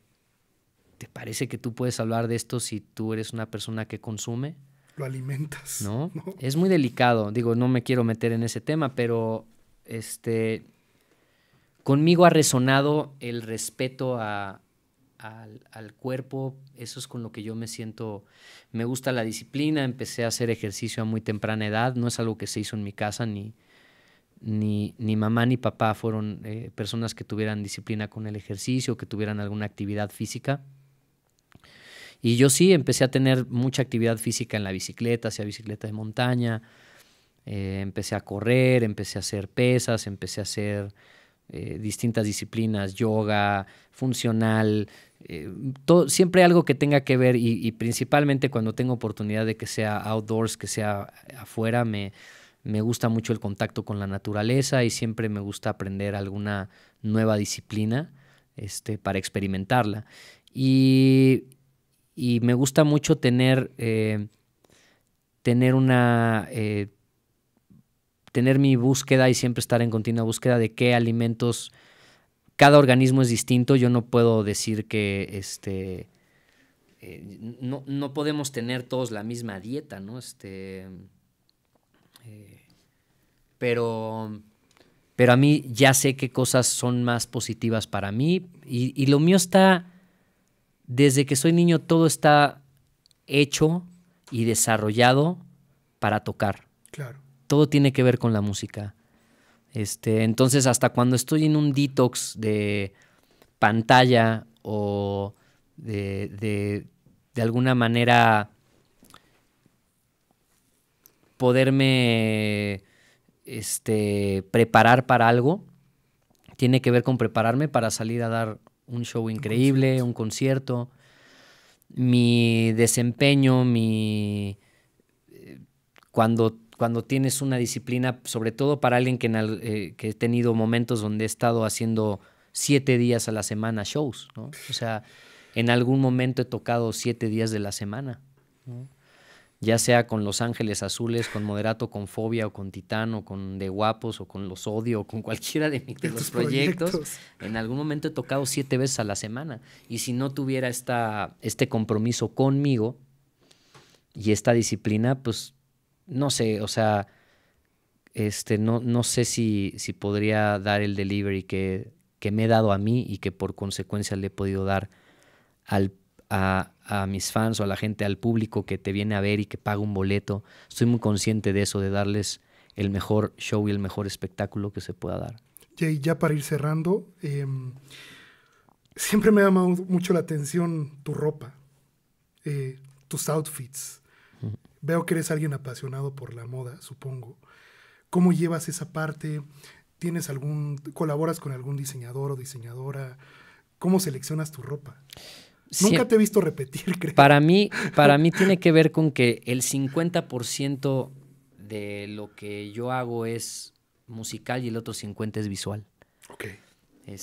¿te parece que tú puedes hablar de esto si tú eres una persona que consume? Lo alimentas. ¿No? Es muy delicado. Digo, no me quiero meter en ese tema, pero este. Conmigo ha resonado el respeto al, cuerpo, eso es con lo que yo me siento, me gusta la disciplina, empecé a hacer ejercicio a muy temprana edad, no es algo que se hizo en mi casa, ni, ni, ni mamá ni papá fueron eh, personas que tuvieran disciplina con el ejercicio, que tuvieran alguna actividad física. Y yo sí empecé a tener mucha actividad física en la bicicleta, sea bicicleta de montaña, eh, empecé a correr, empecé a hacer pesas, empecé a hacer eh, distintas disciplinas, yoga, funcional, eh, siempre algo que tenga que ver y, principalmente cuando tengo oportunidad de que sea outdoors, que sea afuera, me, me gusta mucho el contacto con la naturaleza y siempre me gusta aprender alguna nueva disciplina este, para experimentarla. Y, y me gusta mucho tener, eh, tener una... Eh, tener mi búsqueda y siempre estar en continua búsqueda de qué alimentos cada organismo es distinto, yo no puedo decir que este eh, no, podemos tener todos la misma dieta, ¿no? Este. pero. Pero a mí ya sé qué cosas son más positivas para mí. Y, y lo mío está desde que soy niño todo está hecho y desarrollado para tocar. Claro. Todo tiene que ver con la música. Este, entonces, hasta cuando estoy en un detox de pantalla o de, de, alguna manera poderme este, preparar para algo, tiene que ver con prepararme para salir a dar un show increíble, un concierto. Mi desempeño, mi... Eh, cuando, cuando tienes una disciplina, sobre todo para alguien que, eh, que he tenido momentos donde he estado haciendo siete días a la semana shows, ¿no? O sea, en algún momento he tocado siete días de la semana, ya sea con Los Ángeles Azules, con Moderato, con Fobia o con Titán o con De Guapos o con Los Odio o con cualquiera de, mis, los proyectos, en algún momento he tocado siete veces a la semana. Y si no tuviera esta, este compromiso conmigo y esta disciplina, pues no sé, o sea, este, no, no sé si, si podría dar el delivery que, que me he dado a mí y que por consecuencia le he podido dar al a, mis fans o a la gente, al público que te viene a ver y que paga un boleto. Estoy muy consciente de eso, de darles el mejor show y el mejor espectáculo que se pueda dar. y ya para ir cerrando, em, siempre me ha llamado mucho la atención tu ropa, eh, tus outfits. Veo que eres alguien apasionado por la moda, supongo. ¿Cómo llevas esa parte? ¿Tienes algún, colaboras con algún diseñador o diseñadora? ¿Cómo seleccionas tu ropa? Nunca te he visto repetir, creo. Para mí, para mí tiene que ver con que el 50% de lo que yo hago es musical y el otro 50% es visual. Ok.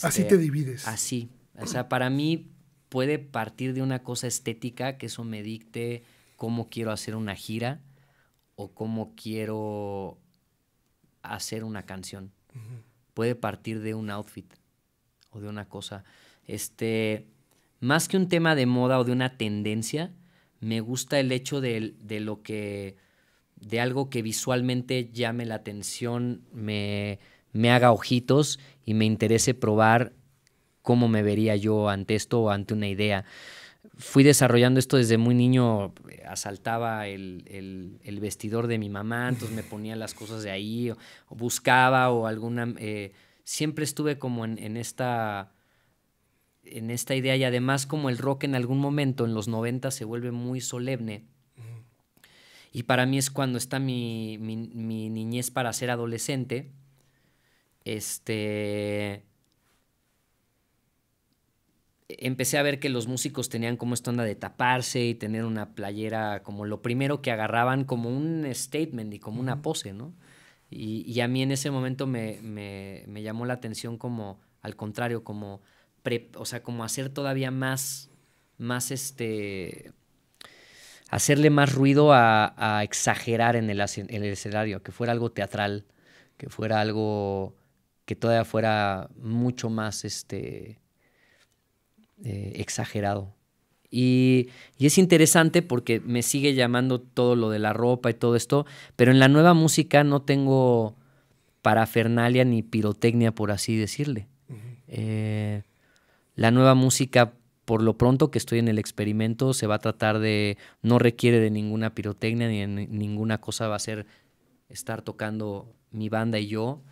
así este, te divides. Así. O sea, para mí puede partir de una cosa estética que eso me dicte cómo quiero hacer una gira o cómo quiero hacer una canción. Puede partir de un outfit o de una cosa. Este más que un tema de moda o de una tendencia, me gusta el hecho de, lo que, de algo que visualmente llame la atención, me, me haga ojitos y me interese probar cómo me vería yo ante esto o ante una idea. Fui desarrollando esto desde muy niño, asaltaba el, vestidor de mi mamá, entonces me ponía las cosas de ahí, o, buscaba o alguna... Eh, siempre estuve como en, en esta en esta idea y además como el rock en algún momento en los 90 se vuelve muy solemne. Y para mí es cuando está mi, niñez para ser adolescente. Este. Empecé a ver que los músicos tenían como esta onda de taparse y tener una playera como lo primero que agarraban como un statement y como una pose, ¿no? Y, a mí en ese momento me, me llamó la atención como, al contrario, como o sea, como hacer todavía más, más este, hacerle más ruido a, exagerar en el, en el escenario, que fuera algo teatral, que fuera algo que todavía fuera mucho más este, eh, exagerado. Y, es interesante porque me sigue llamando todo lo de la ropa y todo esto, pero en la nueva música no tengo parafernalia ni pirotecnia, por así decirle. eh, la nueva música, por lo pronto que estoy en el experimento, se va a tratar de, no requiere de ninguna pirotecnia ni ninguna cosa, va a ser estar tocando mi banda y yo.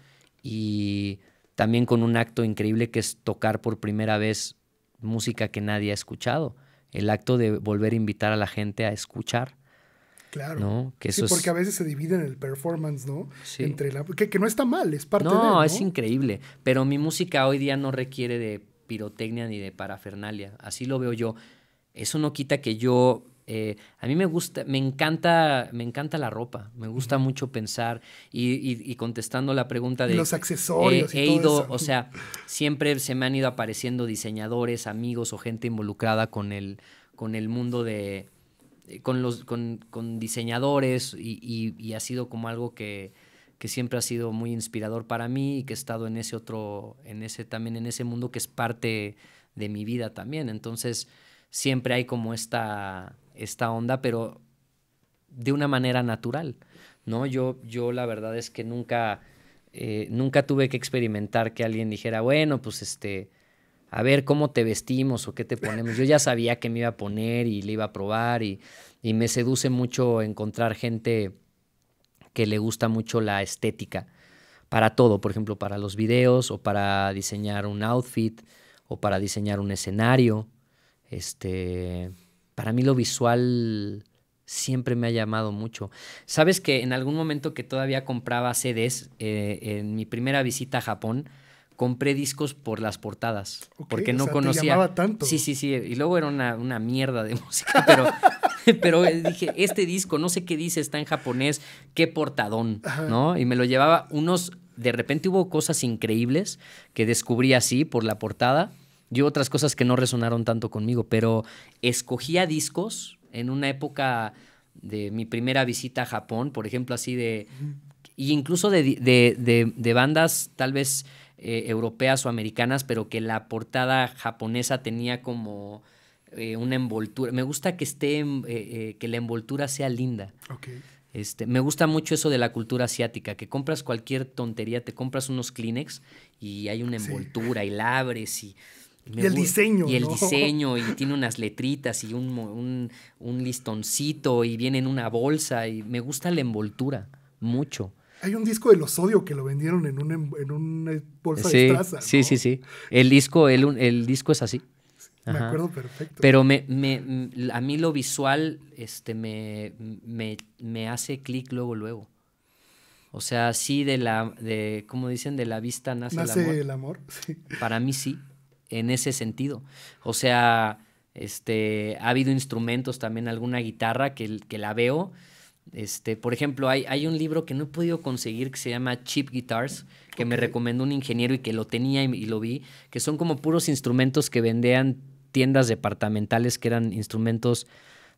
Y también con un acto increíble que es tocar por primera vez música que nadie ha escuchado. El acto de volver a invitar a la gente a escuchar. Claro. ¿no? sí, porque a veces se divide en el performance, ¿no? Sí. Entre la... que, no está mal, es parte de. No, es increíble. Pero mi música hoy día no requiere de pirotecnia ni de parafernalia. Así lo veo yo. Eso no quita que yo eh, a mí me gusta, me encanta, me encanta la ropa, me gusta mucho pensar y, contestando la pregunta de los accesorios. he, ido, o sea, siempre se me han ido apareciendo diseñadores, amigos o gente involucrada con el, con el mundo de, eh, con los, con, diseñadores y, ha sido como algo que, que siempre ha sido muy inspirador para mí y que he estado en ese otro, en ese también, en ese mundo que es parte de mi vida también. Entonces, siempre hay como esta, esta onda, pero de una manera natural, ¿no? Yo, yo la verdad es que nunca, eh, nunca tuve que experimentar que alguien dijera, bueno, pues este, a ver cómo te vestimos o qué te ponemos. Yo ya sabía que me iba a poner y le iba a probar y, y me seduce mucho encontrar gente que le gusta mucho la estética para todo, por ejemplo, para los videos o para diseñar un outfit o para diseñar un escenario. Este, para mí lo visual siempre me ha llamado mucho. Sabes que en algún momento que todavía compraba CDs, eh, en mi primera visita a Japón, compré discos por las portadas. porque no conocía. tanto. Sí, sí, sí. Y luego era una, mierda de música, pero. pero eh, dije, este disco, no sé qué dice, está en japonés, qué portadón, ¿no? Y me lo llevaba unos. De repente hubo cosas increíbles que descubrí así por la portada y otras cosas que no resonaron tanto conmigo, pero escogía discos en una época de mi primera visita a Japón, por ejemplo, así de. Y incluso de bandas tal vez eh, europeas o americanas, pero que la portada japonesa tenía como eh, una envoltura. Me gusta que esté, eh, que la envoltura sea linda. Este, me gusta mucho eso de la cultura asiática, que compras cualquier tontería, te compras unos Kleenex y hay una envoltura y la abres y... el diseño. Y el diseño, y tiene unas letritas y un, un, un, listoncito, y viene en una bolsa, y me gusta la envoltura mucho. Hay un disco de los Odio que lo vendieron en, un, em, en una eh, bolsa de estraza. Sí, sí, sí. El disco, el, el disco es así. Me acuerdo perfecto. Pero me, me, a mí lo visual este, me, hace clic luego, luego. O sea, sí de la, de, ¿cómo dicen? De la vista nace, el amor. el amor, sí. Para mí sí, en ese sentido. O sea, este, ha habido instrumentos también, alguna guitarra que, que la veo este, por ejemplo, hay, un libro que no he podido conseguir que se llama Cheap Guitars, que me recomendó un ingeniero y que lo tenía y, lo vi, que son como puros instrumentos que vendían tiendas departamentales que eran instrumentos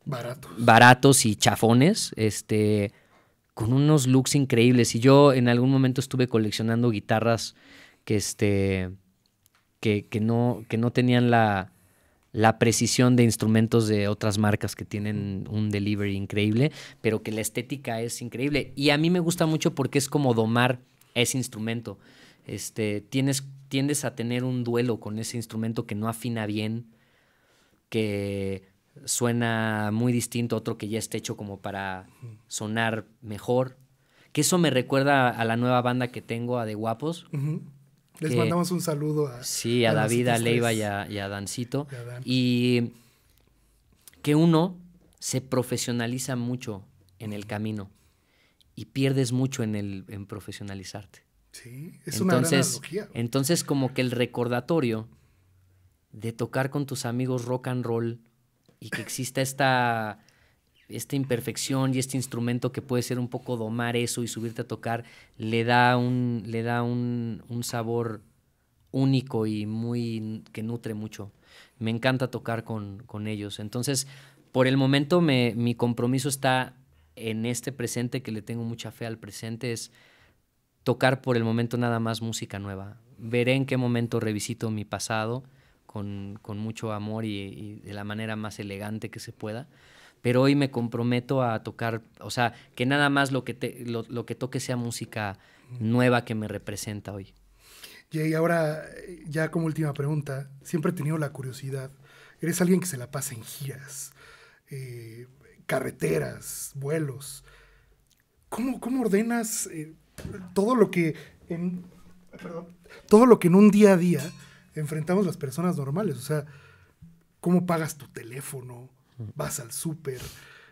baratos, y chafones, este, con unos looks increíbles. Y yo en algún momento estuve coleccionando guitarras que, este, que, no, que no tenían la la precisión de instrumentos de otras marcas que tienen un delivery increíble, pero que la estética es increíble. Y a mí me gusta mucho porque es como domar ese instrumento. Este, tienes, tiendes a tener un duelo con ese instrumento que no afina bien, que suena muy distinto a otro que ya está hecho como para sonar mejor. Que eso me recuerda a la nueva banda que tengo, a De Guapos, les mandamos un saludo a. Sí, a, David, a Leiva y a, Dancito. Y, que uno se profesionaliza mucho en el camino y pierdes mucho en, el, en profesionalizarte. Sí, es una gran Entonces, como que el recordatorio de tocar con tus amigos rock and roll y que exista esta esta imperfección y este instrumento que puede ser un poco domar eso y subirte a tocar, le da un, sabor único y muy que nutre mucho. Me encanta tocar con, ellos. Entonces, por el momento mi compromiso está en este presente, que le tengo mucha fe al presente, es tocar por el momento nada más música nueva. Veré en qué momento revisito mi pasado con, mucho amor y de la manera más elegante que se pueda pero hoy me comprometo a tocar, o sea, que nada más lo que, lo, que toque sea música nueva que me representa hoy. Y ahora, eh, ya como última pregunta, siempre he tenido la curiosidad, eres alguien que se la pasa en giras, eh, carreteras, vuelos, ¿cómo, ordenas eh, todo lo que en, todo lo que en un día a día enfrentamos las personas normales? O sea, ¿cómo pagas tu teléfono? vas al súper,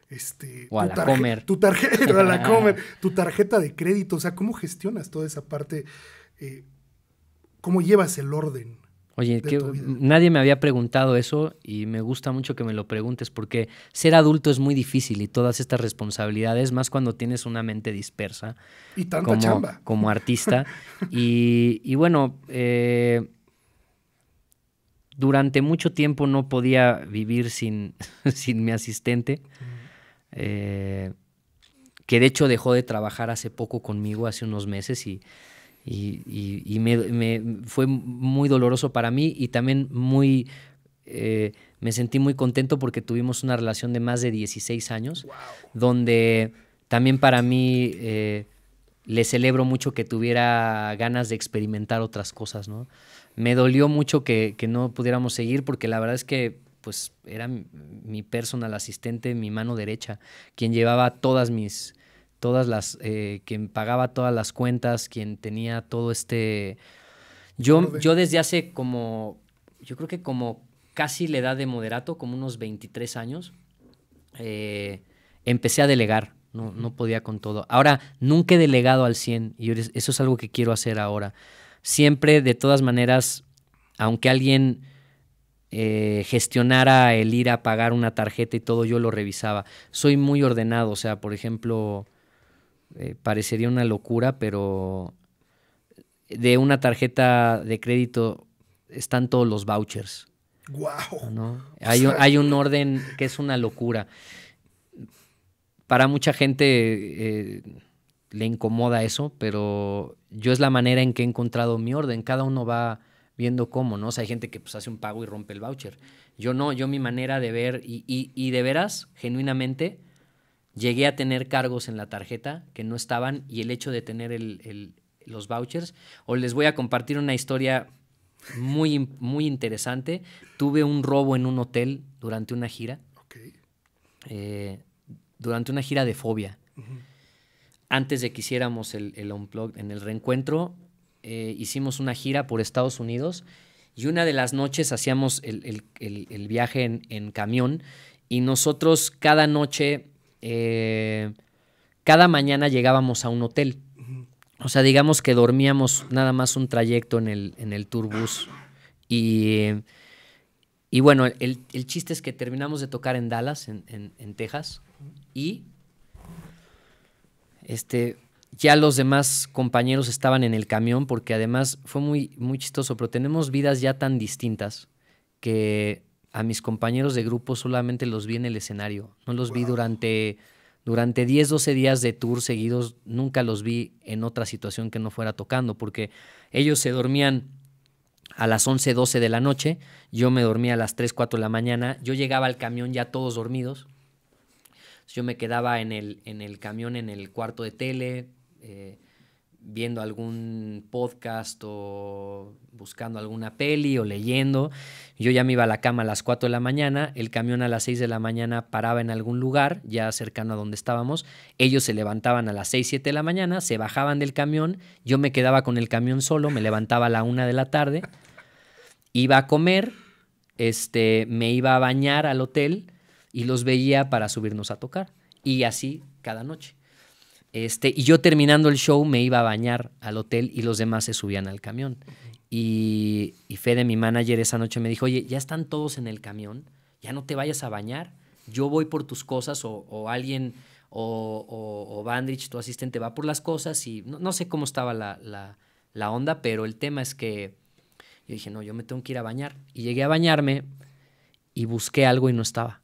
este, a tu la comer. Tu tarjeta, la comer, tu tarjeta de crédito, o sea, ¿cómo gestionas toda esa parte? Eh, ¿Cómo llevas el orden? Oye, nadie me había preguntado eso y me gusta mucho que me lo preguntes porque ser adulto es muy difícil y todas estas responsabilidades, más cuando tienes una mente dispersa. Y tanta como, chamba. Como artista. y, y, bueno, eh, durante mucho tiempo no podía vivir sin, mi asistente, eh, que de hecho dejó de trabajar hace poco conmigo, hace unos meses, y, me, fue muy doloroso para mí y también muy... Eh, me sentí muy contento porque tuvimos una relación de más de 16 años, donde también para mí eh, le celebro mucho que tuviera ganas de experimentar otras cosas, ¿no? me dolió mucho que, no pudiéramos seguir porque la verdad es que pues era mi, personal asistente, mi mano derecha, quien llevaba todas mis, todas las, eh, quien pagaba todas las cuentas, quien tenía todo este... Yo, yo desde hace como, yo creo que como casi la edad de moderato, como unos 23 años, eh, empecé a delegar. No, no podía con todo. Ahora, nunca he delegado al 100 y eso es algo que quiero hacer ahora siempre de todas maneras, aunque alguien eh, gestionara el ir a pagar una tarjeta y todo, yo lo revisaba. Soy muy ordenado, o sea, por ejemplo, eh, parecería una locura, pero de una tarjeta de crédito están todos los vouchers. ¡Guau! Hay, un orden que es una locura. Para mucha gente... Eh, le incomoda eso, pero yo es la manera en que he encontrado mi orden. Cada uno va viendo cómo, ¿no? O sea, hay gente que pues, hace un pago y rompe el voucher. Yo no, yo mi manera de ver y, de veras, genuinamente, llegué a tener cargos en la tarjeta que no estaban y el hecho de tener el, los vouchers, o les voy a compartir una historia muy, muy interesante. Tuve un robo en un hotel durante una gira. Eh, durante una gira de fobia antes de que hiciéramos el, el Unplugged, en el reencuentro, eh, hicimos una gira por Estados Unidos y una de las noches hacíamos el, viaje en, camión y nosotros cada noche, eh, cada mañana llegábamos a un hotel. O sea, digamos que dormíamos nada más un trayecto en el, en el tourbus y... Y bueno, el, chiste es que terminamos de tocar en Dallas, en Texas, y este, ya los demás compañeros estaban en el camión porque además fue muy, muy chistoso, pero tenemos vidas ya tan distintas que a mis compañeros de grupo solamente los vi en el escenario. No los vi durante, durante 10, 12 días de tour seguidos, nunca los vi en otra situación que no fuera tocando, porque ellos se dormían a las 11, 12 de la noche, yo me dormía a las 3, 4 de la mañana, yo llegaba al camión ya todos dormidos yo me quedaba en el, en el camión, en el cuarto de tele, eh, viendo algún podcast o buscando alguna peli o leyendo. Yo ya me iba a la cama a las 4 de la mañana, el camión a las 6 de la mañana paraba en algún lugar, ya cercano a donde estábamos. Ellos se levantaban a las 6, 7 de la mañana, se bajaban del camión, yo me quedaba con el camión solo, me levantaba a la 1 de la tarde, iba a comer, este, me iba a bañar al hotel y los veía para subirnos a tocar. Y así cada noche. Este, y yo terminando el show me iba a bañar al hotel y los demás se subían al camión. Y, y Fede, mi manager, esa noche me dijo, oye, ya están todos en el camión, ya no te vayas a bañar, yo voy por tus cosas o, alguien, o, o, Bandrich, tu asistente, va por las cosas y no, sé cómo estaba la, la, la onda, pero el tema es que yo dije, no, yo me tengo que ir a bañar. Y llegué a bañarme y busqué algo y no estaba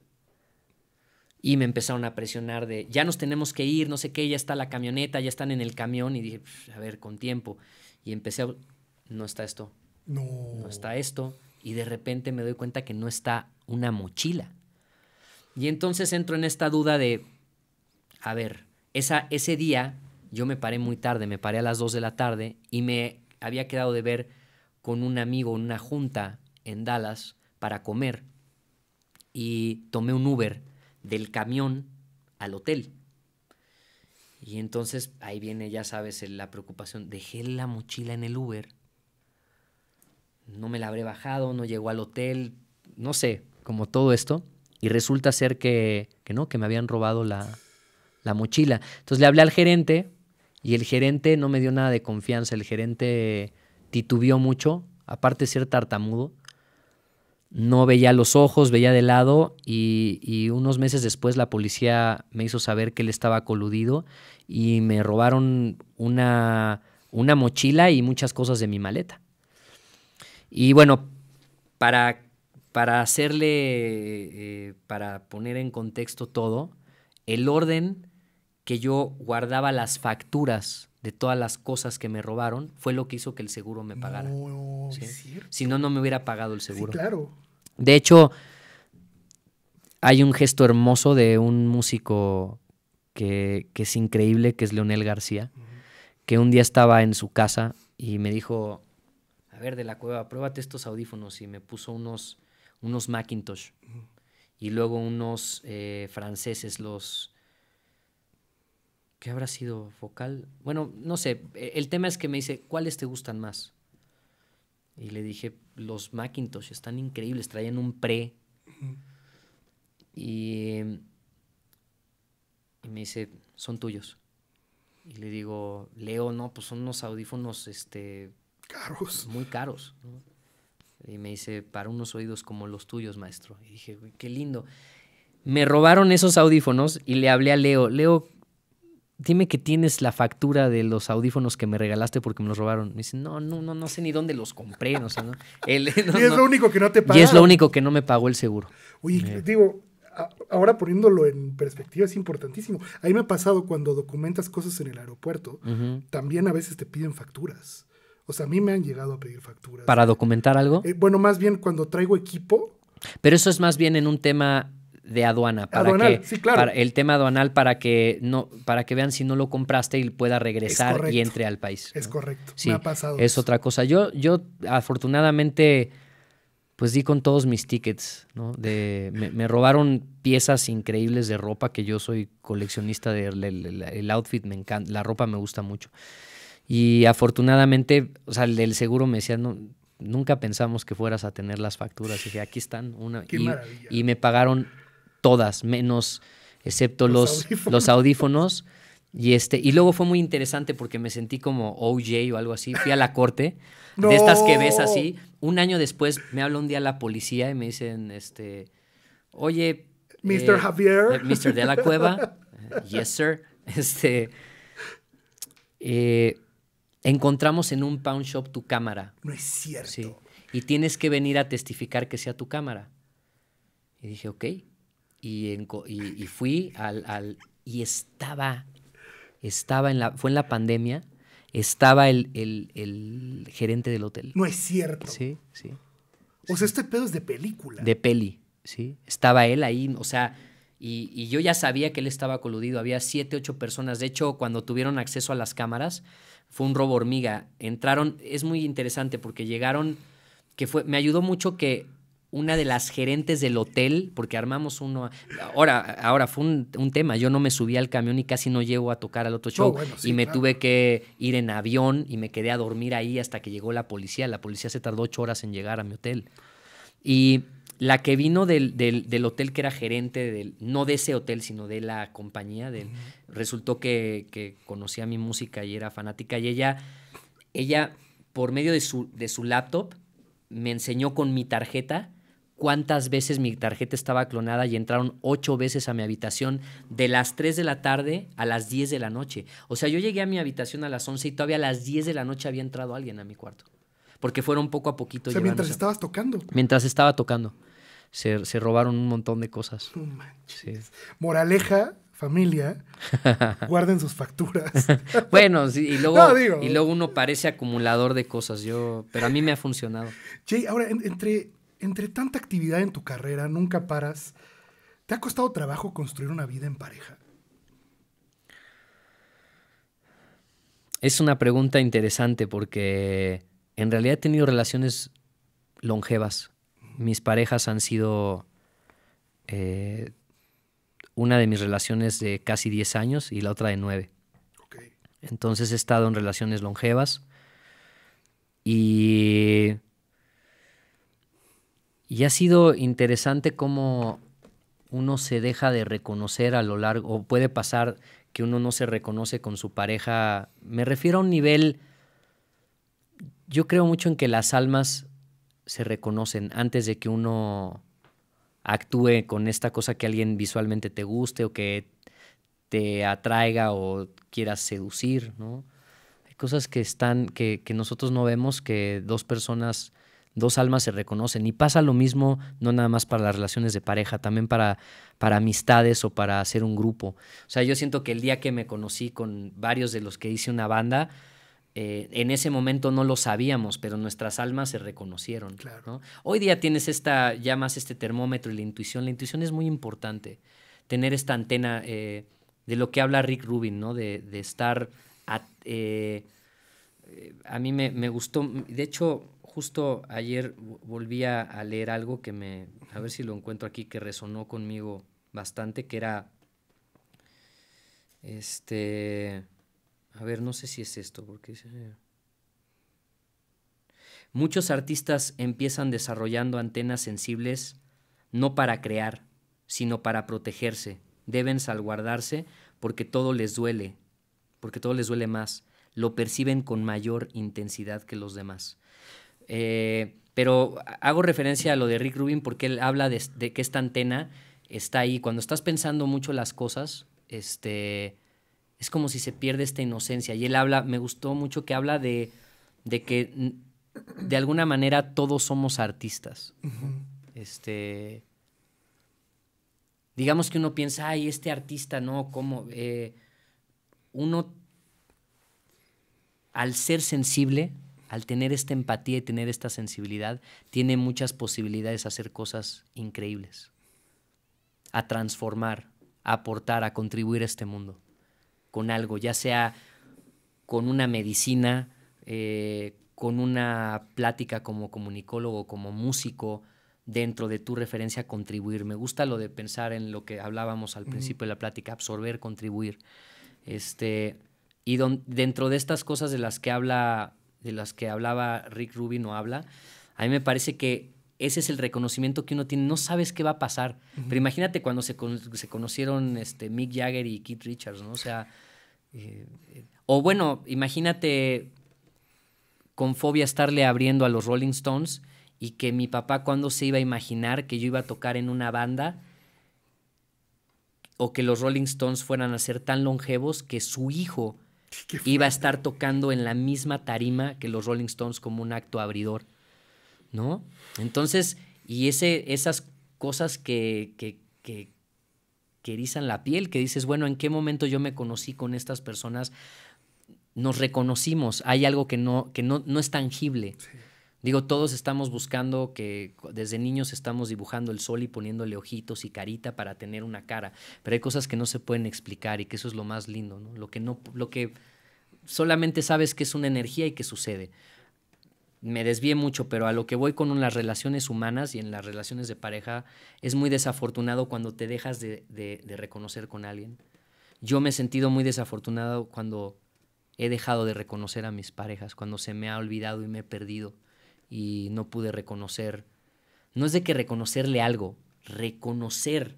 y me empezaron a presionar de, ya nos tenemos que ir, no sé qué, ya está la camioneta, ya están en el camión y dije, a ver, con tiempo. Y empecé a, no está esto. No. No está esto. Y de repente me doy cuenta que no está una mochila. Y entonces entro en esta duda de, a ver, esa, ese día yo me paré muy tarde, me paré a las 2 de la tarde y me había quedado de ver con un amigo en una junta en Dallas para comer. Y tomé un Uber del camión al hotel. Y entonces ahí viene, ya sabes, la preocupación. Dejé la mochila en el Uber. No me la habré bajado, no llegó al hotel, no sé, como todo esto. Y resulta ser que, no, que me habían robado la, la mochila. Entonces le hablé al gerente y el gerente no me dio nada de confianza. El gerente titubeó mucho, aparte ser tartamudo no veía los ojos, veía de lado y, unos meses después la policía me hizo saber que él estaba coludido y me robaron una, una mochila y muchas cosas de mi maleta. Y bueno, para, para hacerle, eh, para poner en contexto todo, el orden que yo guardaba las facturas de todas las cosas que me robaron fue lo que hizo que el seguro me pagara. Si no, no me hubiera pagado el seguro. claro. De hecho, hay un gesto hermoso de un músico que, es increíble, que es Leonel García, que un día estaba en su casa y me dijo, a ver, de la cueva, pruébate estos audífonos. Y me puso unos, unos Macintosh y luego unos eh, franceses, los ¿Qué habrá sido vocal? Bueno, no sé. E, el tema es que me dice, ¿cuáles te gustan más? Y le dije, los Macintosh están increíbles, traían un pre. y, em, y, me dice, son tuyos. Y le digo, Leo, no, pues son unos audífonos este, caros. Muy caros. Y me dice, para unos oídos como los tuyos, maestro. Y dije, qué lindo. Me robaron esos audífonos y le hablé a Leo, Leo, dime que tienes la factura de los audífonos que me regalaste porque me los robaron. Me dicen, no, no, no, no sé ni dónde los compré. No y es lo único que no te pagó. Y es lo único que no me pagó el seguro. Oye, eh. digo, ahora poniéndolo en perspectiva es importantísimo. A mí me ha pasado cuando documentas cosas en el aeropuerto, también a veces te piden facturas. O sea, a mí me han llegado a pedir facturas. ¿Para documentar algo? Eh, bueno, más bien cuando traigo equipo. Pero eso es más bien en un tema de aduana. Para que, el tema aduanal para que no, para que vean si no lo compraste y pueda regresar y entre al país. Es correcto. Sí, ha pasado. Es otra cosa. Yo, yo afortunadamente pues di con todos mis tickets, ¿no? De, me, robaron piezas increíbles de ropa, que yo soy coleccionista del el, outfit, me encanta, la ropa me gusta mucho. Y afortunadamente, o sea, el, del seguro me decía, nunca pensamos que fueras a tener las facturas. Y dije, aquí están, una. y me pagaron todas, menos, excepto los, los, audífonos. y, este, y luego fue muy interesante porque me sentí como OJ o algo así. Fui a la corte, de estas que ves así. Un año después me habla un día la policía y me dicen, este, oye... Mr. Eh, Javier. Eh, Mr. de la Cueva. yes, sir. Este, eh, encontramos en un pawn shop tu cámara. No es cierto. y tienes que venir a testificar que sea tu cámara. Y dije, ok y, fui al, al, y estaba, estaba en la, fue en la pandemia, estaba el, el, gerente del hotel. No es cierto. Sí, sí. O sea, este pedo es de película. De peli, sí. Estaba él ahí, o sea, y, y, yo ya sabía que él estaba coludido. Había siete, ocho personas. De hecho, cuando tuvieron acceso a las cámaras, fue un robo hormiga. Entraron, es muy interesante porque llegaron, que fue, me ayudó mucho que una de las gerentes del hotel, porque armamos uno. Ahora, ahora fue un, tema. Yo no me subí al camión y casi no llego a tocar al otro show. y me tuve que ir en avión y me quedé a dormir ahí hasta que llegó la policía. La policía se tardó ocho horas en llegar a mi hotel. Y la que vino del, hotel que era gerente, del, no de ese hotel, sino de la compañía, del, resultó que, conocía mi música y era fanática. Y ella, ella por medio de su, de su laptop, me enseñó con mi tarjeta cuántas veces mi tarjeta estaba clonada y entraron ocho veces a mi habitación de las 3 de la tarde a las 10 de la noche. O sea, yo llegué a mi habitación a las 11 y todavía a las 10 de la noche había entrado alguien a mi cuarto. Porque fueron poco a poquito. O sea, mientras estabas tocando. Mientras estaba tocando. Se, robaron un montón de cosas. No manches. Moraleja, familia, guarden sus facturas. bueno, y luego, y luego uno parece acumulador de cosas, yo, pero a mí me ha funcionado. Jay, ahora entre entre tanta actividad en tu carrera, nunca paras. ¿Te ha costado trabajo construir una vida en pareja? Es una pregunta interesante porque en realidad he tenido relaciones longevas. Mis parejas han sido eh, una de mis relaciones de casi 10 años y la otra de 9. Entonces he estado en relaciones longevas y y ha sido interesante cómo uno se deja de reconocer a lo largo, o puede pasar que uno no se reconoce con su pareja. Me refiero a un nivel, yo creo mucho en que las almas se reconocen antes de que uno actúe con esta cosa que alguien visualmente te guste o que te atraiga o quieras seducir, ¿no? Hay cosas que están, que, que nosotros no vemos que dos personas dos almas se reconocen. Y pasa lo mismo, no nada más para las relaciones de pareja, también para, para amistades o para hacer un grupo. O sea, yo siento que el día que me conocí con varios de los que hice una banda, eh, en ese momento no lo sabíamos, pero nuestras almas se reconocieron. Hoy día tienes esta, ya más este termómetro y la intuición. La intuición es muy importante. Tener esta antena eh, de lo que habla Rick Rubin, ¿no? De, estar. Eh, a, mí me, me gustó. De hecho, justo ayer volví a leer algo que me, a ver si lo encuentro aquí, que resonó conmigo bastante, que era, este, a ver, no sé si es esto, porque... Eh. Muchos artistas empiezan desarrollando antenas sensibles no para crear, sino para protegerse. Deben salvaguardarse porque todo les duele, porque todo les duele más. Lo perciben con mayor intensidad que los demás. Eh, pero hago referencia a lo de Rick Rubin porque él habla de, que esta antena está ahí. Cuando estás pensando mucho las cosas, este, es como si se pierde esta inocencia. Y él habla, me gustó mucho que habla de, que de alguna manera todos somos artistas. Este. Digamos que uno piensa, ay, este artista, no, ¿cómo? Eh, uno, al ser sensible, al tener esta empatía y tener esta sensibilidad, tiene muchas posibilidades a hacer cosas increíbles, a transformar, a aportar, a contribuir a este mundo con algo, ya sea con una medicina, eh, con una plática como comunicólogo, como músico, dentro de tu referencia, contribuir. Me gusta lo de pensar en lo que hablábamos al principio de la plática, absorber, contribuir. Este, y dentro de estas cosas de las que habla de las que hablaba Rick Rubin o habla, a mí me parece que ese es el reconocimiento que uno tiene. No sabes qué va a pasar. Pero imagínate cuando se, conocieron este, Mick Jagger y Keith Richards, ¿no? O sea. Eh, o bueno, imagínate con fobia estarle abriendo a los Rolling Stones y que mi papá cuando se iba a imaginar que yo iba a tocar en una banda o que los Rolling Stones fueran a ser tan longevos que su hijo iba a estar tocando en la misma tarima que los Rolling Stones como un acto abridor, ¿no? Entonces, y ese, esas cosas que, que, que, erizan la piel, que dices, bueno, ¿en qué momento yo me conocí con estas personas? Nos reconocimos, hay algo que no, que no, no es tangible. Digo, todos estamos buscando que desde niños estamos dibujando el sol y poniéndole ojitos y carita para tener una cara, pero hay cosas que no se pueden explicar y que eso es lo más lindo, ¿no? Lo que no lo que solamente sabes que es una energía y que sucede. Me desvié mucho, pero a lo que voy con las relaciones humanas y en las relaciones de pareja, es muy desafortunado cuando te dejas de reconocer con alguien. Yo me he sentido muy desafortunado cuando he dejado de reconocer a mis parejas, cuando se me ha olvidado y me he perdido y no pude reconocer. No es de que reconocerle algo, reconocer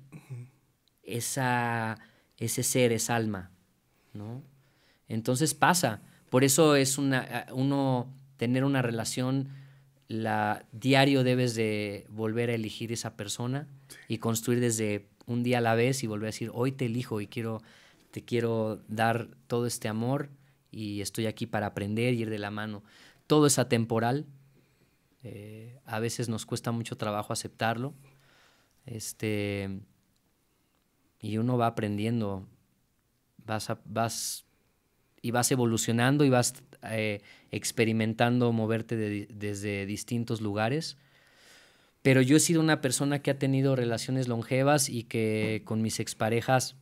esa, ese ser, esa alma, ¿no? Entonces pasa. Por eso es una, uno tener una relación, la, diario debes de volver a elegir esa persona y construir desde un día a la vez y volver a decir, hoy te elijo y quiero, te quiero dar todo este amor y estoy aquí para aprender y ir de la mano. Todo es atemporal, eh, a veces nos cuesta mucho trabajo aceptarlo. Este, y uno va aprendiendo, vas, y vas evolucionando y vas eh, experimentando moverte desde distintos lugares. Pero yo he sido una persona que ha tenido relaciones longevas y que con mis exparejas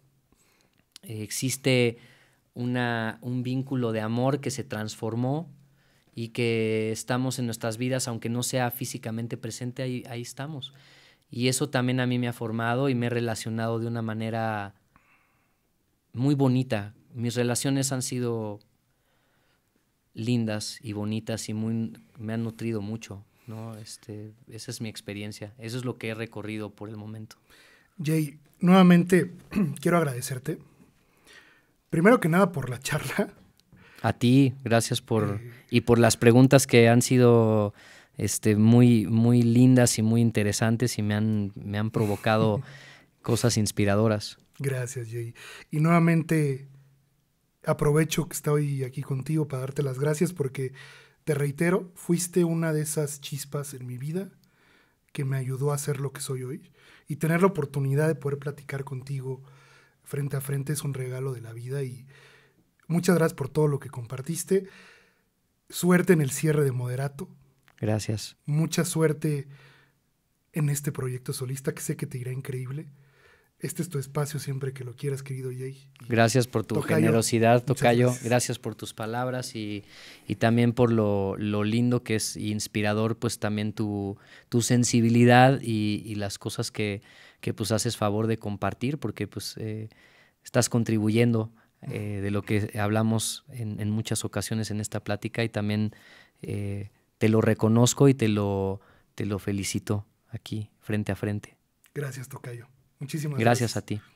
eh, existe un vínculo de amor que se transformó y que estamos en nuestras vidas, aunque no sea físicamente presente, ahí, estamos. Y eso también a mí me ha formado y me he relacionado de una manera muy bonita. Mis relaciones han sido lindas y bonitas y muy, me han nutrido mucho. ¿no? Este, esa es mi experiencia. Eso es lo que he recorrido por el momento. Jay, nuevamente quiero agradecerte. Primero que nada por la charla. A ti, gracias por y por las preguntas que han sido este, muy, muy lindas y muy interesantes y me han, me han provocado cosas inspiradoras. Gracias, Jay. Y nuevamente aprovecho que estoy aquí contigo para darte las gracias porque te reitero, fuiste una de esas chispas en mi vida que me ayudó a ser lo que soy hoy. Y tener la oportunidad de poder platicar contigo frente a frente es un regalo de la vida y, Muchas gracias por todo lo que compartiste. Suerte en el cierre de Moderato. Gracias. Mucha suerte en este proyecto solista que sé que te irá increíble. Este es tu espacio siempre que lo quieras, querido Jay. Gracias por tu generosidad, Tocayo. Gracias. por tus palabras y, también por lo, lindo que es inspirador, pues también tu, tu sensibilidad y, las cosas que, que, pues haces favor de compartir, porque pues eh, estás contribuyendo eh, de lo que hablamos en, muchas ocasiones en esta plática y también eh, te lo reconozco y te lo, te lo felicito aquí, frente a frente. Gracias, Tocayo. Muchísimas gracias. Gracias a ti.